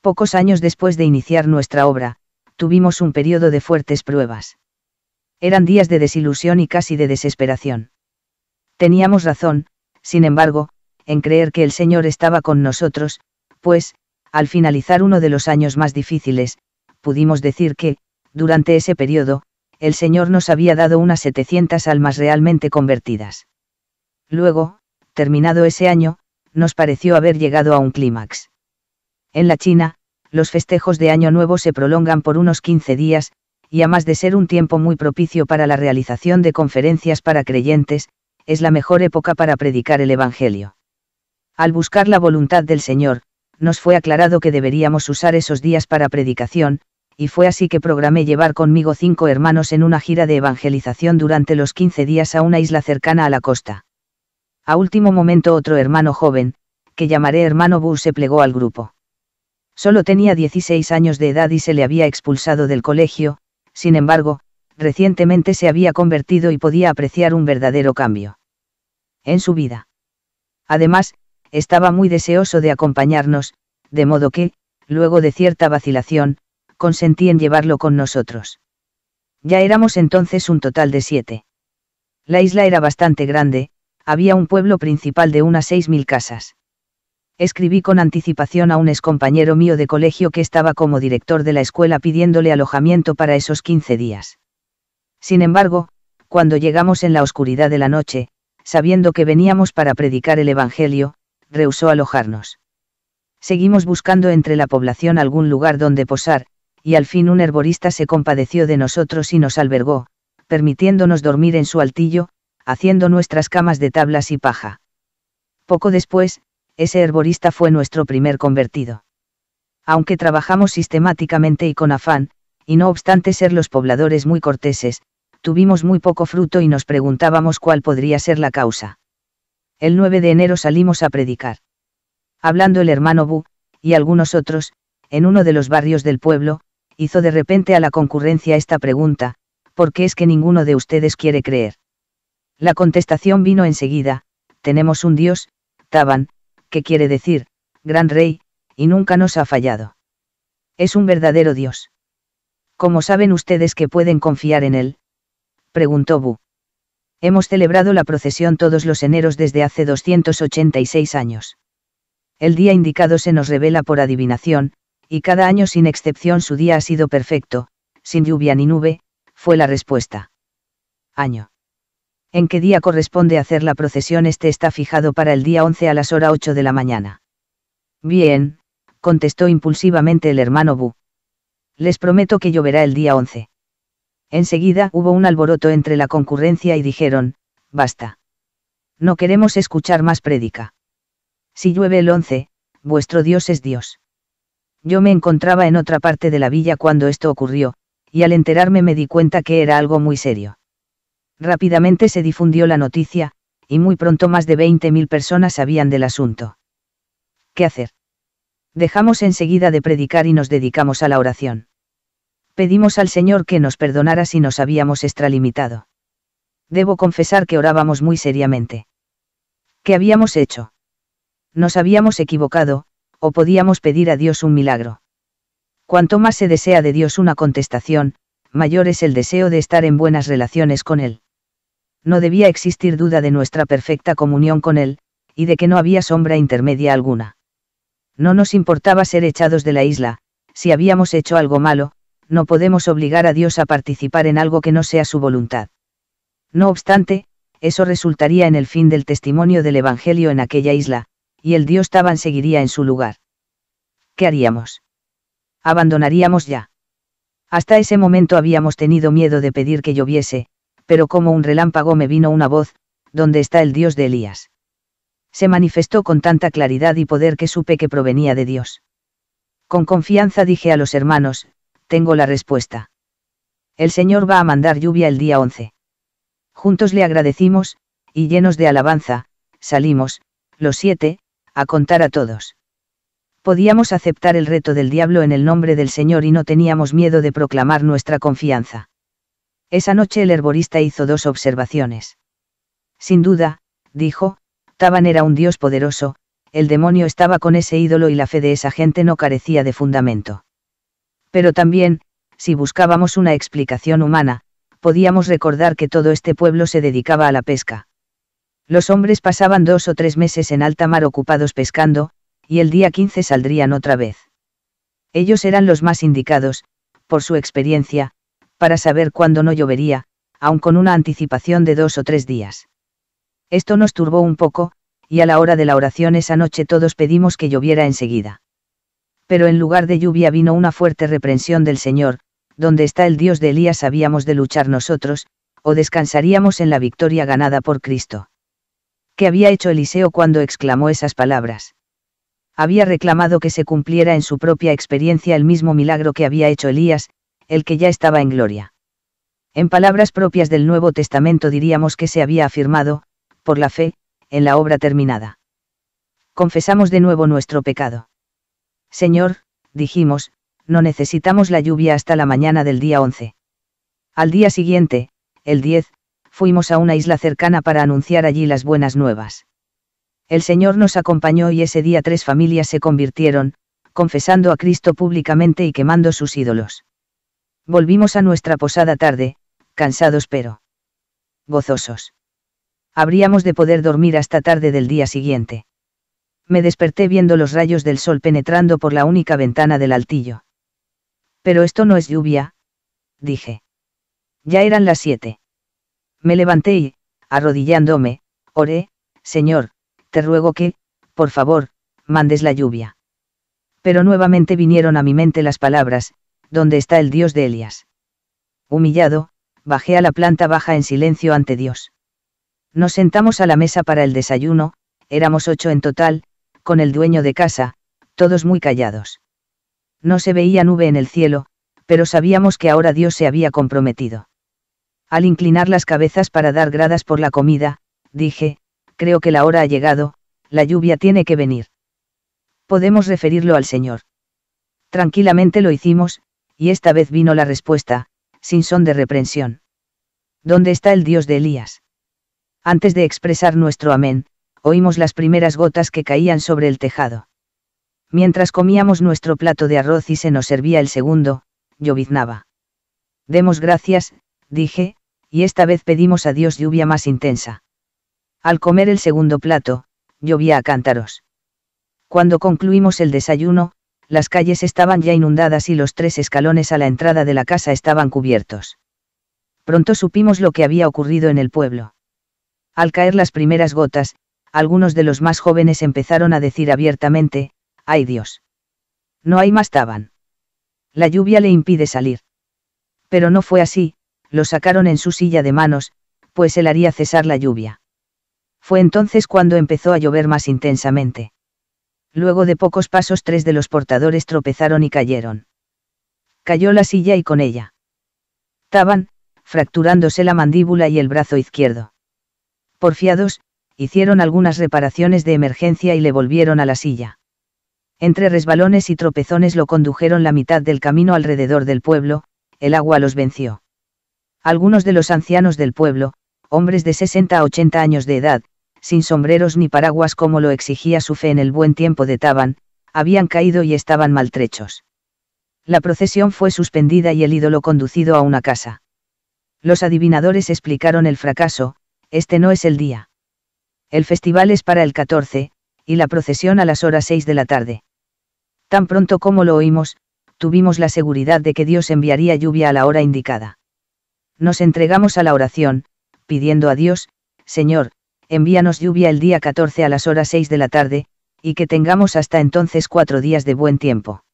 Pocos años después de iniciar nuestra obra, tuvimos un periodo de fuertes pruebas. Eran días de desilusión y casi de desesperación. Teníamos razón, sin embargo, en creer que el Señor estaba con nosotros, pues, al finalizar uno de los años más difíciles, pudimos decir que, durante ese periodo, el Señor nos había dado unas 700 almas realmente convertidas. Luego, terminado ese año, nos pareció haber llegado a un clímax. En la China, los festejos de Año Nuevo se prolongan por unos 15 días, y a más de ser un tiempo muy propicio para la realización de conferencias para creyentes, es la mejor época para predicar el Evangelio. Al buscar la voluntad del Señor, nos fue aclarado que deberíamos usar esos días para predicación, y fue así que programé llevar conmigo cinco hermanos en una gira de evangelización durante los 15 días a una isla cercana a la costa. A último momento otro hermano joven, que llamaré hermano Bu, se plegó al grupo. Solo tenía 16 años de edad y se le había expulsado del colegio, sin embargo, recientemente se había convertido y podía apreciar un verdadero cambio. En su vida. Además, estaba muy deseoso de acompañarnos, de modo que, luego de cierta vacilación, consentí en llevarlo con nosotros. Ya éramos entonces un total de siete. La isla era bastante grande, había un pueblo principal de unas seis mil casas. Escribí con anticipación a un excompañero mío de colegio que estaba como director de la escuela pidiéndole alojamiento para esos quince días. Sin embargo, cuando llegamos en la oscuridad de la noche, sabiendo que veníamos para predicar el Evangelio, rehusó alojarnos. Seguimos buscando entre la población algún lugar donde posar, y al fin un herborista se compadeció de nosotros y nos albergó, permitiéndonos dormir en su altillo, haciendo nuestras camas de tablas y paja. Poco después, ese herborista fue nuestro primer convertido. Aunque trabajamos sistemáticamente y con afán, y no obstante ser los pobladores muy corteses, tuvimos muy poco fruto y nos preguntábamos cuál podría ser la causa. El 9 de enero salimos a predicar. Hablando el hermano Bu, y algunos otros, en uno de los barrios del pueblo, hizo de repente a la concurrencia esta pregunta, ¿por qué es que ninguno de ustedes quiere creer? La contestación vino enseguida, tenemos un Dios, Taban, que quiere decir, gran rey, y nunca nos ha fallado. Es un verdadero Dios. ¿Cómo saben ustedes que pueden confiar en él? preguntó Bu. Hemos celebrado la procesión todos los eneros desde hace 286 años. El día indicado se nos revela por adivinación, y cada año sin excepción su día ha sido perfecto, sin lluvia ni nube, fue la respuesta. Año. ¿En qué día corresponde hacer la procesión? Este está fijado para el día 11 a las horas 8 de la mañana. Bien, contestó impulsivamente el hermano Bu. Les prometo que lloverá el día 11. Enseguida hubo un alboroto entre la concurrencia y dijeron, basta. No queremos escuchar más prédica. Si llueve el 11, vuestro Dios es Dios. Yo me encontraba en otra parte de la villa cuando esto ocurrió, y al enterarme me di cuenta que era algo muy serio. Rápidamente se difundió la noticia, y muy pronto más de 20.000 personas sabían del asunto. ¿Qué hacer? Dejamos enseguida de predicar y nos dedicamos a la oración. Pedimos al Señor que nos perdonara si nos habíamos extralimitado. Debo confesar que orábamos muy seriamente. ¿Qué habíamos hecho? Nos habíamos equivocado, o podíamos pedir a Dios un milagro. Cuanto más se desea de Dios una contestación, mayor es el deseo de estar en buenas relaciones con Él. No debía existir duda de nuestra perfecta comunión con Él, y de que no había sombra intermedia alguna. No nos importaba ser echados de la isla, si habíamos hecho algo malo, no podemos obligar a Dios a participar en algo que no sea su voluntad. No obstante, eso resultaría en el fin del testimonio del Evangelio en aquella isla, y el dios Taban seguiría en su lugar. ¿Qué haríamos? Abandonaríamos ya. Hasta ese momento habíamos tenido miedo de pedir que lloviese, pero como un relámpago me vino una voz, ¿dónde está el dios de Elías? Se manifestó con tanta claridad y poder que supe que provenía de Dios. Con confianza dije a los hermanos, tengo la respuesta. El Señor va a mandar lluvia el día 11. Juntos le agradecimos, y llenos de alabanza, salimos, los siete, a contar a todos. Podíamos aceptar el reto del diablo en el nombre del Señor y no teníamos miedo de proclamar nuestra confianza. Esa noche el herborista hizo dos observaciones. Sin duda, dijo, Taban era un dios poderoso, el demonio estaba con ese ídolo y la fe de esa gente no carecía de fundamento. Pero también, si buscábamos una explicación humana, podíamos recordar que todo este pueblo se dedicaba a la pesca. Los hombres pasaban dos o tres meses en alta mar ocupados pescando, y el día 15 saldrían otra vez. Ellos eran los más indicados, por su experiencia, para saber cuándo no llovería, aun con una anticipación de dos o tres días. Esto nos turbó un poco, y a la hora de la oración esa noche todos pedimos que lloviera enseguida. Pero en lugar de lluvia vino una fuerte reprensión del Señor, donde está el Dios de Elías habíamos de luchar nosotros, o descansaríamos en la victoria ganada por Cristo. ¿Qué había hecho Eliseo cuando exclamó esas palabras. Había reclamado que se cumpliera en su propia experiencia el mismo milagro que había hecho Elías, el que ya estaba en gloria. En palabras propias del Nuevo Testamento diríamos que se había afirmado, por la fe, en la obra terminada. Confesamos de nuevo nuestro pecado. Señor, dijimos, no necesitamos la lluvia hasta la mañana del día 11. Al día siguiente, el 10, fuimos a una isla cercana para anunciar allí las buenas nuevas. El Señor nos acompañó y ese día tres familias se convirtieron, confesando a Cristo públicamente y quemando sus ídolos. Volvimos a nuestra posada tarde, cansados pero gozosos. Habríamos de poder dormir hasta tarde del día siguiente. Me desperté viendo los rayos del sol penetrando por la única ventana del altillo. Pero esto no es lluvia, dije. Ya eran las siete. Me levanté y, arrodillándome, oré, Señor, te ruego que, por favor, mandes la lluvia. Pero nuevamente vinieron a mi mente las palabras, ¿dónde está el Dios de Elias? Humillado, bajé a la planta baja en silencio ante Dios. Nos sentamos a la mesa para el desayuno, éramos ocho en total, con el dueño de casa, todos muy callados. No se veía nube en el cielo, pero sabíamos que ahora Dios se había comprometido. Al inclinar las cabezas para dar gradas por la comida, dije, creo que la hora ha llegado, la lluvia tiene que venir. Podemos referirlo al Señor. Tranquilamente lo hicimos, y esta vez vino la respuesta, sin son de reprensión. ¿Dónde está el Dios de Elías? Antes de expresar nuestro amén, oímos las primeras gotas que caían sobre el tejado. Mientras comíamos nuestro plato de arroz y se nos servía el segundo, lloviznaba. Demos gracias, dije, y esta vez pedimos a Dios lluvia más intensa. Al comer el segundo plato, llovía a cántaros. Cuando concluimos el desayuno, las calles estaban ya inundadas y los tres escalones a la entrada de la casa estaban cubiertos. Pronto supimos lo que había ocurrido en el pueblo. Al caer las primeras gotas, algunos de los más jóvenes empezaron a decir abiertamente, ¡ay Dios! No hay más taban. La lluvia le impide salir. Pero no fue así, lo sacaron en su silla de manos, pues él haría cesar la lluvia. Fue entonces cuando empezó a llover más intensamente. Luego de pocos pasos tres de los portadores tropezaron y cayeron. Cayó la silla y con ella. Taban, fracturándose la mandíbula y el brazo izquierdo. Porfiados, hicieron algunas reparaciones de emergencia y le volvieron a la silla. Entre resbalones y tropezones lo condujeron la mitad del camino alrededor del pueblo, el agua los venció. Algunos de los ancianos del pueblo, hombres de 60 a 80 años de edad, sin sombreros ni paraguas como lo exigía su fe en el buen tiempo de Taban, habían caído y estaban maltrechos. La procesión fue suspendida y el ídolo conducido a una casa. Los adivinadores explicaron el fracaso, este no es el día. El festival es para el 14, y la procesión a las horas 6 de la tarde. Tan pronto como lo oímos, tuvimos la seguridad de que Dios enviaría lluvia a la hora indicada. Nos entregamos a la oración, pidiendo a Dios, Señor, envíanos lluvia el día 14 a las horas 6 de la tarde, y que tengamos hasta entonces cuatro días de buen tiempo.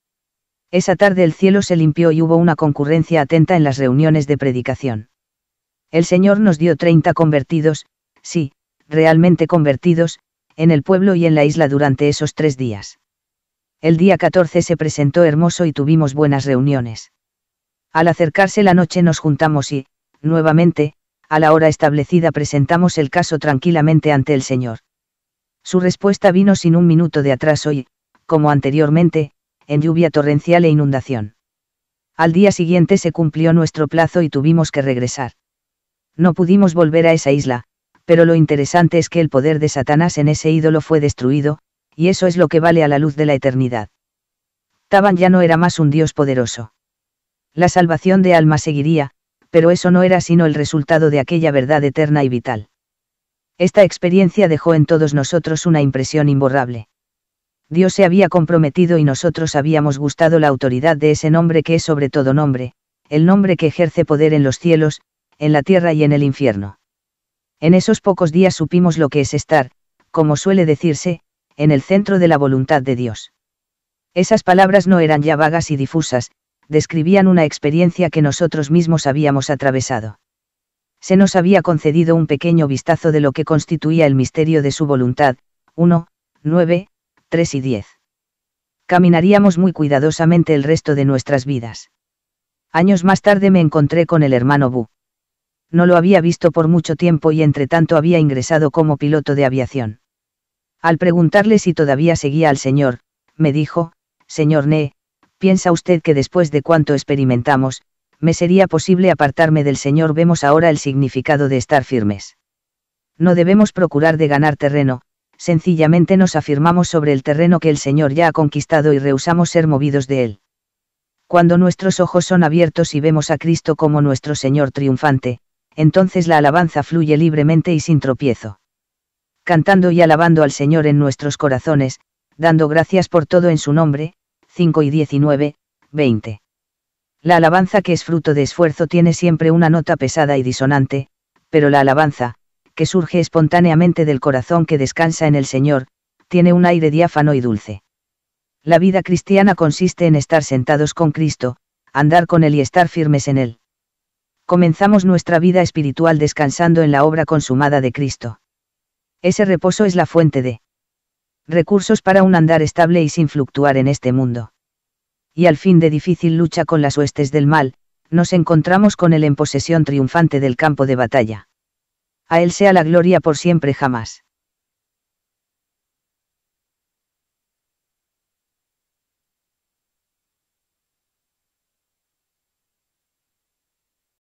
Esa tarde el cielo se limpió y hubo una concurrencia atenta en las reuniones de predicación. El Señor nos dio 30 convertidos, sí, realmente convertidos, en el pueblo y en la isla durante esos tres días. El día 14 se presentó hermoso y tuvimos buenas reuniones. Al acercarse la noche nos juntamos y, nuevamente, a la hora establecida presentamos el caso tranquilamente ante el Señor. Su respuesta vino sin un minuto de atraso y, como anteriormente, en lluvia torrencial e inundación. Al día siguiente se cumplió nuestro plazo y tuvimos que regresar. No pudimos volver a esa isla, pero lo interesante es que el poder de Satanás en ese ídolo fue destruido, y eso es lo que vale a la luz de la eternidad. Taban ya no era más un dios poderoso. La salvación de alma seguiría, pero eso no era sino el resultado de aquella verdad eterna y vital. Esta experiencia dejó en todos nosotros una impresión imborrable. Dios se había comprometido y nosotros habíamos gustado la autoridad de ese nombre que es sobre todo nombre, el nombre que ejerce poder en los cielos, en la tierra y en el infierno. En esos pocos días supimos lo que es estar, como suele decirse, en el centro de la voluntad de Dios. Esas palabras no eran ya vagas y difusas, describían una experiencia que nosotros mismos habíamos atravesado. Se nos había concedido un pequeño vistazo de lo que constituía el misterio de su voluntad, 1, 9, 3 y 10. Caminaríamos muy cuidadosamente el resto de nuestras vidas. Años más tarde me encontré con el hermano Bu. No lo había visto por mucho tiempo y entre tanto había ingresado como piloto de aviación. Al preguntarle si todavía seguía al señor, me dijo, señor Ne, ¿Piensa usted que después de cuanto experimentamos, me sería posible apartarme del Señor? Vemos ahora el significado de estar firmes. No debemos procurar de ganar terreno, sencillamente nos afirmamos sobre el terreno que el Señor ya ha conquistado y rehusamos ser movidos de él. Cuando nuestros ojos son abiertos y vemos a Cristo como nuestro Señor triunfante, entonces la alabanza fluye libremente y sin tropiezo. Cantando y alabando al Señor en nuestros corazones, dando gracias por todo en su nombre, 5 y 19, 20. La alabanza que es fruto de esfuerzo tiene siempre una nota pesada y disonante, pero la alabanza, que surge espontáneamente del corazón que descansa en el Señor, tiene un aire diáfano y dulce. La vida cristiana consiste en estar sentados con Cristo, andar con Él y estar firmes en Él. Comenzamos nuestra vida espiritual descansando en la obra consumada de Cristo. Ese reposo es la fuente de recursos para un andar estable y sin fluctuar en este mundo. Y al fin de difícil lucha con las huestes del mal, nos encontramos con él en posesión triunfante del campo de batalla. A él sea la gloria por siempre jamás.